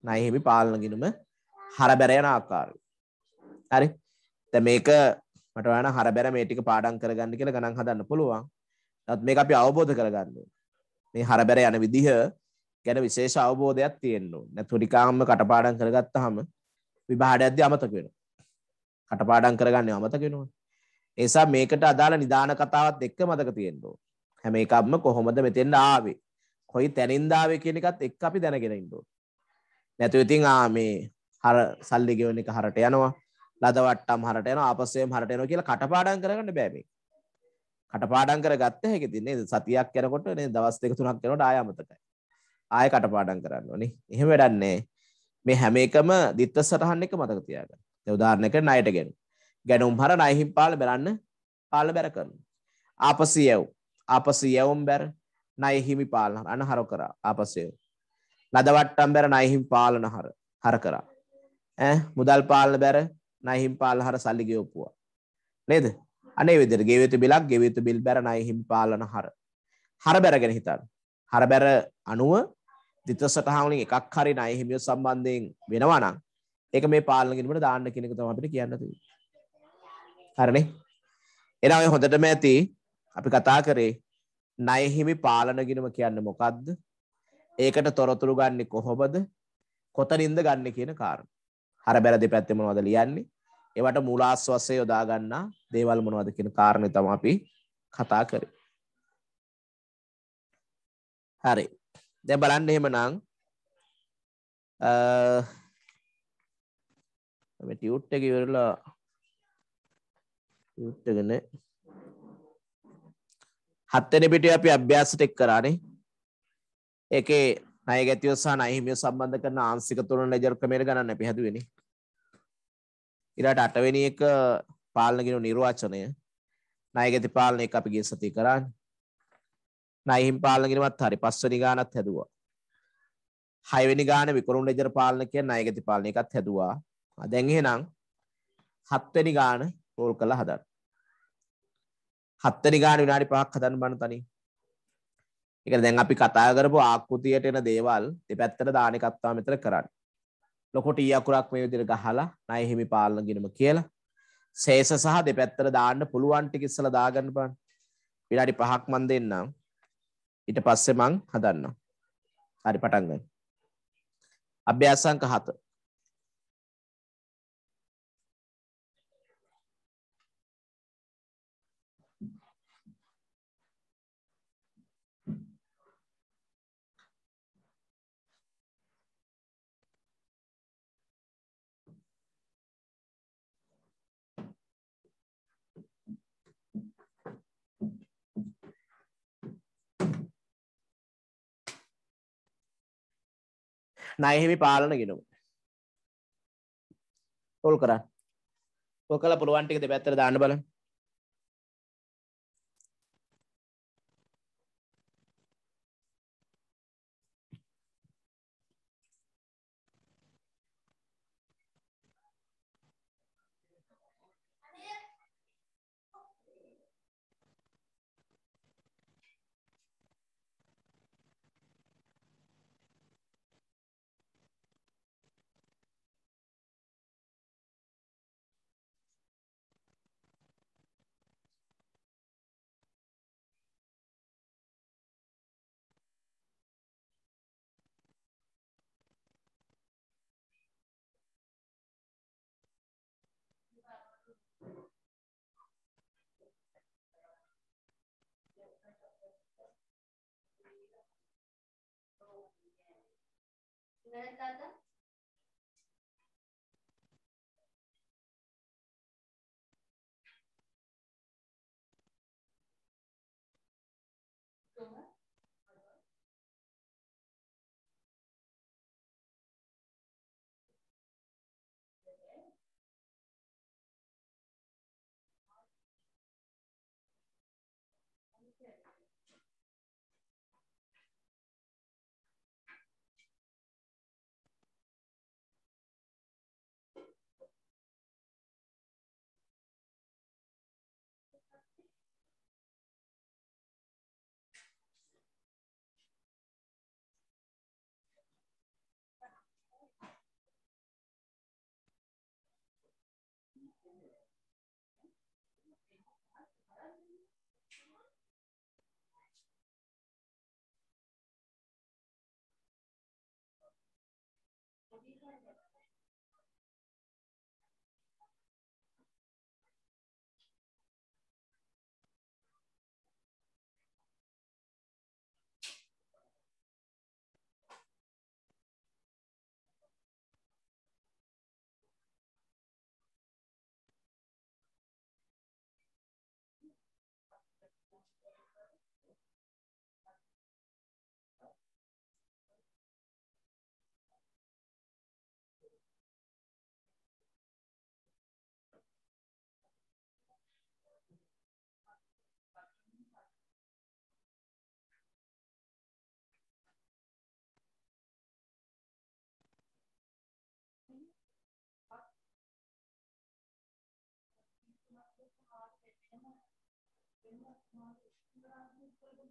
නයිහිමි පාලන ගිනුම හරබැරයන ආකාරය හරි ත මේක මට වන හරබැර මේටික පාඩන් කරගන්න කියලා ගණන් හදන්න පුළුවන් නත් මේ අපි අවබෝධ කරගන්න මේ හරබැර යන විදිහ ගැන විශේෂ අවබෝධයක් තියෙන්නු නැතුරිකාම්ම කටපාඩන් කරගත්ත හම විභාඩ ඇද්‍ය අමතක වෙන කටපාඩන් කරගන්න අමතක වෙනවා ඒසා මේකට අදාළ නිධාන කතාවත් එක්ක මතක තියෙන්නෝ හැම එකක්ම කොහොමද මෙතෙන් ආවේ කොයි තැනින්දාවේ කියන එකත් එක් අපි දැනගෙන ඉන්න නැතු ඉතින් ආ මේ හර සල්ලි ගෙවන එක හරට යනවා ලදවට්ටම් හරට යනවා ආපස්සෙම හරට යනවා කියලා කටපාඩම් කරගන්න බෑ මේ කටපාඩම් කරගත්ත හැකි තින්නේ සතියක් යනකොට නේ දවස් දෙක තුනක් යනකොට ආය අමතකයි ආය කටපාඩම් කරන්න ඕනේ එහෙම වැඩක් නෑ මේ හැම එකම දිත්ත සටහන් එක මතක තියාගන්න දැන් උදාහරණයකට ණයට ගෙන ගැනුම් හර ණයහිම් පාල බරන්න පාල බැර කරනවා ආපසියව් ආපසියවුම් බැර නයහිමි පාලනහර අන හර කරා ආපසය. ලදවට්ටම් බැර නයහිම් පාලන හර හර කරා. මුදල් පාලන බැර නයහිම් පාල හර සල්ලි ගෙවපුවා. නේද අනේ විදිර ගෙවිත බිලක් ගෙවිත බිල් බැර නයහිම් පාලන හර. හර බැරගෙන හිතන්න. හර බැර අනුව දිත සටහවලින් එකක් හරි නයහිමිය සම්බන්ධයෙන් වෙනවා නම් ඒක මේ පාලන කිරීමට දාන්න කියන එක තමයි අපිට කියන්න තියෙන්නේ. හරිනේ. එහෙනම් ඔය හොඳටම ඇති අපි කතා කරේ ණයහිමි පාලන ගිණුම කියන්නේ මොකද්ද? ඒකට තොරතුරු ගන්නෙ කොහොමද? කොතනින්ද ගන්නෙ කියන කාරණා. හර බැල දෙපැත්තේ මොනවද ලියන්නේ? ඒවට මූලාශ්වාසය යොදා ගන්නා දේවල් මොනවද කියන කාරණේ තමයි අපි කතා කරේ. හරි. දැන් බලන්න එහෙමනම් අ මේ ටියුට් එක ඉවරලා ටියුට් එක නේ හත්වෙනි පිටුවේ අපි අභ්‍යාස ටික කරානේ. ඒකේ ණය ගැතියෝ සහ ණය හිමියෝ සම්බන්ධ කරන ආංශික තුලන ලෙජර් ක්‍රමයට ගණන් අපි හැදුවේනේ. ඊළාට අටවෙනි එක පාලන ගිනු නිර්වාචනය. ණය ගැති පාලන එක අපි ගිය සතියේ කරානේ. ණය හිම් පාලන ගිනුවත් හරි පස්වෙනි ගානත් හැදුවා. හයවෙනි ගාන විකරුණ ලෙජර් පාලන කියන ණය ගැති පාලන එකත් හැදුවා. දැන් එහෙනම් හත්වෙනි ගාන රෝල් කරලා හදන්න. හත්තරි ගාන විනාඩි පහක් හදන්න බන්න තනි. ඒක දැන් අපි කතා කරපු ආකෘතියට එන දේවල් දෙපැත්තට දාන එකක් තමයි මෙතන කරන්නේ. ලොකු ටී අකුරක් මේ විදිහට ගහලා ණය හිමි පාලන ගිණුම කියලා ශේෂ සහ දෙපැත්තට දාන්න පුළුවන් ටික ඉස්සලා දාගන්න බලන්න. විනාඩි 5ක් මන් දෙන්නම්. ඊට පස්සේ මං හදන්නම්. හරි පටන් ගන්න. අභ්‍යාසංක 7. ණයහිමි පාලන ගිණුම. ඕල් කරන්න. ඔකලා පුළුවන් ටික දෙපැත්තට දාන්න බලන්න. गलत आता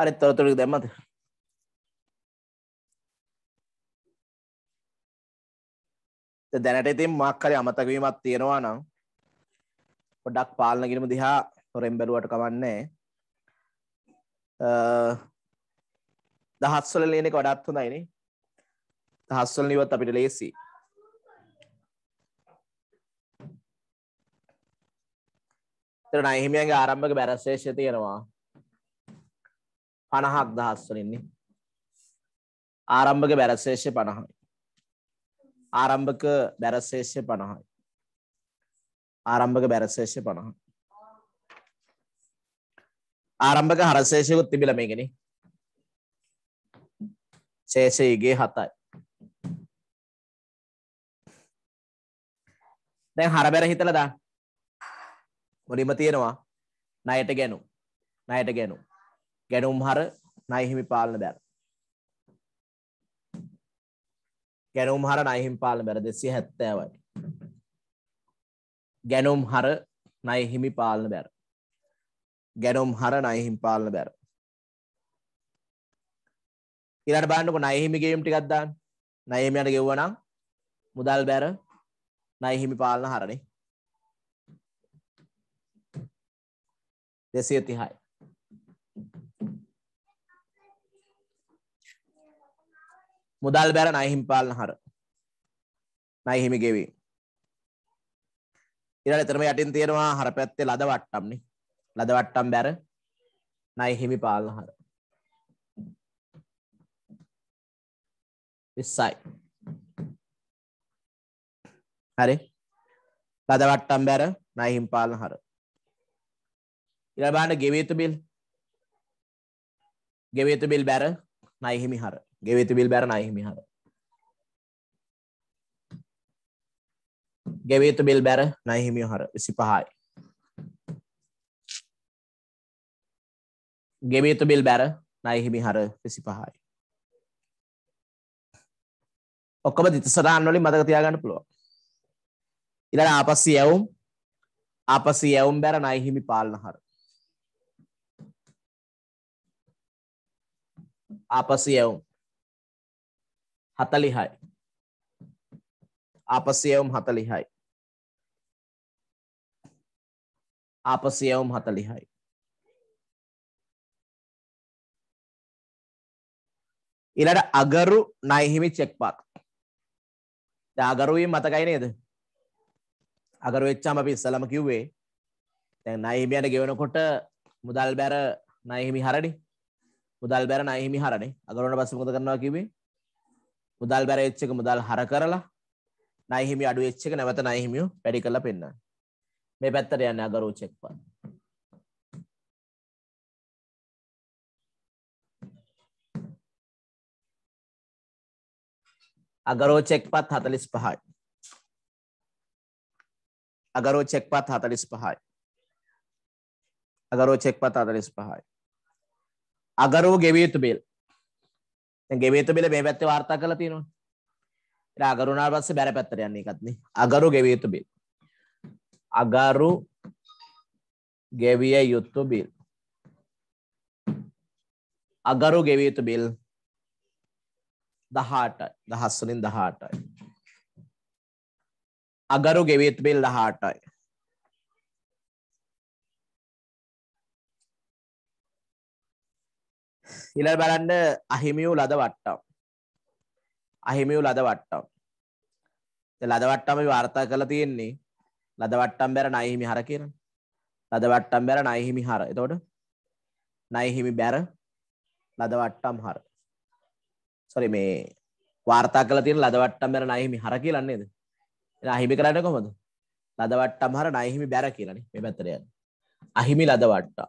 හරි තොරතුරක් දැම්මද දැනට ඉතින් මක්කරි අමතකවීමත් තියෙනවා නම් පොඩක් පාලන කිරීම දිහා හොරෙන් බැලුවට කමන්නේ දහස්වල ලියන එක වඩාත් හොඳයිනේ දහස්වල නිවත් අපිට ලේසි එතන නයිහිමියන්ගේ ආරම්භක බැරශේෂය තියෙනවා පණහක් දහස් වලින්නේ ආරම්භක බැරශේෂය පණහයි ආරම්භක බැරශේෂය පණහයි ආරම්භක බැරශේෂය පණහයි ආරම්භක හරශේෂයකුත් තිබිලා මේකනේ ශේෂයගේ හතයි දැන් හර බැර හිතලා දා මුලින්ම තියෙනවා ණයට ගැනු ණයට ගැනු ගැනුම් හර නයහිමි පාලන බැර ගැනුම් හර නයහිම් පාලන බැර දෙසිය හැත්තෑවයි ගැනුම් හර නයහිමි පාලන බැර ගැනුම් හර නයහිම් පාලන බැර ඉරට බාන්නක නයහිමිගේම් ටිකක්දාන්න නයහිමයට ගෙව්වනම් මුදල් බැර නයහිමි පාලන හරණේ දෙසිය තිහයි මුදල් බැර නයිහිම්පාලන හර නයිහිමි ගෙවී ඉරට එතරම යටින් තියෙනවා හර පැත්තේ ලද වට්ටම්නි ලද වට්ටම් බැර නයිහිමි පාලන හර විස්සයි හරි ලද වට්ටම් බැර නයිහිම් පාලන හර ඉරබාන්න ගෙවේතු බිල් ගෙවේතු බිල් බැර නයිහිමි හර ගෙවිතුබිල් බැරණ අහිමිහර ගෙවිතු බිල් බැර නයිහිමිය හර විසි පහයි ගෙවිතු බිල් බැර නයිහිමි හර විසි පහයි ඔක්කම දිතසරාන් වලින් මතක තියාගන්න පුළුව ඉලට ආපස්සි ඇවුම් ආපසි ඇවුම් බැර නයිහිමි පාලන හර ආපසි ඇවුම් හතලිහයි. ආපසියවුම් හතලිහයි. ආපසියවුම් හතලිහයි. ඉලට අගරු නයිහිමි චෙක්පත්. අගරුවීම මතකයි නේද. අගරු වෙච්චාම අපි ඉස්සලම කිව්වේ තැන් නයිහිමියට ගෙවනකොට මුදල් බැර නයිහිමි හරණි මුදල් බැර නයිහිමි හරණි අගරුවට පස්ස මොකද කරනවා කිව්වේ මුදල් බැරච්ච එක මුදල් හර කරලා නයිහිමි අඩු එච්ච එක නැවත නයිහිමියෝ වැඩි කරලා පෙන්න්න මේ පැත්තර යන්න අගරෝ චෙක්ප අගරෝ චෙක් පත් හතලිස් පහයි අගරෝ චෙක් පත් හතලිස් පහයි අගරෝ චෙක් පත් අතලිස් පහයි අගරෝ ගෙවියුතු බෙල් ගෙවේතු බිල මේ පැත්තේ වාර්තා කරලා තියෙනවා. ඊට අගරු උනාට පස්සේ බැර පැත්තට යන්නේ එකක්නේ. අගරු ගෙවිය යුතු බිල්. අගරු ගෙවිය යුතු බිල්. අගරු ගෙවිය යුතු බිල් 18යි. 10 වලින් 18යි. අගරු ගෙවිය යුතු බිල් 18යි. ඉලල් බලන්න අහිමියූ ලද වට්ටම් අහිමියූ ලද වට්ටම් ලද වට්ටම වාර්තා කළ තියෙන්නේ ලද වට්ටම් බැර නයිහිමි හර කියන ලද වට්ටම් බැර නයිහිමි හර එතෝට නයිහිමි බැර ලද වට්ටම් හර සොරි මේ වාර්තා කළ තියෙන ලද වට්ටම් බැර නයිහිමි හර කියලන්නේද අහිමි කරන්න කොමද ලද වට්ටම් හර නයිහිමි බැර කියලනේ මේ පැත්තර යන්න අහිමි ලද වට්ටා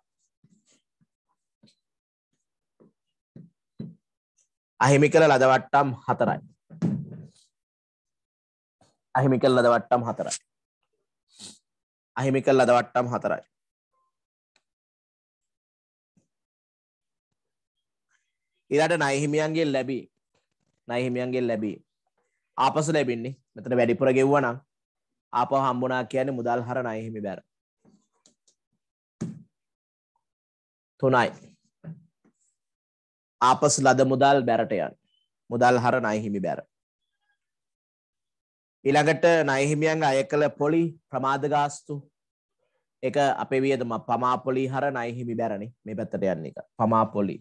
අහිමි කළ ලදවට්ටම් හතරයි අහිමි කළ ලදවට්ටම් හතරයි අහිමි කළ ලදවට්ටම් හතරයි ඉරට නයිහිමියන්ගේ ලැබී නයිහිමියන්ගේ ලැබී ආපස ලැබින්නේ මෙතන වැඩිපුර ගෙව්වනම් ආප හම්බුනා කියන්නේ මුදල් හර නයිහිමි බැර තුනයි ආපසු ලද මුදල් බැරට යන. මුදල් හර ණයහිමි බැර. ඊළඟට ණයහිමියන්ගේ අය කළ පොලි ප්‍රමාද ගාස්තු ඒක අපේ වියදම පමාපොලි හර ණයහිමි බැරනේ මේ පැත්තට යන එක. පමාපොලි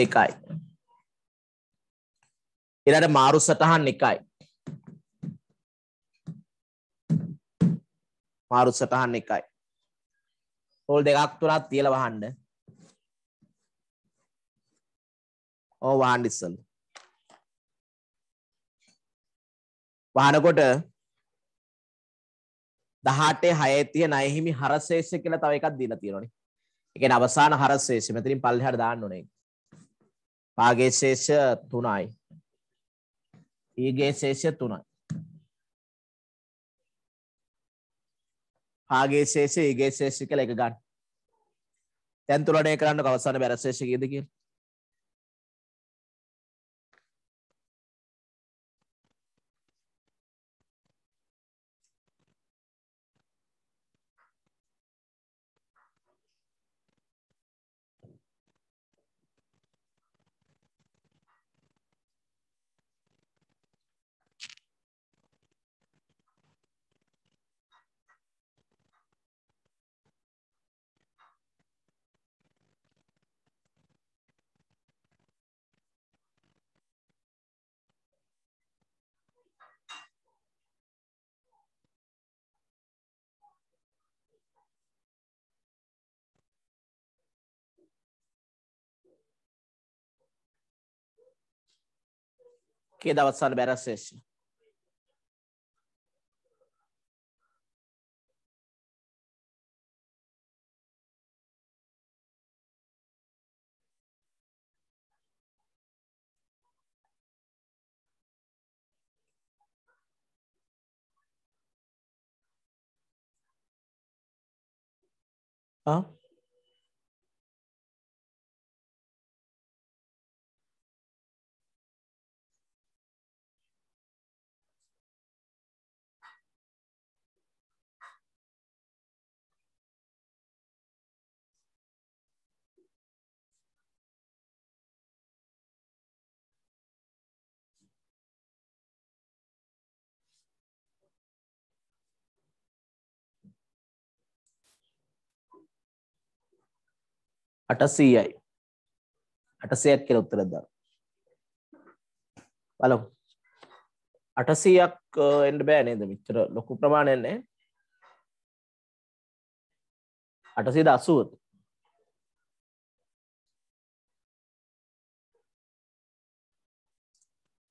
දෙකයි. ඊළඟට මාරු සටහන් එකයි. මාරු සටහන් එකයි. හෝල් දෙකක් තුනක් තියලා වහන්න. ඕ වහන්න ඉස්සෙල්ලා. වහනකොට 18 6 තියෙන අයහිමි හරශේෂය කියලා තව එකක් දීලා තියෙනවානේ. ඒ කියන්නේ අවසාන හරශේෂය මෙතනින් පල්ලෙහාට දාන්න ඕනේ. පාගේ ශේෂය 3යි. ඊගේ ශේෂය 3යි. ආගේ ශේෂය ඒගේ ශේෂි කියලා එක ගන්න. දැන් තුලණය කරන්න කවසන බැරශේෂ කීයද කියලා. que quedava Salbera Sessi. Huh? අටසීයයි අටසයක් කියල උත්තරද බලු අටසීයක් එන්ඩ බෑ නේද මිචර ලොකු ප්‍රමාණයන්නේ අටසිද අසුවත්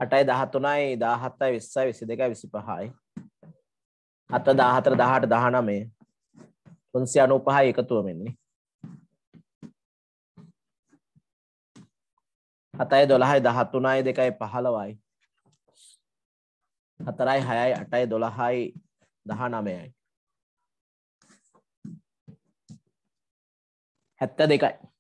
අටයි දහතුනයි දාහත්තයි විස්සයි විසි දෙකයි විසි පහයි අත දාහතර දහට දහනමේ තුන්සි අනු පහයි එකතුව මෙන්නේ හතයි දොළහයි දහත්තුනයි දෙකයි පහළවයි හතරයි හයයි අටයි දොළහයි දහ නමයයි හැත්ත දෙකයි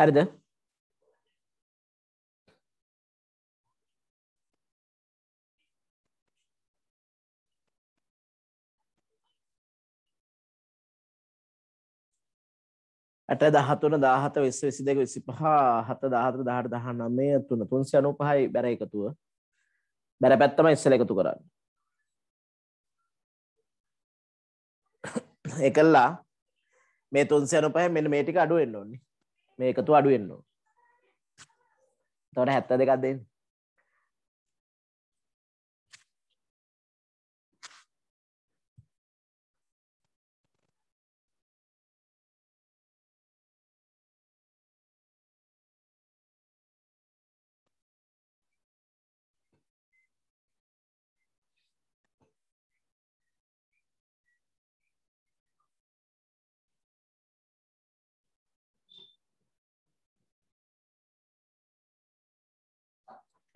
හරිද ඇට දහතුන දාහත විස් විසි දෙක විසි පහා හත දාහතර දහට දහ නමය තුන තුන්සි අනු පහයි බැර එකතුව බැර පැත්තම ඉස්සල එකතු කරන්න එකල්ලා මේ තුන්සයනු පහ මෙ මේ ටික අඩුවෙන්න්න ඕන්නේ මේ එකතු අඩුවෙන්න්න තොට හැත්ත දෙකක් දෙන්න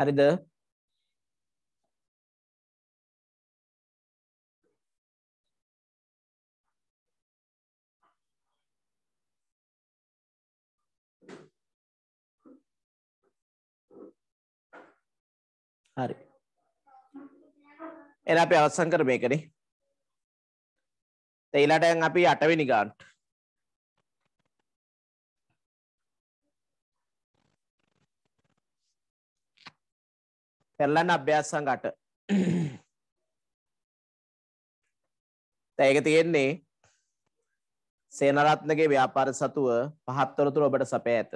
හරිද හරි එන අපි අවසන් කර මේකනේ තේලාටයන් අපි අටවෙනි ගාන්ට් පෙරලන්න අභ්‍යාසං කට තැයක තියෙන්නේ සේනරත්නගේ ව්‍යාපාර සතුව පහත්තොරතුර ඔබට සපය ඇත.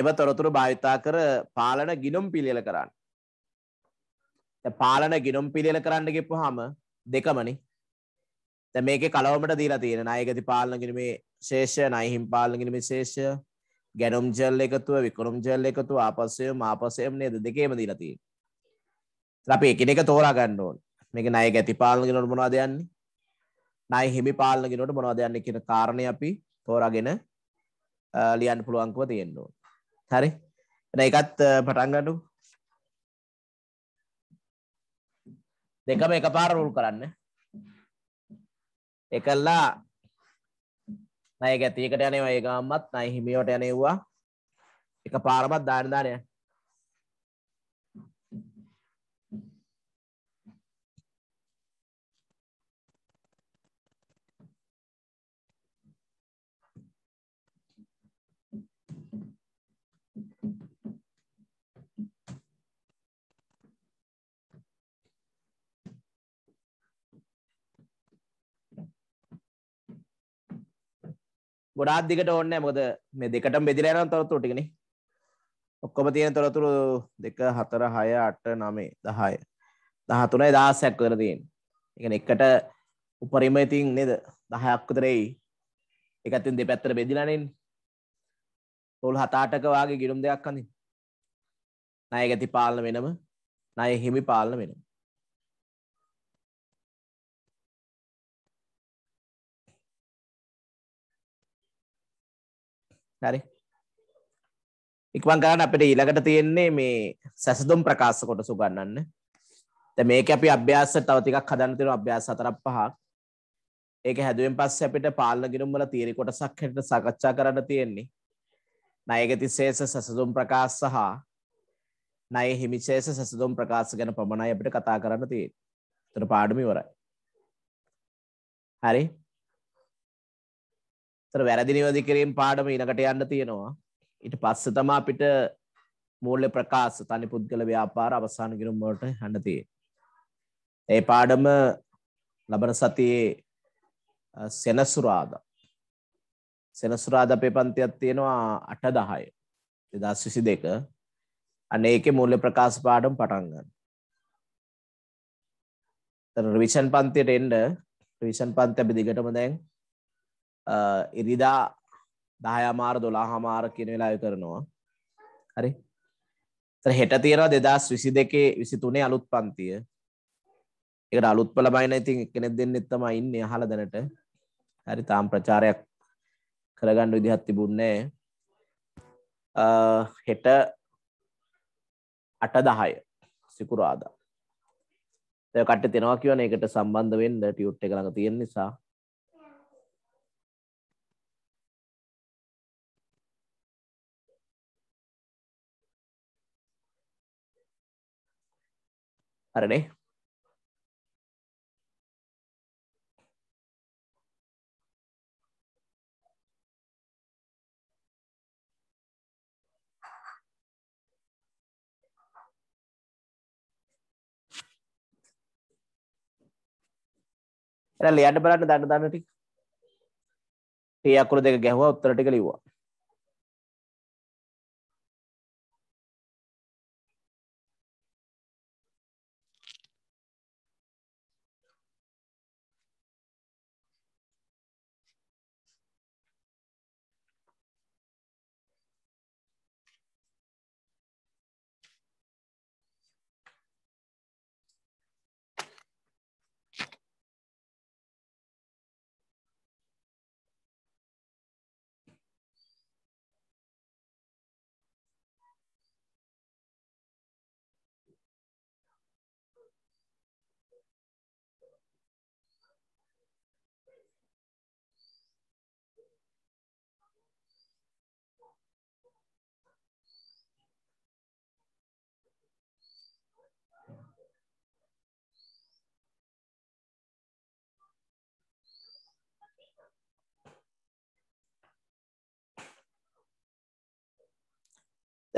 එම තොරතුරු භාවිතා කර පාලන ගිනුම් පිළියල කරන්න. පාලන ගිනුම් පිළියල කරන්න ගෙපුහම දෙකමනි. මේක කලවමට දීලා තියෙන නායගති පාලන ගිනීමේ ශේෂය නයිහිම් පාලන ගිනීමේ ශේෂය ගැනුම් ජල් එකතුව විකුණුම් ජල් එකතු ආපස්සය මාපසයම් නේද දෙකේම දීලති අපි එකනෙක තෝරා ගණ්ඩෝන් මේක නය ගැති පාලගෙනට මොනා දෙයන්නේ නයි හිමි පාලගෙනට මොනා දෙයන්න කියන කාරණය අපි තෝරාගෙන ලියන් පුළුවන්කුව තියෙන්නවා හරි එකත් පටන්ගඩු දෙකම එක පාර රුල් කරන්න එකල්ලා නය ගැතියකට යනේ ඒගම්මත් නයි හිමියෝට යනෙව්වා එක පාරමත් ධානදානය ගොඩාත් දිගට ඕන්න මොද මේ දෙකට බෙදිලයන තොරතුර ටිකෙන ඔක්කොම තියෙන තොරතුරු දෙක හතර හය අට නමේ දහය දහතුනයි දාසයක් කරතියෙන් එක එකට උපරිම ඉතින් නේද දහයක්කතරෙයි එකතින් දෙපැත්තර බෙදිලනෙන් තොල් හතාටක වගේ ගිරුම් දෙයක් කඳින් නය ගැති පාලන වෙනම නය හිමි පාලන වෙනම හරි ඉක්මන් කරන්න අපිට ඊළඟට තියෙන්නේ මේ සැසදුම් ප්‍රකාශ කොටස උගන්වන්න. දැන් මේක අපි අභ්‍යාස තව ටිකක් හදන්න තියෙනවා අභ්‍යාස හතරක් පහක්. ඒක හැදුවෙන් පස්සේ අපිට පාලන ගිණුම් වල තියෙන කොටසක් හැටියට සාකච්ඡා කරන්න තියෙන්නේ. ණයගතිශේෂ සැසදුම් ප්‍රකාශ සහ ණය හිමිශේෂ සැසදුම් ප්‍රකාශ ගැන පමණයි අපිට කතා කරන්න තියෙන්නේ. ඒතර පාඩම ඉවරයි. හරි තර වැරදි නිවැරදි කිරීම පාඩම ඊනකට යන්න තියෙනවා. ඊට පස්සේ තමයි අපිට මූල්‍ය ප්‍රකාශ තනි පුද්ගල ව්‍යාපාර අවසාන ගිණුම් වලට යන්න තියෙන්නේ. ඒ පාඩම ලබන සතියේ සෙනසුරාදා සෙනසුරාදා අපේ පන්තියක් තියෙනවා 8 10 2022 අනේ ඒකේ මූල්‍ය ප්‍රකාශ පාඩම් පටන් ගන්න. රිවිෂන් පන්තියට එන්න රිවිෂන් පන්ති අපි දිගටම දැන් ඉරිදා දහයමාර දොලා හමාර කියන වෙලා කරනවා හරි හෙට තියෙනවා දෙදස් විසි දෙකේ විසි තුනේ අලුත් පන්තිය එකට අලුත් පල බයින ඉතින් කෙනෙක් දෙන්න එත්තම ඉන්න හල දැනට හරි තාම් ප්‍රචාරයක් කරගන්න විදිහත් තිබුන්නේ හෙට අට දහය සිකුරාදා තකට තෙනවා කියවන එකට සම්බන්ධ වෙන්න ටියුට් එක ළඟ තියෙන නිසා හරනේ එතන ලියන්න බලන්න දන්න දන්න ටික. ඒ අකුරු දෙක ගැහුවා උත්තර ටික ලිව්වා.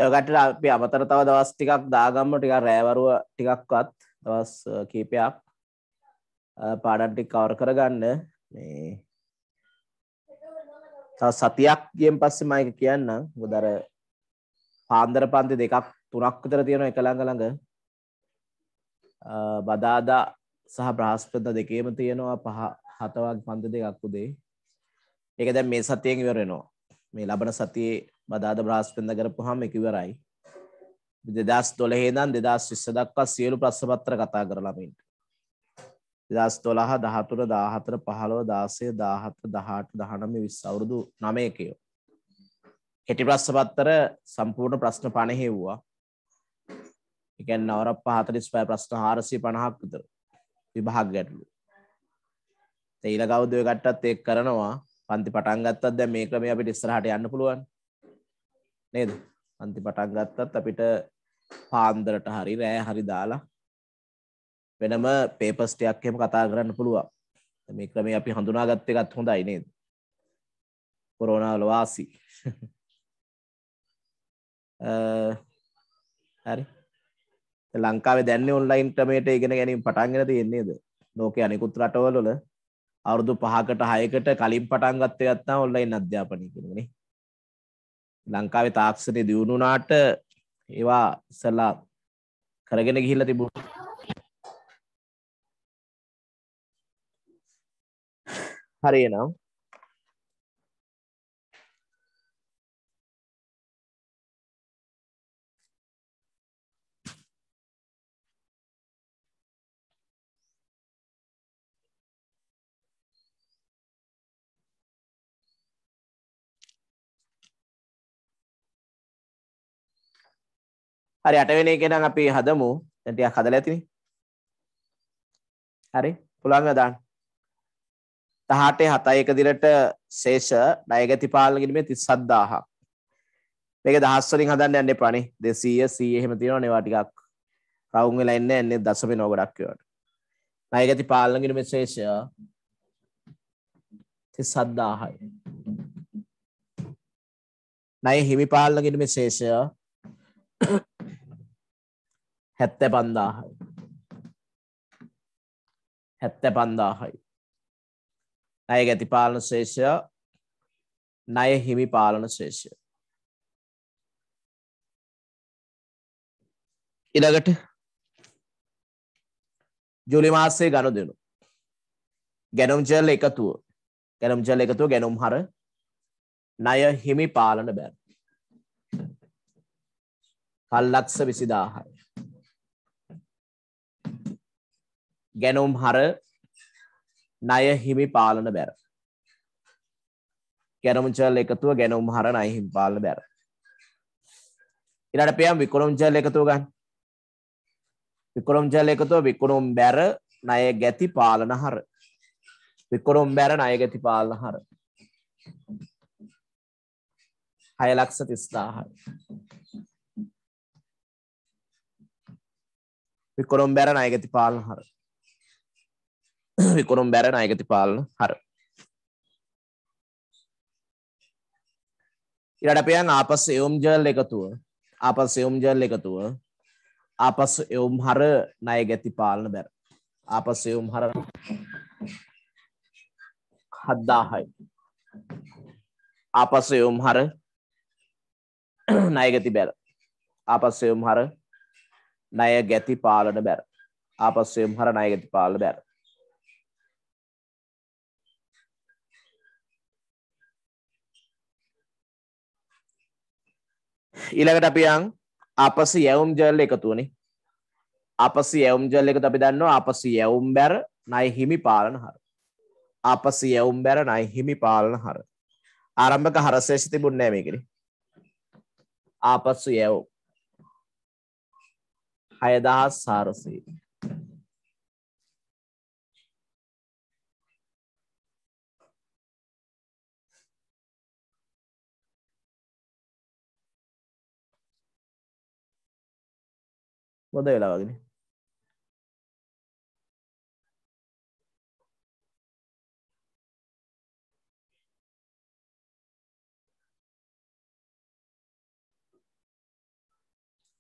ඒකට අපි අමතර තව දවස් ටිකක් දාගම්ම ටික රෑවරුව ටිකක්වත් දවස් කීපයක් පාඩන්ටික් කවර කරගන්න මේ තව සතියක් ගියෙන් පස්සේ මයික කියන්න ගොදර පාන්දර පන්ති දෙකක් තුනක් විතර තියෙන එක ළඟ ළඟ බදාදා සහ බ්‍රහස්පත දෙකේම තියෙනවා පහ හතවක් පන්ති දෙකක් උදේ ඒක දැන් මේ සතියෙන් ඉවර වෙනවා මේ ලබන සතියේ බදාද බ්‍රහස්පෙන්ද කරපුහම එක ඉවරයි. දෙදස් දොළහේ දන් දෙදස් විස්ස දක්වා සියලු ප්‍රස්සපත්‍ර කතා කරලමින්ට. දෙදස් දොළහ දහතුර දාහතර පහළොව දාසය දාහත දහට දහනම විස් අවුරුදු නමයකයෝ. හෙටි ප්‍රස්සපත්තර සම්පූර්ණ ප්‍රශ්න පණහෙව්වා එකැන් අවරප පහතරිස් පෑ ප්‍රශ්න හාරසී පණහක් විතර විභාග ගැටලු. තෙයිල ගෞද්ධය ගට්ටත් එක් කරනවා පන්ති පටන් ගත්තත් දැන් මේ ක්‍රමය අපිට ඉස්සරහට යන්න පුළුවන් නේද පන්ති පටන් ගත්තත් අපිට පාන්දරට හරි රෑ හරි දාලා වෙනම පේපර්ස් ටිකක් එහෙම කතා කරන්න පුළුවන් මේ ක්‍රමය අපි හඳුනාගත්ත එකත් හොඳයි නේද කොරෝනා වල වාසි හරි ලංකාවේ දැන්නේ ඔන්ලයින් ක්‍රමයට ඉගෙන ගැනීම පටන් ගෙන තියෙන්නේ නේද ලෝකයේ අනිකුත් රටවල වල අවුරුදු පහකට හයකට කලින් පටන් ගත්තේ නැත්නම් ඔන්ලයින් අධ්‍යාපනය කියනනේ. ලංකාවේ තාක්ෂණය දියුණු වුණාට ඒවා ඉස්සලා කරගෙන ගිහිල්ලා තිබුණා. හරි එනම් හරි අටවෙන එක නම් අපි හදමු. දැන් ටිකක් හදලා ඇතිනේ. හරි. පුළුවන් දාන්න. 18 7 එක දිරට ශේෂ ණය ගති පාලන ගිණුමේ 37000ක්. මේක දහස් වලින් හදන්න යන්න එපා නේ. 200 100 එහෙම තියෙනවනේ ඒවා ටිකක් රවුම් වෙලා ඉන්නේ නැහැ. දශමේ නෝ ගොඩක් ඒවට. ණය ගති පාලන ගිණුමේ ශේෂය 37000යි. ණය හිමි පාලන ගිණුමේ ශේෂය හැත්ත පන්දාහයි හැත්ත පන්දාහයි ඇය ගැති පාලන ශේෂය ණය හිමි පාලන ශේෂය ඉළඟට ජුලි මාසේ ගණු දෙනු ගැනුම් ජල් එකතුව ගැනුම් ජල් එකතුව ගැනුම් හර ණය හිමි පාලන බැර කල්ලක්ෂ විසිදාහයි. ගැනුම් හර ණය හිමි පාලන බැර. ගැනුම්චල් එකතුව ගැනුම් හර ණය හිමි පාලන බැර. ඊළඟට පියම් විකුණුම්චල් එකතුව ගන්න. විකුණුම්චල් එකතුව විකුණුම් බැර ණය ගැති පාලන හර. විකුණුම් බැර ණය ගැති පාලන හර. 6 ලක්ෂ 30000යි. විකොරම් බැර නායගති පාලන හර විකොරම් බැර නායගති පාලන හර ඉරට අපයන් ආපස් එවුම් ජල් එකතුව ආපස් එවුම් ජල් එකතුව ආපස් එවුම් හර ණය ගැති පාලන බැර ආපස් එවුම් හර හද්දාහයි ආපස් එවුම් හර ණය ගැති බැර ආපස් එවුම් හර ණය ගැති පාලන බැර. ආපස්සෙම හර ණය ගැති පාලන බැර. ඊළඟට අපි යන් ආපස්සෙ යවුම් ජල් එකතු වෙනි. ආපස්සෙ යවුම් ජල් එකතු අපි දන්නවා ආපස්සෙ යවුම් බැර ණය හිමි පාලන හර. ආපස්සෙ යවුම් බැර ණය හිමි පාලන හර. ආරම්භක හරසේෂ තිබුණේ නැහැ මේකනේ. ආපස්සෙ යවුම් හයදහස් සාරසී. බොද වෙලා වගෙන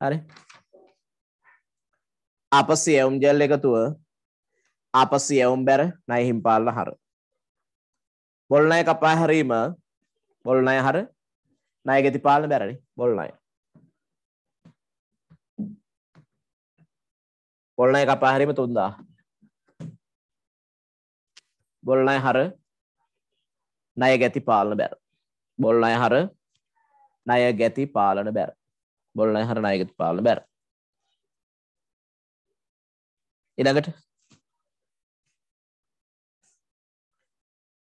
හරි අප සියවුම් ජැල් එකතුව අප සියවුම් බැර නයහිම්පාල්ල හර. බොල්නය කපා හැරීම බොල්නය හර නයගෙති පාලන බැරණි බොල්නය. බොල්නය කපා හැරීම තුන්දා. බොල්නය හර නය ගැති පාලන බැර. බොල්නය හර නය ගැති පාලන බැර. බොල්නය හර නයගෙති පාලන බැර. එළඟට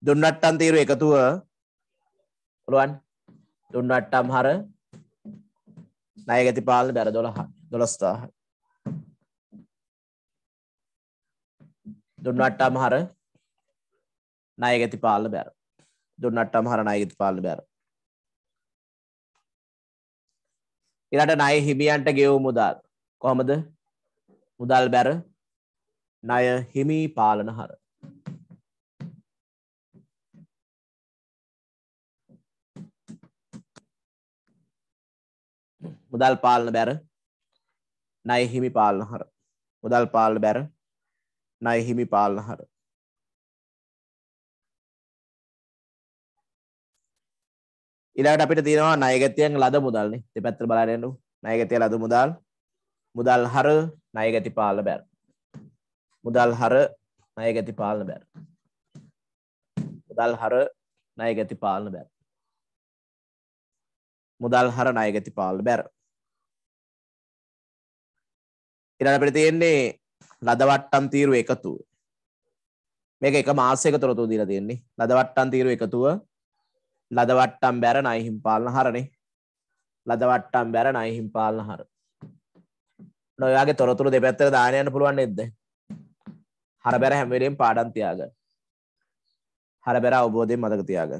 දුන්නට්ටන් තීරු එකතුව පුළුවන් දුන්නට්ටම් හර ණය ගති පාලන බැර 12 12000 දුන්නට්ටම් හර ණය ගති පාලන බැර දුන්නට්ටම් හර ණය ගති පාලන බැර ඊළඟට ණය හිමියන්ට ගෙවූ මුදල් කොහොමද මුදල් බැර 12000 ණය හිමි පාලන හර මුදල් පාලන බැර ණය හිමි පාලන හර මුදල් පාලන බැර ණය හිමි පාලන හර ඊළඟට අපිට තියෙනවා ණයගැතියන් ලද මුදල්නේ දෙපැත්ත බලන්න යන්න ණයගැතිය ලද මුදල් මුදල් හර ණයගැති පාලන බැර මුදල් හර ණය ගැති පාලන බැර. මුදල් හර ණය ගැති පාලන බැර. මුදල් හර ණය ගැති පාලන බැර. ඊළඟ අපිට තියෙන්නේ ලදවට්ටම් තීරුව එකතුව. මේක එක මාසයක තොරතුරු දීලා තියෙන්නේ. ලදවට්ටම් තීරුව එකතුව ලදවට්ටම් බැර ණයහිම් පාලන හරනේ. ලදවට්ටම් බැර ණයහිම් පාලන හර. ඔයාගේ තොරතුරු දෙපැත්තට දාන යන්න පුළුවන් නේද? හර බැර හැමවෙලෙන් පාඩන්තියාග හර බැර අවබෝධය මතකතියාග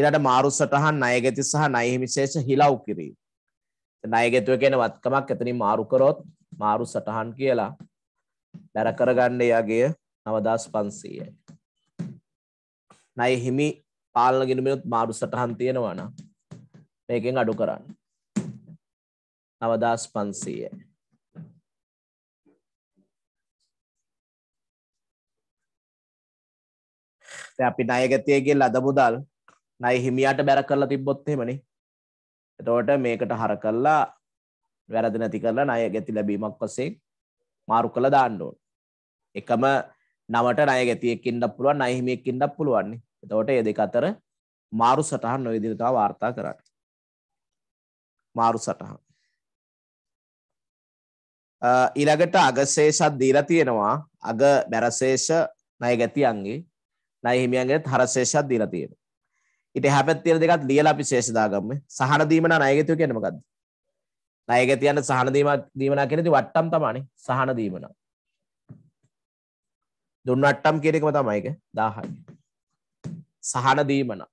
ඉරට මාරු සටහන් නයගැති සහ නයහිමිශේෂ හිලව් කිරී නයගැතුව කියෙන වත්කමක් ඇතනින් මාරුකරොත් මාරු සටහන් කියලා බැරකරගන්න යාගේ නවදස් පන්සීයයි. නය හිමි පාලන ගෙනමිනුත් මාරු සටහන් තියෙනවන මේකෙන් අඩු කරන්න නවදස් පන්සීයයි. අපි ණයගතියගේ ලද මුදල් ණය හිමියට බැර කරලා තිබ්බොත් එහෙමනේ. එතකොට මේකට හර කරලා වැරදි නැති කරලා ණයගති ලැබීමක් වශයෙන් මාරු කරලා දාන්න ඕන. එකම නමට ණයගතියෙක් ඉන්නත් පුළුවන් ණය හිමියෙක් ඉන්නත් පුළුවන් නේ. එතකොට මේ දෙක අතර මාරු සටහන් ඔය විදිහට තමයි වාර්තා කරන්නේ. මාරු සටහන්. ඊළඟට අගශේෂත් දීලා තියෙනවා අග බැරශේෂ ණයගැතියන්ගේ නයි හිමියන්ගේ හරශේෂයක් දීලා තියෙනවා. ඉතින් එහා පැත්තේ තියෙන දෙකත් ලියලා අපි ශේෂ දාගමු. සහන දීම නම් ණයගැතිව කියන්නේ මොකද්ද? ණයගැතිය කියන්නේ සහන දීම දීමනා කියන්නේ ඉතින් වට්ටම් තමයි. සහන දීම නම්. දුන්න වට්ටම් කියන එකම තමයි ඒක 1000යි. සහන දීම නම්.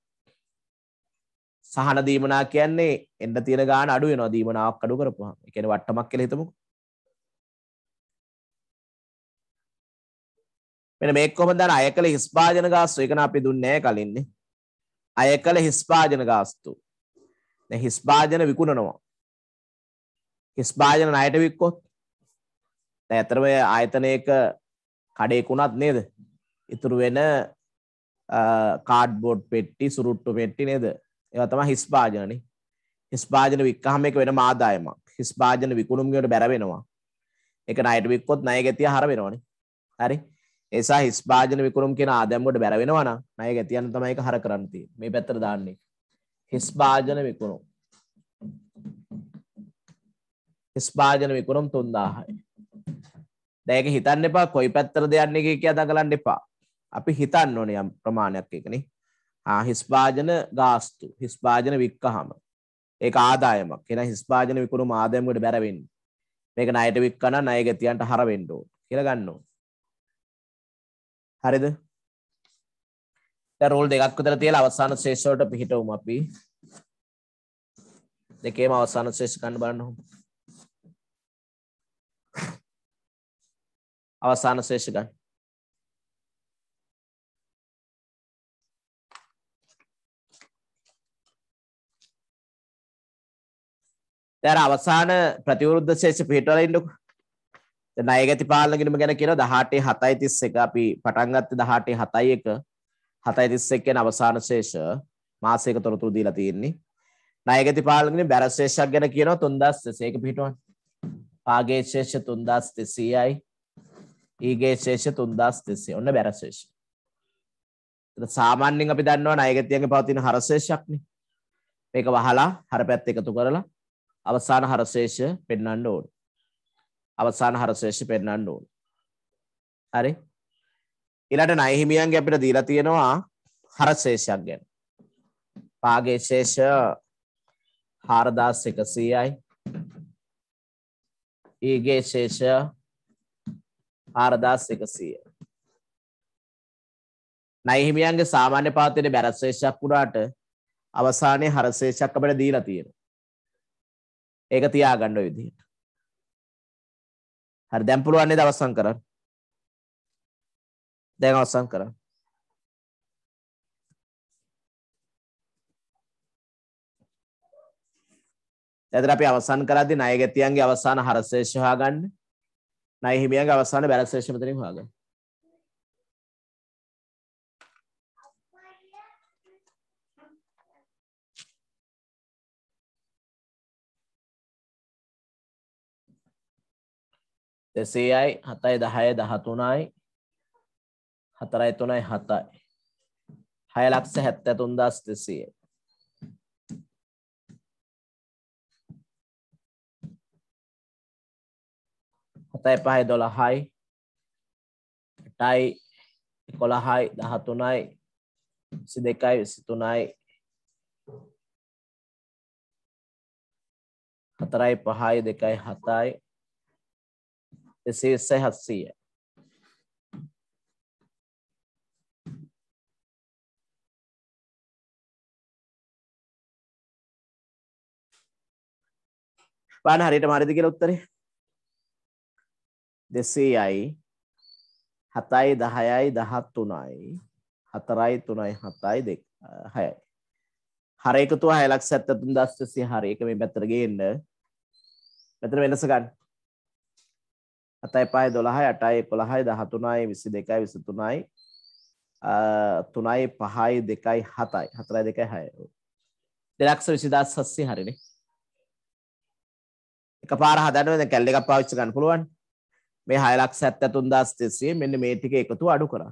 සහන දීමනා කියන්නේ එන්න තියෙන ගාන අඩු වෙනවා දීමනාවක් අඩු කරපුවාම. ඒ කියන්නේ වට්ටමක් කියලා හිතමුකෝ. මෙන්න මේක කොහොමද අර අය කළ හිස්පාජන ගාස්තු ඒක න අපි දුන්නේ නැහැ කලින්නේ අය කළ හිස්පාජන ගාස්තු දැන් හිස්පාජන විකුණනවා හිස්පාජන ණයට වික්කොත් දැන් ඇත්තටම ආයතනයක කඩේක උනත් නේද ඉතුරු වෙන කාඩ්බෝඩ් පෙට්ටි සුරුට්ටු පෙට්ටි නේද ඒවා තමයි හිස්පාජනනේ හිස්පාජන වික්කහම එක වෙනම ආදායමක් හිස්පාජන විකුණුම් වලට බැර වෙනවා ඒක ණයට වික්කොත් ණය ගැතිය හර වෙනවනේ හරි ඒසා හිස් භාජන විකුරුම් කෙන ආදැම්ගොට බැරවෙනවන අය ගැතියන්න තමයික හර කරන්ති මේ පැත්තර දාන්නේ හිස් භාජන විකුණු හිස් භාජන විකුණුම් තුන්දාහයි දැක හිතන්න එපා කොයි පැත්තර දෙයන්නේ එක අද කලන්න එපා අපි හිතන්න ඕන යම් ප්‍රමාණයක් එකන හිස්භාජන ගාස්තු හිස්භාජන වික්කහම ඒ ආදායමක් කියෙන හිස්භාජන විකුණු ආදයමට බැරවෙන් මේක නයට වික්කන නය ගැතියන්ට හරවෙන්ඩෝ කියලගන්නවා හරිද රෝල් දෙකක් විතර තියලා අවසාන ශේෂ වලට පිහිටවමු අපි දෙකේම අවසාන ශේෂ ගන්න බලන්නකො අවසාන ශේෂ ගන්න දැන් අවසාන ප්‍රතිවිරුද්ධ ශේෂ පිහිටවලා ඉන්නකෝ ණයගැති පාලනගිනම ගැන කියන 18 731 අපි පටන් ගත්තේ 18 731 731 කියන අවසාන ශේෂ මාසයක තොරතුරු දීලා තියෙන්නේ. ණයගැති පාලනගිනේ බැර ශේෂයක් ගැන කියනවා 3300 ඒක පිටවන්න. පාගේ ශේෂ 3300යි. ඊගේ ශේෂ 3300. ඔන්න බැර ශේෂ. සාමාන්‍යයෙන් අපි දන්නවා ණයගැතියන්ගේ පවතින හර ශේෂයක්නේ. මේක වහලා හර පැත්ත එකතු කරලා අවසාන හර ශේෂ පෙන්වන්න ඕනේ. අවසාන හරශේෂි පෙන්වන්න ඕන. හරි. ඊළඟට නයහිමියන්ගේ අපිට දීලා තියෙනවා හරශේෂයක් ගැන. පාගේ ශේෂ 4100යි. ඊගේ ශේෂ 4100යි. නයහිමියන්ගේ සාමාන්‍ය පාත්තේ බැරශේෂයක් පුරාට අවසානයේ හරශේෂයක් අපිට දීලා තියෙනවා. ඒක තියාගන්න ඔය විදිහට. හරි දැන් පුළුවන් නේද අවසන් කරන්න දැන් අවසන් කරන්න එතන අපි අවසන් කරද්දී ණය ගැතියන්ගේ අවසාන හරශේෂ හොයාගන්න ණය හිමියන්ගේ අවසාන බැලන්ස් රේෂියෝ මෙතනින් හොයාගන්න Desiai hatai dahai dahatunai hatarai tunai hatai. Hai lakse hette tundas desiai. හතයි පහයි දොළහයි අටයි එකොළහයි දහතුනයි විසි දෙකයි විසිතුනයි හතරයි පහයි දෙකයි හතයි එසේසයි හත්සීය. පාන හරියට මාරිද කියලා උත්තරේ දෙසීයයි හතයි දහයයි දහත් තුනයි හතරයි තුනයි හතයි දෙ හයයි හර එකතුව හයලක් සැත්තතුන් දස්වසි හරි එක මේ පැත්තර ගන්න පැතර වෙනස ගන්න අතයි පහයි දොළහයි අටයි එකොළහයි දහතුනයි විසි දෙකයි විසි තුනයි තුනයි පහයි දෙකයි හතයි හතරයි දෙකයි හය දෙලක්ෂ විසිදා සස්සය හරිනේ එක පාර හදනුව කැල්ල එකක් පාවිච්ච ගන්න පුළුවන් මේ හයලක් සැත්ත තුන්දස් තෙසේ මෙන්න මේ ටික එකතු අඩු කරා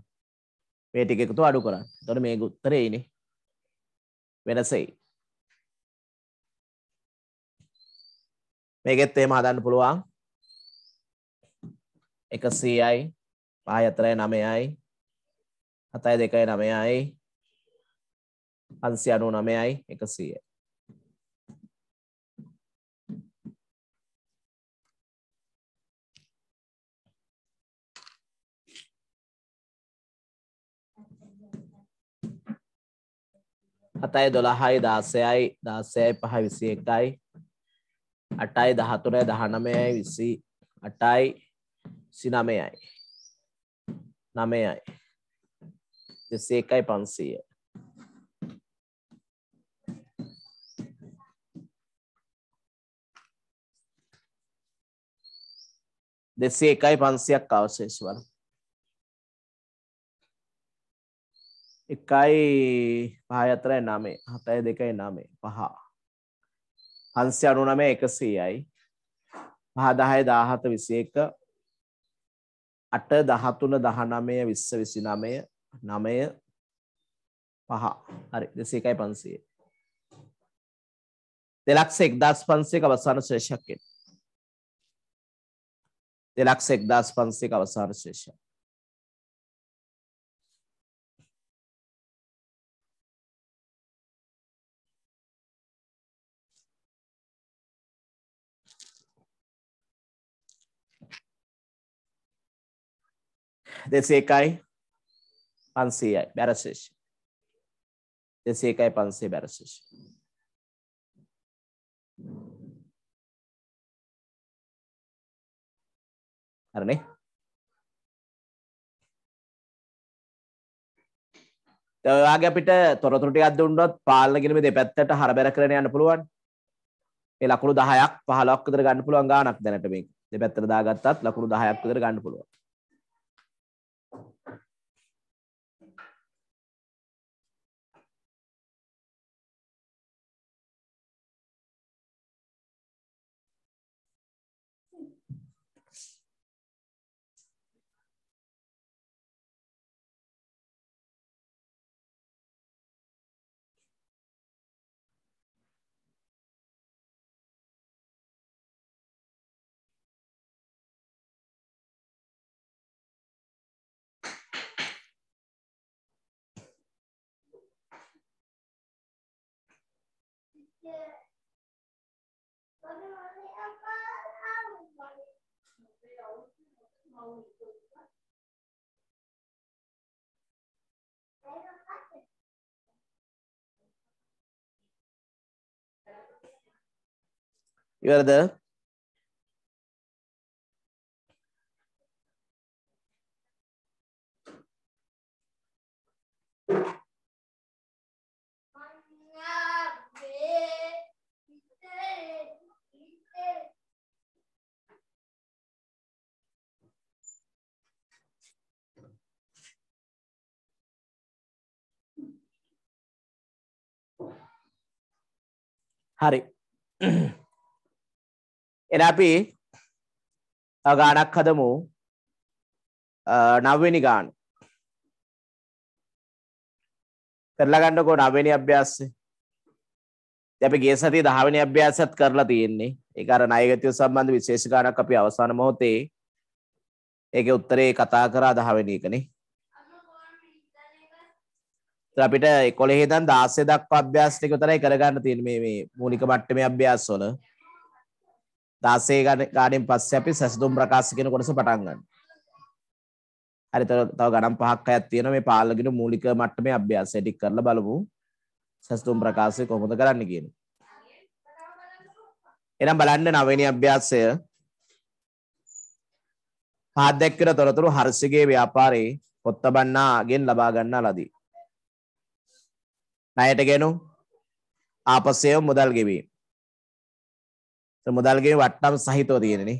මේ ටික එකතු අඩු කරන්න තොට මේ ගුත්තරේයිනේ වෙනසයි මේකෙත් ඒම හදන්න පුළුවන් එකසීයයි පහ අතරයි නමයයි හතයි දෙකයි නමයයි අන්සි අනු නමයයි එකසීය හතයි දොළහයි දාසයයි දාසයයි පහ විසි එකයි අටයි දහතුනයි දහනමයයි විසි අටයි සිනමයයි නමයයි දෙසේකයි පන්සීය දෙසේ එකයි පන්සියක් අවශේෂ වන එකයි පහයතරයි නමේ හතයි දෙකයි නමේ පහ පන්සි අනු නමේ එකසීයයි පහදාහය දාහත විසේක අට දහතුන දහනමය විස්ස විසි නමය නමය පහ හරි දෙසේකයි පන්සේ දෙලක්ෂ එක්දස් පන්සේක අවසාන ශ්‍රේෂක්කෙන් දෙලක්ෂ එක්දස් පන්සේක අවසාන ශ්‍රේෂක් දෙසේ එකයි පන්සීයයි බැරශේෂ දෙසේ එකයි පන්සේ බැරශේෂ හරනේ ඔයාගේ අපිට තොරතුරු ටිකක් දුන්නොත් පාලන ගිණුමේ දෙපැත්තට හරබැර කරගෙන යන්න පුළුවන්. ඒ ලකුණු 10ක් 15ක් විතර ගන්න පුළුවන් ගාණක් දැනට මේක. දෙපැත්තට දාගත්තත් ලකුණු 10ක් විතර ගන්න පුළුවන්. You are there? හරි එන අපි ගානක් හදමු නවවෙනි ගාන කරලා ගන්නකෝ නවවෙනි අභ්‍යාසය අපි ගිය සතියේ 10 වෙනි අභ්‍යාසයත් කරලා තියෙන්නේ ඒක අර ණයගතිය සම්බන්ධ විශේෂ ගානක් අපි අවසාන මොහොතේ ඒකේ උත්තරේ කතා කරා 10 වෙනි එකනේ අපිට කොළෙහිදන් දාසය දක්වා අභ්‍යාස්ටික තරයි කරගන්න තියෙන මේ මූලික මට්ටමේ අභ්‍යාස් වල දාසේ ගාඩෙන් පස්සේ අපි සැසඳුම් ප්‍රකාශ කියන කොටස පටන් ගන්න. හරි තව ගණන් පහක් අයක් තියෙනවා මේ පාලගෙන මූලික මට්ටමේ අභ්‍යාසය ටික කරලා බලමු. සැසඳුම් ප්‍රකාශය කොහොමද කරන්න කියන්නේ. එහෙනම් බලන්න නවවෙනි අභ්‍යාසය පාදයක් කියලා තොරතුරු හර්ෂගේ ව්‍යාපාරේ පොත්තබන්නාගෙන් ලබා ගන්නා ලදී. ණයට ගෙනුම් ආපස්සේව මුදල් ගෙවීම. මුදල් ගෙවීම වට්ටම් සහිතව තියෙනනේ.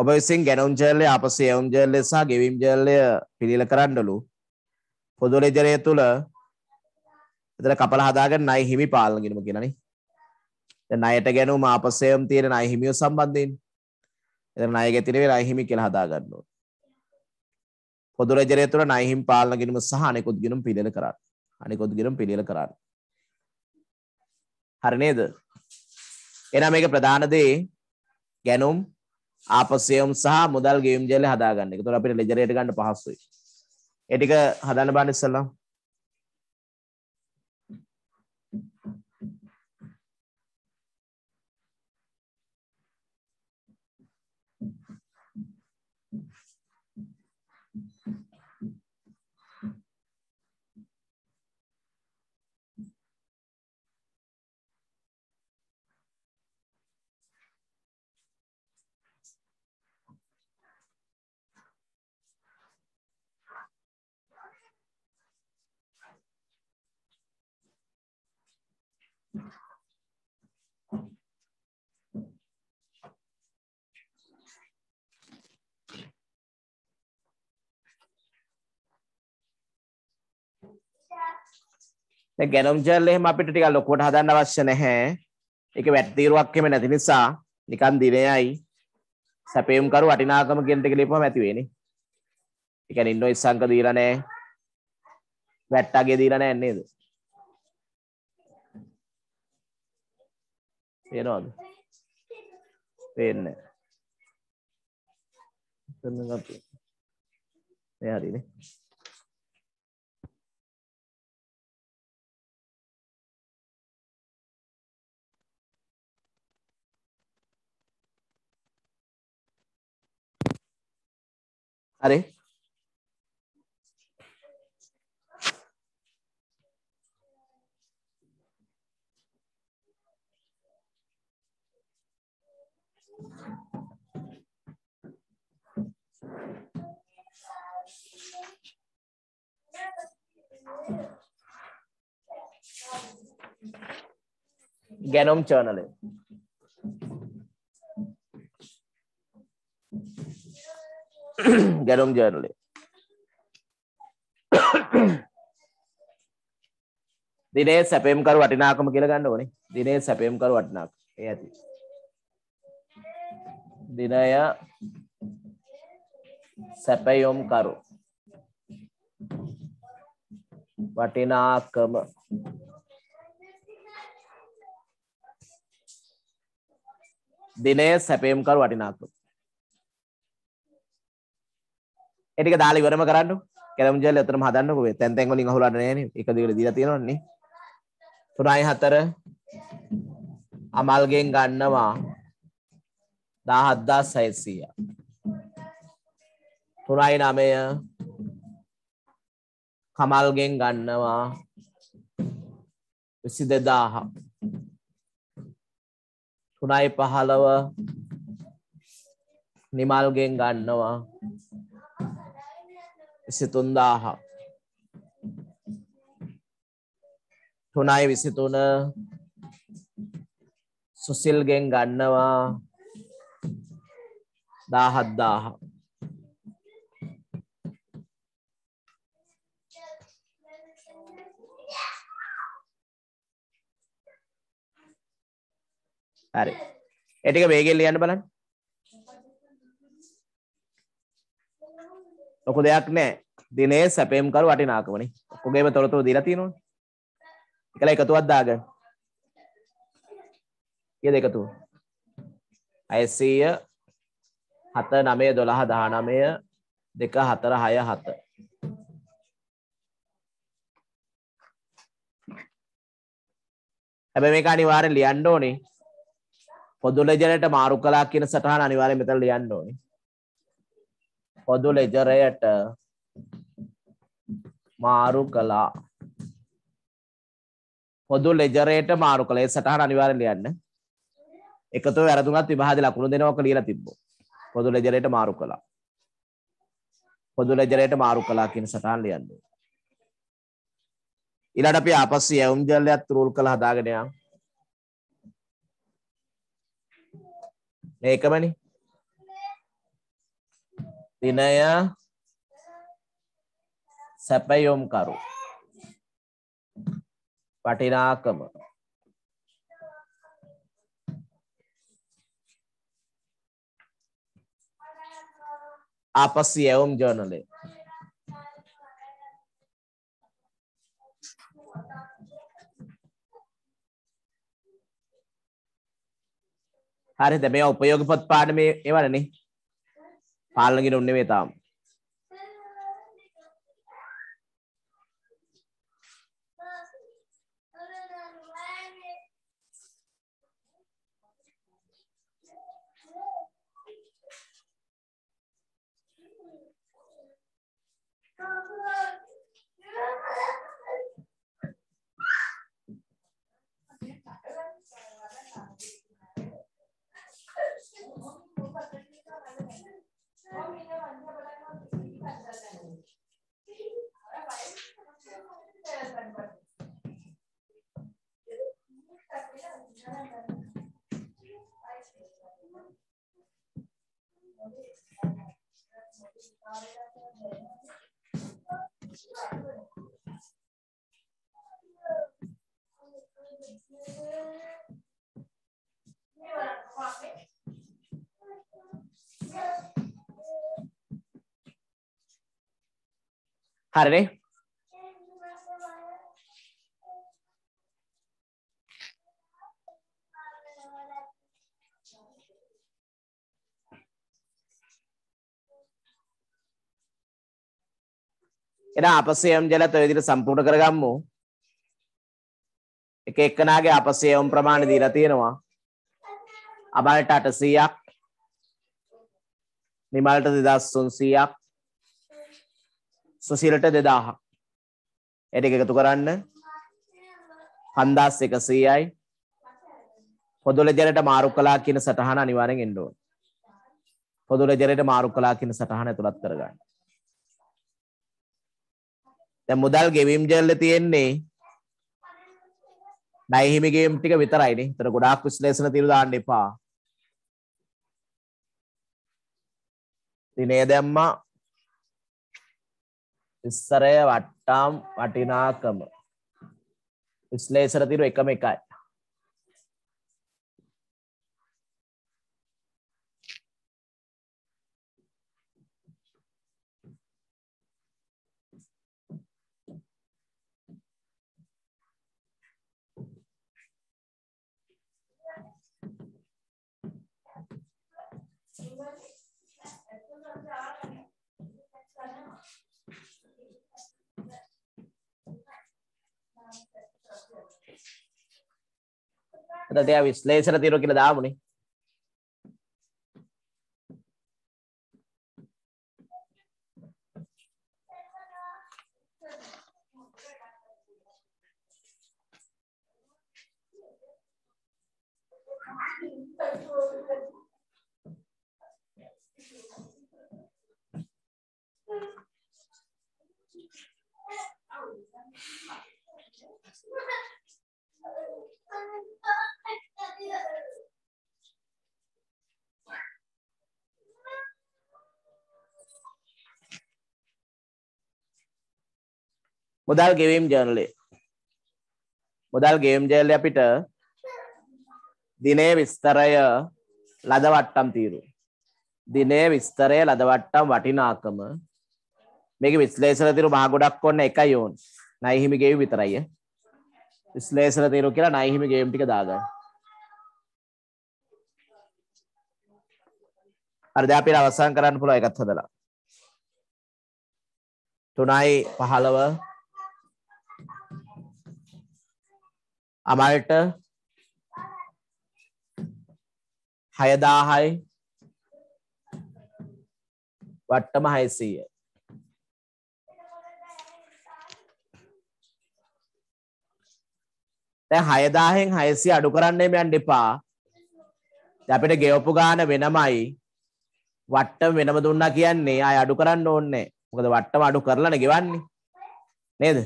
ඔබ විසින් ගැනුම් ජර්ලය ආපස්සේ යවුම් ජර්ලය සහ ගෙවීම් ජර්ලය පිළිල කරන්නලු. පොදු ලෙජරය තුළ එතන කපලා හදාගෙන ණය හිමි පාලනගිනම කියලානේ. දැන් ණයට ගැනුම ආපස්සේම් තියෙන ණය හිමිය සම්බන්ධයෙන්. එතන ණය ගැතිනේ ණය හිමි කියලා හදා ගන්න ඕනේ. පොදු ලෙජරය තුළ ණය හිමි පාලනගිනම සහ අනෙකුත් ගිනුම් පිළිල කරන්නේ. අනිකොදුගෙරම් පිළියල කරන්න. හරිනේද එනම් මේක ප්‍රධානදේ ගැනුම් ආපසයම් සහ මුදල් ගේම් ජෙල හදාගන්න එක තුොර අපිට ලෙජරයට ගන්න පහස්සුයි එටික හදන්න බාන්න ඉස්සල්ලා ගැනුම් ජල් එහෙම අපිට ටිකක් ලොකුවට හදන්න අවශ්‍ය නැහැ. ඒක වැට් තීරුවක් එහෙම නැති නිසා නිකන් දිනයයි සැපේම් කරු වටිනාකම කියන ටික ලියපුවම ඇති වෙන්නේ. ඒ කියන්නේ ඉන්නෝයිස් අංක දීලා නැහැ. වැට් අගේ දීලා නැහැ නේද? පේනවද? පේන්නේ. එතන ගත්තා. ඒ හරිනේ. अरे genome journal ගැනුම් ජර්නලේ දිනේ සැපෙම්කරු වටිනාකම කියල ගන්න ඕනේ දිනේ සැපෙම්කරු වටනාක් ඒ ඇති දිනය සැපයොම්කරු වටිනාකම දිනය සැපේම්කරු වටිනාකම එටික දාලා ඉවරම කරන්න කැලම් ජෙල් එතරම් හදන්නකෝ ඒ තැන් තැන් වලින් අහුලන්න නෑනේ එක දිගට දීලා තියෙනවනේ 3යි 4 අමල්ගෙන් ගන්නවා 17600 3යි 9 කමල්ගෙන් ගන්නවා 22000 3යි 15 නිමල්ගෙන් ගන්නවා විසිතුන්දාහක් තුනයි විසිතුන සුසිල්ගෙන් ගන්නවා දාහත්දාහ හරි එටික වේගෙල් ලියන්න බලන්න ලොකු දෙයක් නෑ දිනේ සැපයම්කරු වටිනාකමනි ඔක්කොගේම තොරතුරු දීලා තියෙනවා එකල එකතුවක් දාගන්න කියද එකතුව අයසීය හත නමය දොළහ දහනමය දෙක හතර හය හත හැබ මේ අනිවාරෙන් ලියන්න ඕනේ පොදුලජනට මාරු කලා කියන සටහන අනිවාරය මෙතර ලියන්න ඕනේ පොදු ලෙජරයට මාරු කළා පොදු ලෙජරයට මාරු කළේ සටහන අනිවාර්යෙන් ලියන්න එකතු වැරදුනත් විභාගය ලකුණු දෙනවක ලියලා තිබ්බෝ පොදු ලෙජරයට මාරු කළා පොදු ලෙජරයට මාරු කළා කියන සටහන ලියන්න ඊළඟ අපි ආපස්සෙ යවුම් ජලයත් රූල් කළා හදාගෙන යන්න මේකමනේ තිනය සැපයොම්කරු වටිනාකම ආපස්සි ඇවුම් ජර්නලේ හරි දැ මේ උපයෝගපත් පාඩමේ එවරනේ පාලනගෙන ඔන්නේ මේ තාම Hare. එදා අපසයම් ජලත් ඔය විදිහට සම්පූර්ණ කරගම්මු. එක එක්කනාගේ අපසයම් ප්‍රමාණය දීලා තියෙනවා. අබලට 800ක් නිමල්ට 2300ක් සුසිලට 2000ක්. ඒක එකතු කරන්න 5100යි. පොදුල ජලයට මාරු කළා කියන සටහන අනිවාර්යෙන් එන්න ඕන. පොදුල ජලයට මාරු කළා කියන සටහන ඇතුළත් කරගන්න. දැන් මුදල් ගෙවීම් ජෙල්ල තියෙන්නේ ණය හිමි ගේම් ටික විතරයිනේ. ඒතර ගොඩාක් විශ්ලේෂණ తీරු දාන්න එපා. දිනේ දැම්මා ඉස්සරය වට්ටම් වටිනාකම විශ්ලේෂණ తీරු එකම එකයි. එතට එයා විශ්ලේෂණ තීරුව කියලා දාමුනේ Thank you. මුදල් ගෙවීම් ජර්නලය මුදල් ගේම් ජර්ලය අපිට දිනේ විස්තරය ලදවට්ටම් තීරු දිනේ විස්තරය ලදවට්ටම් වටිනාකම මේක විශ්ලේෂණ තිරු මහ ගොඩක් ඔන්න එකයි ඕන් නයිහිමිගේ විතරයි ස්ලේසල තේරු කියලා නයිහිම ගේම් ටික දාගන්න අරද අපිට අවසන් කරන්න පුළුව එකත් හදලා තුනයි පහළව අමල්ට හයදාහයි වට්ටම හයසීය දැන් 6000න් 600 අඩු කරන්න යන්න එපා. දැන් අපිට ගෙවපු ගාන වෙනමයි වට්ටම වෙනම දුන්නා කියන්නේ ආය අඩු කරන්න ඕනේ. මොකද වට්ටම අඩු කරලානේ ගෙවන්නේ. නේද?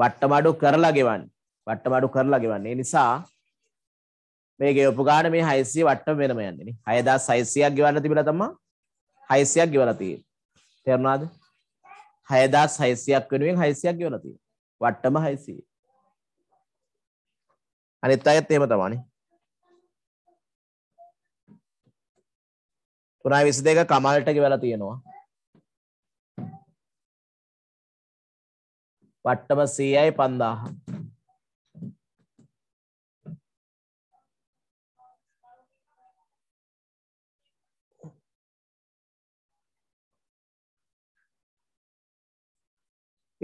වට්ටම අඩු කරලා ගෙවන්නේ. වට්ටම අඩු කරලා ගෙවන්නේ. ඒ නිසා මේ ගෙවපු ගාන මේ 600 වට්ටම වෙනම යන්නේ නේ. 6600ක් ගෙවන්න තිබිලා තමයි 600ක් ගෙවලා තියෙන්නේ. තේරුණාද? 6600ක් වෙනුවෙන් 600ක් ගෙවලා තියෙනවා. වට්ටම 600. අනිත් අයත් එහෙම තමයි. තුනයි විසි දෙක කමල්ටක වෙලා තියෙනවා. පට්ටම සීයයි පන්දාහ.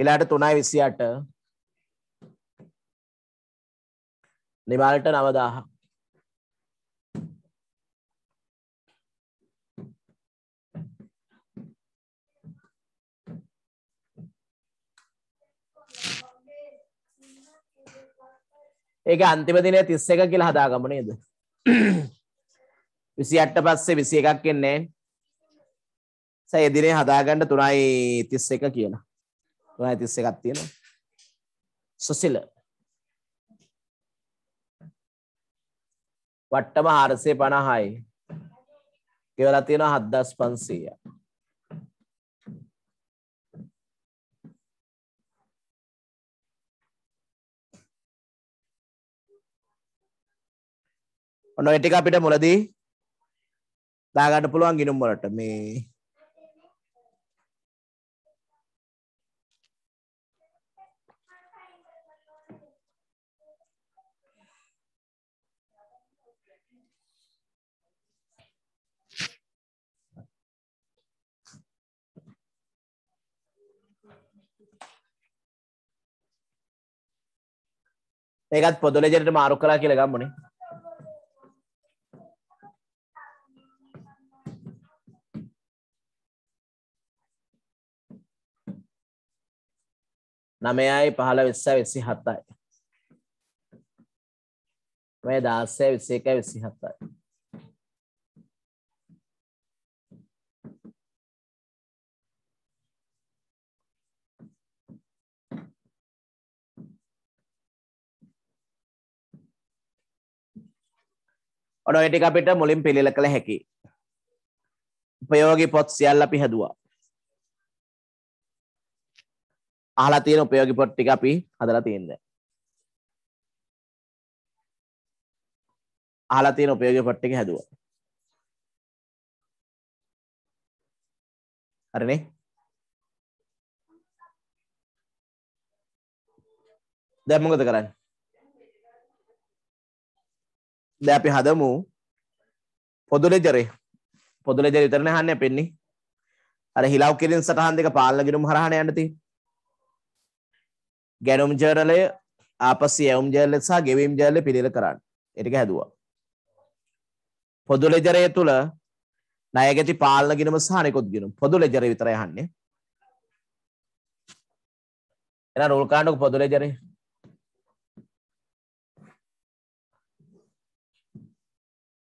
ඉලාට තුනයි විසි අට නිමල්ට නවදාහ ඒක අන්තිම දිනය තිස්ස එක කියලා හදාගම නේද විසි අට්ට පස්සේ විසි එකක් එන්නේ සැ එදිනය හදාගන්න තුනයි තිස්ස එක කියලා තුනයි තිස්ස එකක් තියෙන සුසිල වට්ටම හාරසේ පණහායි ගෙවලා තියෙන හද්දස් පන්සීය ඔන්න ටික අපිට මුලදී දාගන්න පුළුවන් ගිනුම් වලට මේ ඒකත් පොදු ලෙජරට මාරු කලා කියලා ගම්මුණේ නමයයි පහළ වෙස්ස වෙසි හතයි. මේ දාස්සය විසේකයි විසි හතයි. ඔන ඔයටක අපිට මුලින් පිළිල කළ හැකි උපයෝගි පොත් සියල්ල අපි හැදවා අහලා තියෙන උපයෝගි පොත් ටික අපි හදලා තියෙන්ද අහලා තියෙන උපයෝගි පොත් ටික හැදුවා හරිනේ දැන් මොකද කරන්නේ දැන් අපි හදමු පොදු ලෙජරේ පොදු ලෙජරේ විතරනේ අහන්නේ පෙන්නේ අර හිලව් කිරින් සටහන් දෙක පාලන ගිනුම් හරහාන යන්න තියෙන්නේ ගැනුම් ජර්නලය ආපස්සේ යවුම් ජර්නලය සහ ගෙවීම් ජර්නලය පිළිල කරන්න. ඒ ටික හැදුවා. පොදු ලෙජරය තුල ණය ගැති පාලන ගිණුම සහ අනිකුත් ගිණුම් පොදු ලෙජරය විතරයි අහන්නේ. එහෙනම් රෝල් කාණ්ඩක පොදු ලෙජරේ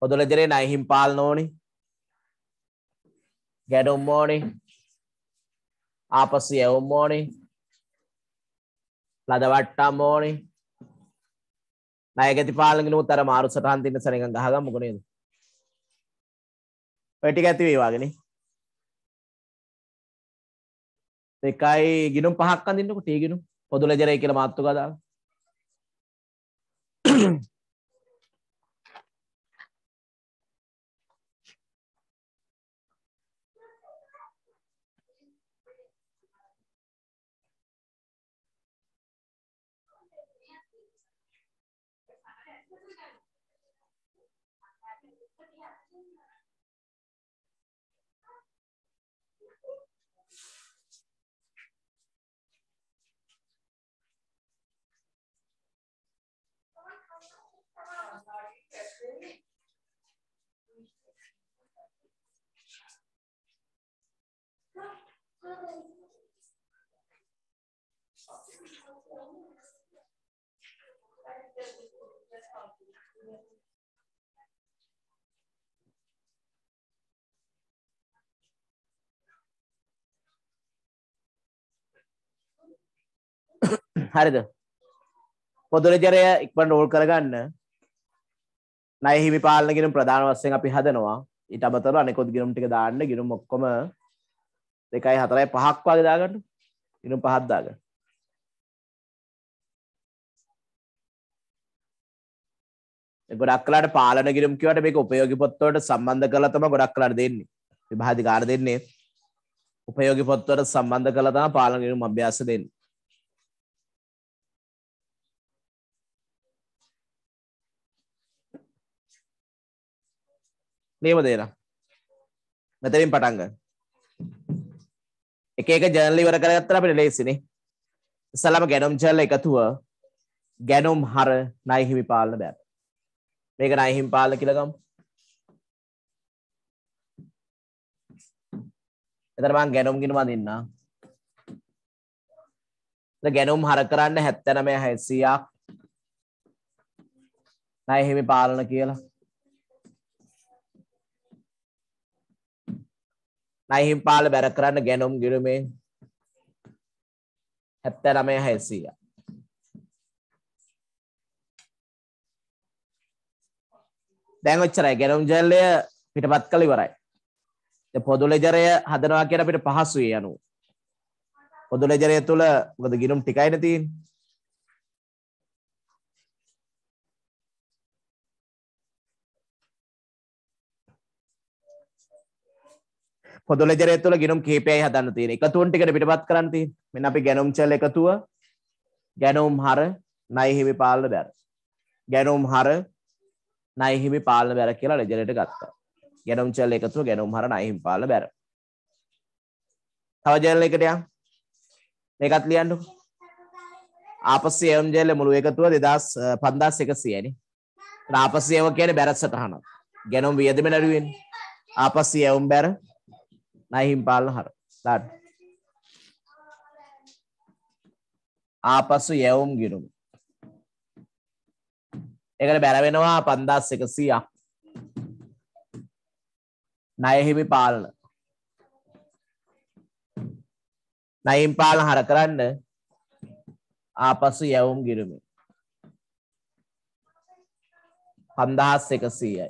පොදුලෙදිරේ නයිහිම් පාල් නෝනි ගැඩුම්මෝනි ආපසු යවුම්මෝනි ලදවට්ටම්මෝනි නයගති පාලගෙන උත්තර මාරු සටහන් තින්න සැනග ගහගම් මොකනේද පටි ඇති වේවාගෙන එකයි ගිනුම් පහක් අඳන්නක ටීගෙනු පොදුල ජරය කියල මත්තු කදාලා හරිද පොදුරජරය ඉක්මට ඕල් කරගන්න නයහිමි පාලනගෙන ප්‍රධාන වස්සෙන් අපි හදනවා ඉට අමතර අනෙකොත් ගිනුම්ටික දාන්න ගිනුම් මොක්කොම දෙකයි හතරයි පහක් වගේ දාගන්න ගිනුම් පහත් දාගන්න ගොඩක් කලාට පාලන ගිරුම් කිවට මේක උපයෝගි පොත්වට සම්බන්ධ කළ තම ගොඩක් කලාට දෙන්නේ විභාධිකාර දෙන්නේ උපයෝගි පොත්වට සම්බන්ධ කළ තම පාලන ගිරුම් අභ්‍යාස දෙන්නේ නියම දේනම් මෙතරින් පටන්ග එක එක ජනලිවර කරගත්තර අපිට ලේසිනේ සලම ගැනුම් ජල එකතුව ගැනුම් හර නයිහිමි පාලන බැත් මේක නයිහිම් පාල කිලගම් එතරමං ගැනුම් ගෙනවා දෙන්න ගැනුම් හර කරන්න හැත්තනමය හැසියක් නයිහිමි පාලන කියලා අහිම්පාල බැර කරන්න ගැනුම් ගිරුමෙන් හැත්තැ නමය හැසීය දැංගොච්චරයි ගැනුම් ජල්ලය පිටපත් කළ ඉවරයි පොදුලෙජරය හදනවා කියන අපිට පහසුවේ යනු පොදුලෙජරය තුළ ගොද ගිරුම් ටිකයිනතින් පොදොල ජරය තුළ ගිනුම් කේපයයි හදන්න තියෙන එකතුවන් ටිකට පිටපත් කරන්න තියෙන මෙන්න අපි ගැනුම් චල එකතුව ගැනුම් හර ණය හිමි පාලන බැර ගැනුම් හර ණය හිමි පාලන බැර කියලා ලෙජරයට ගත්තා ගැනුම් චල එකතුව ගැනුම් හර ණය හිමි පාලන බැර තව ජෙනරල් එකට යන්න මේකත් ලියන්නකෝ ආපස්සේම් ජෙනරල් මුළු එකතුව 2000 5100 නේ ආපස්සේම කියන්නේ බැර සටහනක් ගැනුම් වියදම නඩුවෙන්නේ ආපස්සේම් බැර නයිහිම්පාල හර ලඩ් ආපසු යැවුම් ගිරුම් එකට බැරවෙනවා පන්දස් එකසියක් නයහිමි පාලන නයිම් පාලන හර කරන්න ආපසු යැවුම් ගිරුමි පන්දහස් එකසීයයි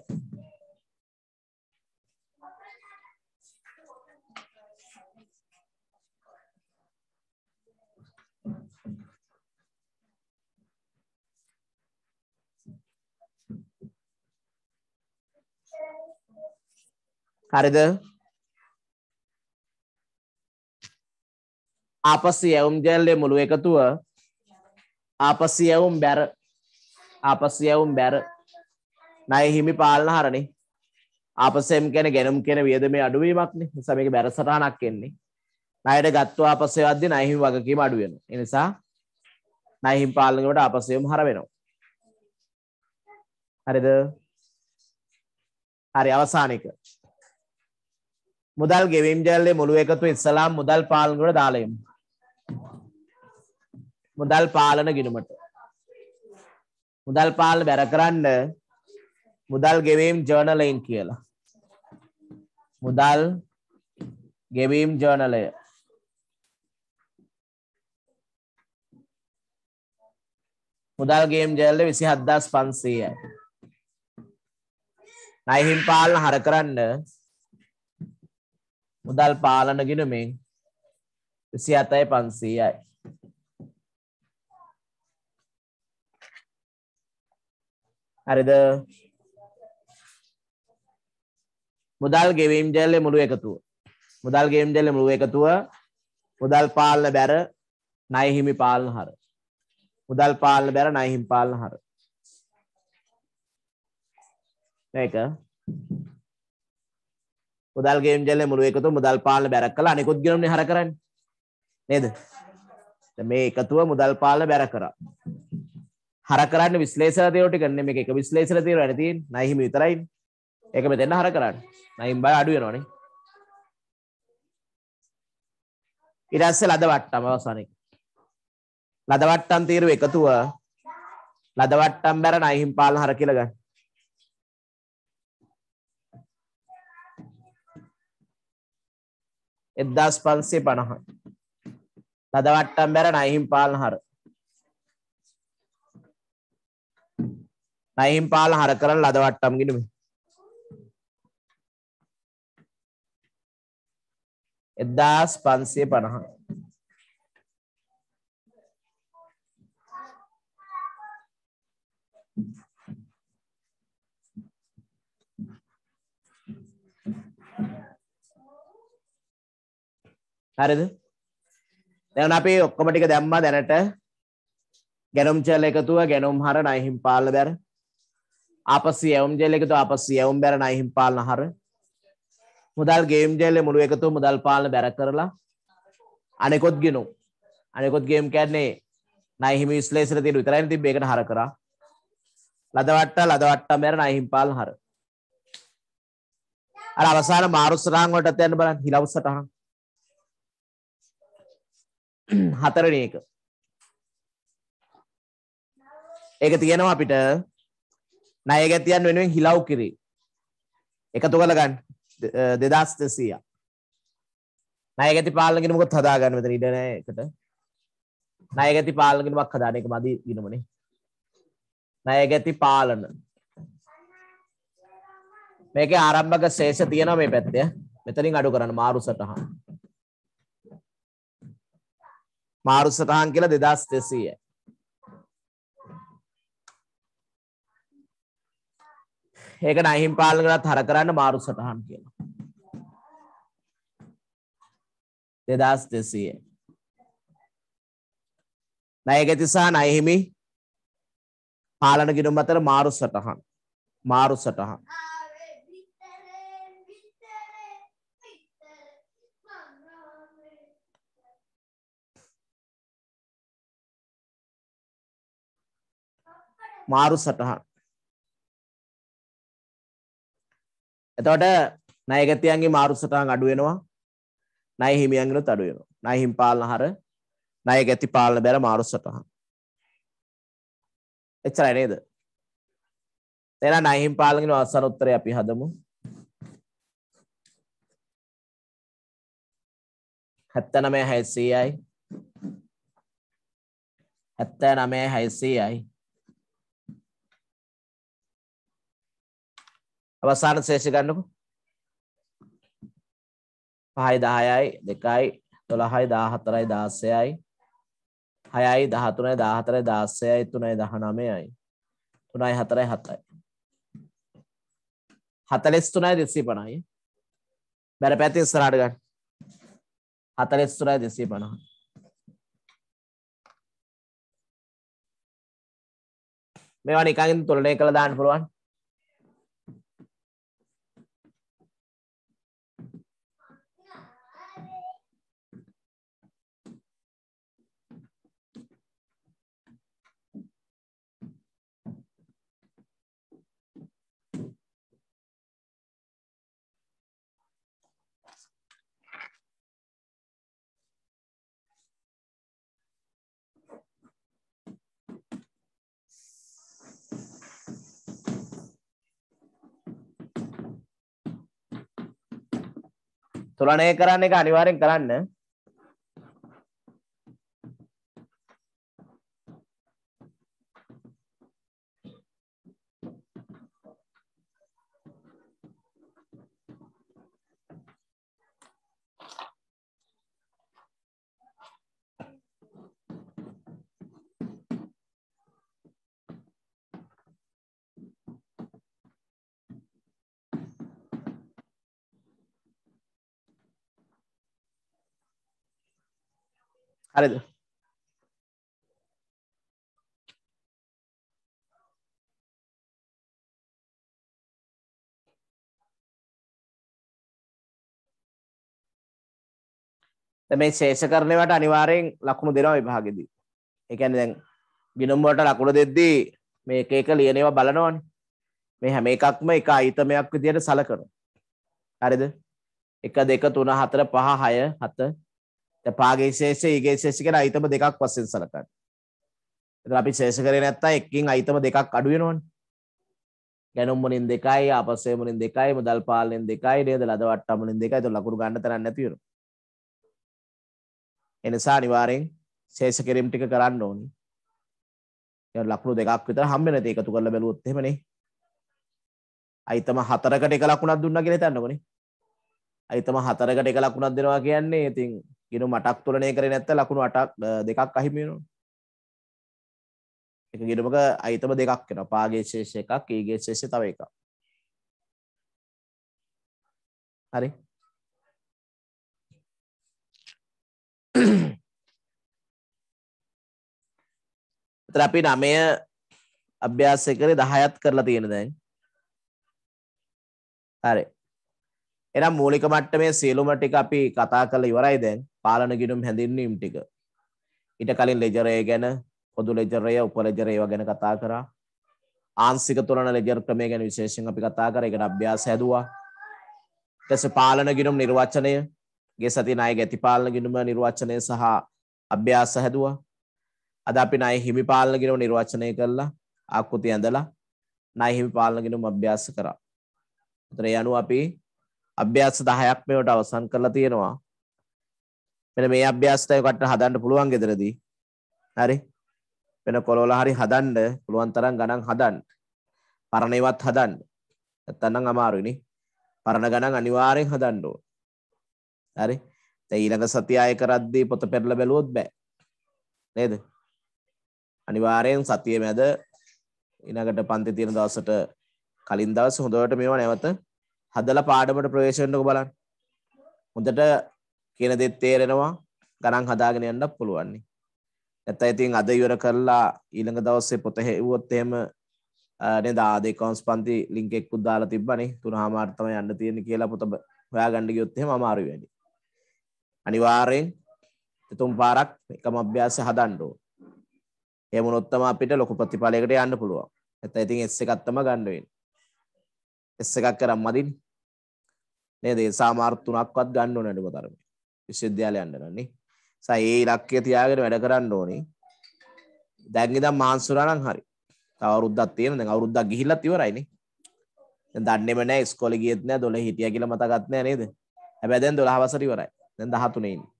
හරිද ආපස්සු යවුම් ජෙල්ලේ මුළු එකතුව ආපස්සු යවුම් බැර ආපස්සු යවුම් බැර ණය හිමි පාලන හරනේ ආපස්සෙම් කියන ගැනුම් කියන වියදමේ අඩුවීමක්නේ නිසා මේක බැර සටහනක් එන්නේ ණයට ගත්තු ආපස්සෙ යද්දී ණය හිමි වගකීම අඩු වෙනවා ඒ නිසා ණය හිමි පාලන වලට ආපස්සෙම හර වෙනවා හරිද හරි අවසාන එක මුදල් ගෙවීම් ජල්ලේ මුළු එකතු ඉස්සලාම් මුදල් පාලනකට දාලයම් මුදල් පාලන ගිනුමට මුදල් පාලන බැර කරන්න මුදල් ගෙවීම් ජර්නලයින් කියලා මුදල් ගෙවීම් ජර්නලය මුදල් ගේම් ජල්ල විසි හද්දස් පන්සීයයි නයිහිම් පාලන හර කරන්න මුදල් පාලන ගිනුමෙන් විසි අතයි පන්සීයයි. හරිද මුදල් ගෙවීම් ජෙල්ලෙ මුළු එකතුව මුදල් ගේම් ජෙල්ලෙ මුළුව එකතුව මුදල් පාලන බැර නයහිමි පාලන හර මුදල් පාලන බැර නයහිම් පාලන හර ඒක මුදල්ගේ ජල මුළුව එකතු මුදල් පාල බැරක් කලා අනෙකුත් ගෙනුන හර කරන්න නේද මේ එකතුව මුදල් පාල බැර කර හර කරන්න විශ්ලේෂර දයෝටි කරන්න මේ එක විශ්ලේෂර තීර ඇති නයිහිම විතරයි එක මෙතෙන්න හර කරන්න නයිම් බය අඩුව නොනේ ඉරස්ස ලද වට්ටම අවසානක ලදවට්ටන් තීරු එකතුව ලදවට්ටම් බැර නයිහිම් පාල හර කියලගන්න එද්දස් පන්සේ පණහයි ලදවට්ටම් බැර නයිහිම් පාලන හර නයිම් පාල හර කරන ලදවට්ටම් ගෙනම එද්දාස් පන්සේ පණහයි හරිද දැන් අපි ඔක්කොම ටික දැම්මා දැනට ගැනුම් ජෙල් එකතුව ගැනුම් හර නයිහිම් පාලන බැර ආපස්සී යවුම් ජෙල් එකතුව ආපස්සී යවුම් බැර නයිහිම් පාලන හර මුදල් ගේම් ජෙල්ලේ මුළු එකතුව මුදල් පාලන බැර කරලා අනෙකොත් ගෙනුම් අනෙකොත් ගේම් කියන්නේ නයිහිම විශ්ලේෂණ තියෙන විතරයි තිබ්බ ඒකට හර කරා ලදවට්ට ලදවට්ට බැර නයිහිම් පාලන හර අර අවසාන මාරුස්සරාන් වලටත් යන්න බලන්න හිලවුස්සටහන් හතරවෙනි එක. ඒක තියෙනවා අපිට ණය ගැතියන් වෙනුවෙන් හිලව් කිරි. එකතු කරලා ගන්න 2200ක්. ණය ගැති පාලන ගිණුමක් හදා ගන්න මෙතන ඉඩ නැහැ එකට. ණය ගැති පාලන ගිණුමක් හදාන එක මදි ගිණුමනේ. ණය ගැති පාලන. මේකේ ආරම්භක ශේෂ තියෙනවා මේ පැත්තේ. මෙතනින් අඩු කරන්න මාරු සටහන. මාරු සටහන් කියලා දෙදස් දෙසීය. ඒක නහිම් පාලන කරත් හර කරන්න මාරු සටහන් කියලා. දෙදස් දෙසීය. නයගතිසා නයහිමි පාලන ගිනුම් අතර මාරු සටහන් මාරු සටහන්. මාරු සටහන්. එතකොට ණයගතියන්ගේ මාරු සටහන් අඩු වෙනවා. ණය හිමියන්ගෙනුත් අඩු වෙනවා. ණය හිම් පාලන හර ණයගති පාලන බැර මාරු සටහන්. එච්චරයි නේද? එහෙනම් ණය හිම් පාලනගෙන අවසන් උත්තරේ අපි හදමු. 79600යි 79600යි අවසාන ශේෂ ගන්නකු පහයි දහයයි දෙකයි තොළහයි දාහතරයි දාස්සයයි හයයි දහතුනයි දාහතරයි දාස්සයයි තුනයි දහනමයයි තුනයි හතරයි හතයි හතලෙස් තුනයි දෙසී පනයි බැර පැති ස්රාට ගන්න හතලෙස් තුනයි දෙසී පනහ මේවා නිකගින් තුළනය කළ දාන්න පුළුවන් තුලනය කරන්න එක අනිවාර්යෙන් කරන්න හරිද මේ ශේෂ කරණයට අනිවාරයෙන් ලකුණු දෙනවා විභාගෙදී එකැන දැන් ගිනුම්බට ලකුණු දෙද්දී මේ එකක ලියනවා බලනවන් මේ හැම එකක්ම එක අයිතමයක් විදියට සලකන හරිද එක දෙක තුන හතර පහ හය හත පාගේ ශේෂය ඒගේ ශේෂි කියන අයිතම දෙකක් වශයෙන් සලකන්න. එතන අපි ශේෂ කරේ නැත්තම් එකකින් අයිතම දෙකක් අඩු වෙනවනේ. ගැනුම් මුලින් දෙකයි, ආපස්සේ මුලින් දෙකයි, මුදල් පාලනෙන් දෙකයි, නේද? ලද වට්ටම් මුලින් දෙකයි. ඒක ලකුණු ගන්න තරම් නැති වෙනවා. එනිසා අනිවාර්යෙන් ශේෂ කිරීම ටික කරන්න ඕනි. ඒ ලකුණු දෙකක් විතර හම්බ වෙන තේ එකතු කරලා බැලුවොත් එහෙමනේ. අයිතම හතරකට එක ලකුණක් දුන්නා කියලා හිතන්නකොනේ. අයිතම හතරකට එක ලකුණක් දෙනවා කියන්නේ ඉතින් ගිනු මටක් තුලනය කරේ නැත්නම් ලකුණු 8ක් දෙකක් අහිමි වෙනවා. එක ගිනුමක අයිතම දෙකක් වෙනවා. පාගේ ශේෂ එකක්, ඊගේ ශේෂ තව එකක්. හරි. එතන අපි 9 අභ්‍යාසය කරේ 10ත් කරලා තියෙන දැන්. හරි. එනම් මූලික මට්ටමේ සියලුම ටික අපි කතා කරලා ඉවරයි දැන් පාලන ගිණුම් හැඳින්වීම් ටික. ඊට කලින් ලෙජරය ගැන, පොදු ලෙජරය, උපලෙජරය ඒවා ගැන කතා කරා. ආංශික තුලන ලෙජර් ක්‍රමය ගැන විශේෂයෙන් අපි කතා කරා. ඒකට අභ්‍යාස හැදුවා. ඊට පස්සේ පාලන ගිණුම් නිර්වචනය, ගේ සති ණය ගැති පාලන ගිණුම නිර්වචනය සහ අභ්‍යාස හැදුවා. අද අපි ණය හිමි පාලන ගිණුම නිර්වචනය කළා. ආකෘති ඇඳලා ණය හිමි පාලන ගිණුම අභ්‍යාස කරා. ඒතර ඒ අනුව අපි අභ්‍යාස 10ක් මේවට අවසන් කරලා තියෙනවා. මෙන්න මේ අභ්‍යාස ටය කට හදන්න පුළුවන් ගෙදරදී. හරි. වෙන කොළවල හරි හදන්න පුළුවන් තරම් ගණන් හදන්න. පරණ ඒවත් හදන්න. නැත්තම් නම් අමාරුයි නේ. පරණ ගණන් අනිවාර්යෙන් හදන්න ඕන. හරි. දැන් ඊළඟ සතිය ආය කරද්දී පොත පෙරලා බැලුවොත් බෑ. නේද? අනිවාර්යෙන් සතියේ මැද ඊළඟට පන්ති තියෙන දවසට කලින් දවස් හොඳට මේවා නැවත හදලා පාඩමට ප්‍රවේශ වෙන්නකෝ බලන්න. හොඳට කියන දේ තේරෙනවා ගණන් හදාගෙන යන්න පුළුවන්. නැත්නම් ඉතින් අද ඉවර කරලා ඊළඟ දවසේ පොත හෙව්වොත් එහෙම නේද ආද accounts පන්ති link එකකුත් දාලා තිබ්බනේ. තුනමාර තමයි යන්න තියෙන්නේ කියලා පොත හොයාගන්න ගියොත් එහෙම අමාරු වෙන්නේ. අනිවාර්යෙන් තුන් පාරක් එකම අභ්‍යාසය හදන්න ඕන. එහෙම වුණොත් තමයි අපිට ලොකු ප්‍රතිඵලයකට යන්න පුළුවන්. නැත්නම් ඉතින් S එකක් තමයි ගන්න වෙන්නේ. S එකක් කරන් මදින්නේ. නේද? ඒ සාමාර්ථ තුනක්වත් ගන්න ඕනේ අඩුම තරමේ. විශ්වවිද්‍යාලය යන්න නන්නේ. සා ඒ ඉලක්කය තියාගෙන වැඩ කරන්න ඕනේ. දැන් ඉඳන් මහන්සිලා නම් හරි. තව අවුරුද්දක් තියෙන. දැන් අවුරුද්දක් ගිහිල්ලත් ඉවරයිනේ. දැන් දන්නේම නැහැ ඉස්කෝලේ ගියෙත් නැහැ 12 හිටියා කියලා මතකත් නැහැ නේද? හැබැයි දැන් 12 වසර ඉවරයි. දැන් 13 ඉන්නේ.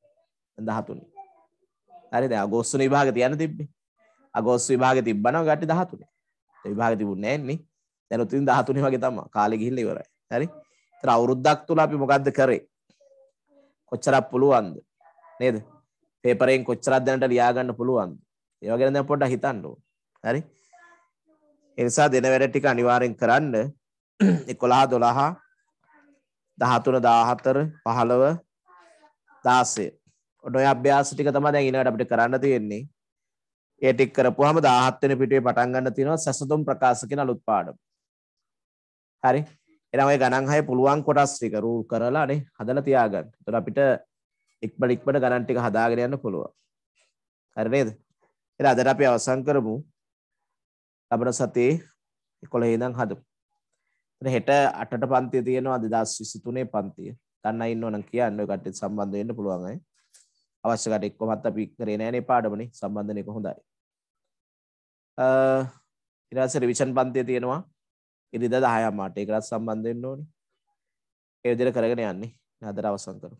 දැන් 13. හරි දැන් අගෝස්තු විභාග තියන්න තිබ්බේ. අගෝස්තු විභාග තිබ්බනම් ගැටි 13. ඒ විභාග තිබුණේ නැහැ නේ. දැන් උතින් 13 වගේ තමයි. කාලේ ගිහිල්ලා ඉවරයි. හරි. තර අවුරුද්දක් තුළ අපි මොකක්ද කරේ කොච්චරක් පුළුවන්ද නේද පේපරෙන් කොච්චරක් දැනට ලියාගන්න පුළුවන්ද ඒවා ගැන දැන් පොඩ්ඩක් හිතන්න ඕන හරි ඒ නිසා දෙන වැඩ ටික අනිවාර්යෙන් කරන්න 11 12 13 14 15 16 ඔන්න ඔය අභ්‍යාස ටික තමයි දැන් ඊළඟට අපිට කරන්න තියෙන්නේ ඒ ටික කරපුවාම 17 වෙනි පිටුවේ පටන් ගන්න තියෙනවා සසතුම් ප්‍රකාශ කියන අලුත් පාඩම හරි එනම් ඔය ගණන් හය පුළුවන් කොටස් ටික රූල් කරලා නේ හදලා තියාගන්න. එතකොට අපිට ඉක්මන ඉක්මන ගණන් ටික හදාගෙන යන්න පුළුවන්. හරි නේද? එහෙනම් අදට අපි අවසන් කරමු. ලබන සතියේ 11 ඉඳන් හදමු. එතන හෙට 8ට පන්තිය තියෙනවා 2023 පන්තිය. ගන්න ඉන්නෝ නම් කියන්න ඔය කට්ටියත් සම්බන්ධ වෙන්න පුළුවන් අය. අවශ්‍ය කට එක්කමත් අපි කරේ නෑනේ පාඩමනේ සම්බන්ධන එක හොඳයි. අ ඊට පස්සේ රිවිෂන් පන්තිය තියෙනවා ඉරිදා 10ක් මාට ඒකටත් සම්බන්ධ වෙන්න ඕනේ. ඒ විදිහට කරගෙන යන්නේ. හදර අවසන් කරමු.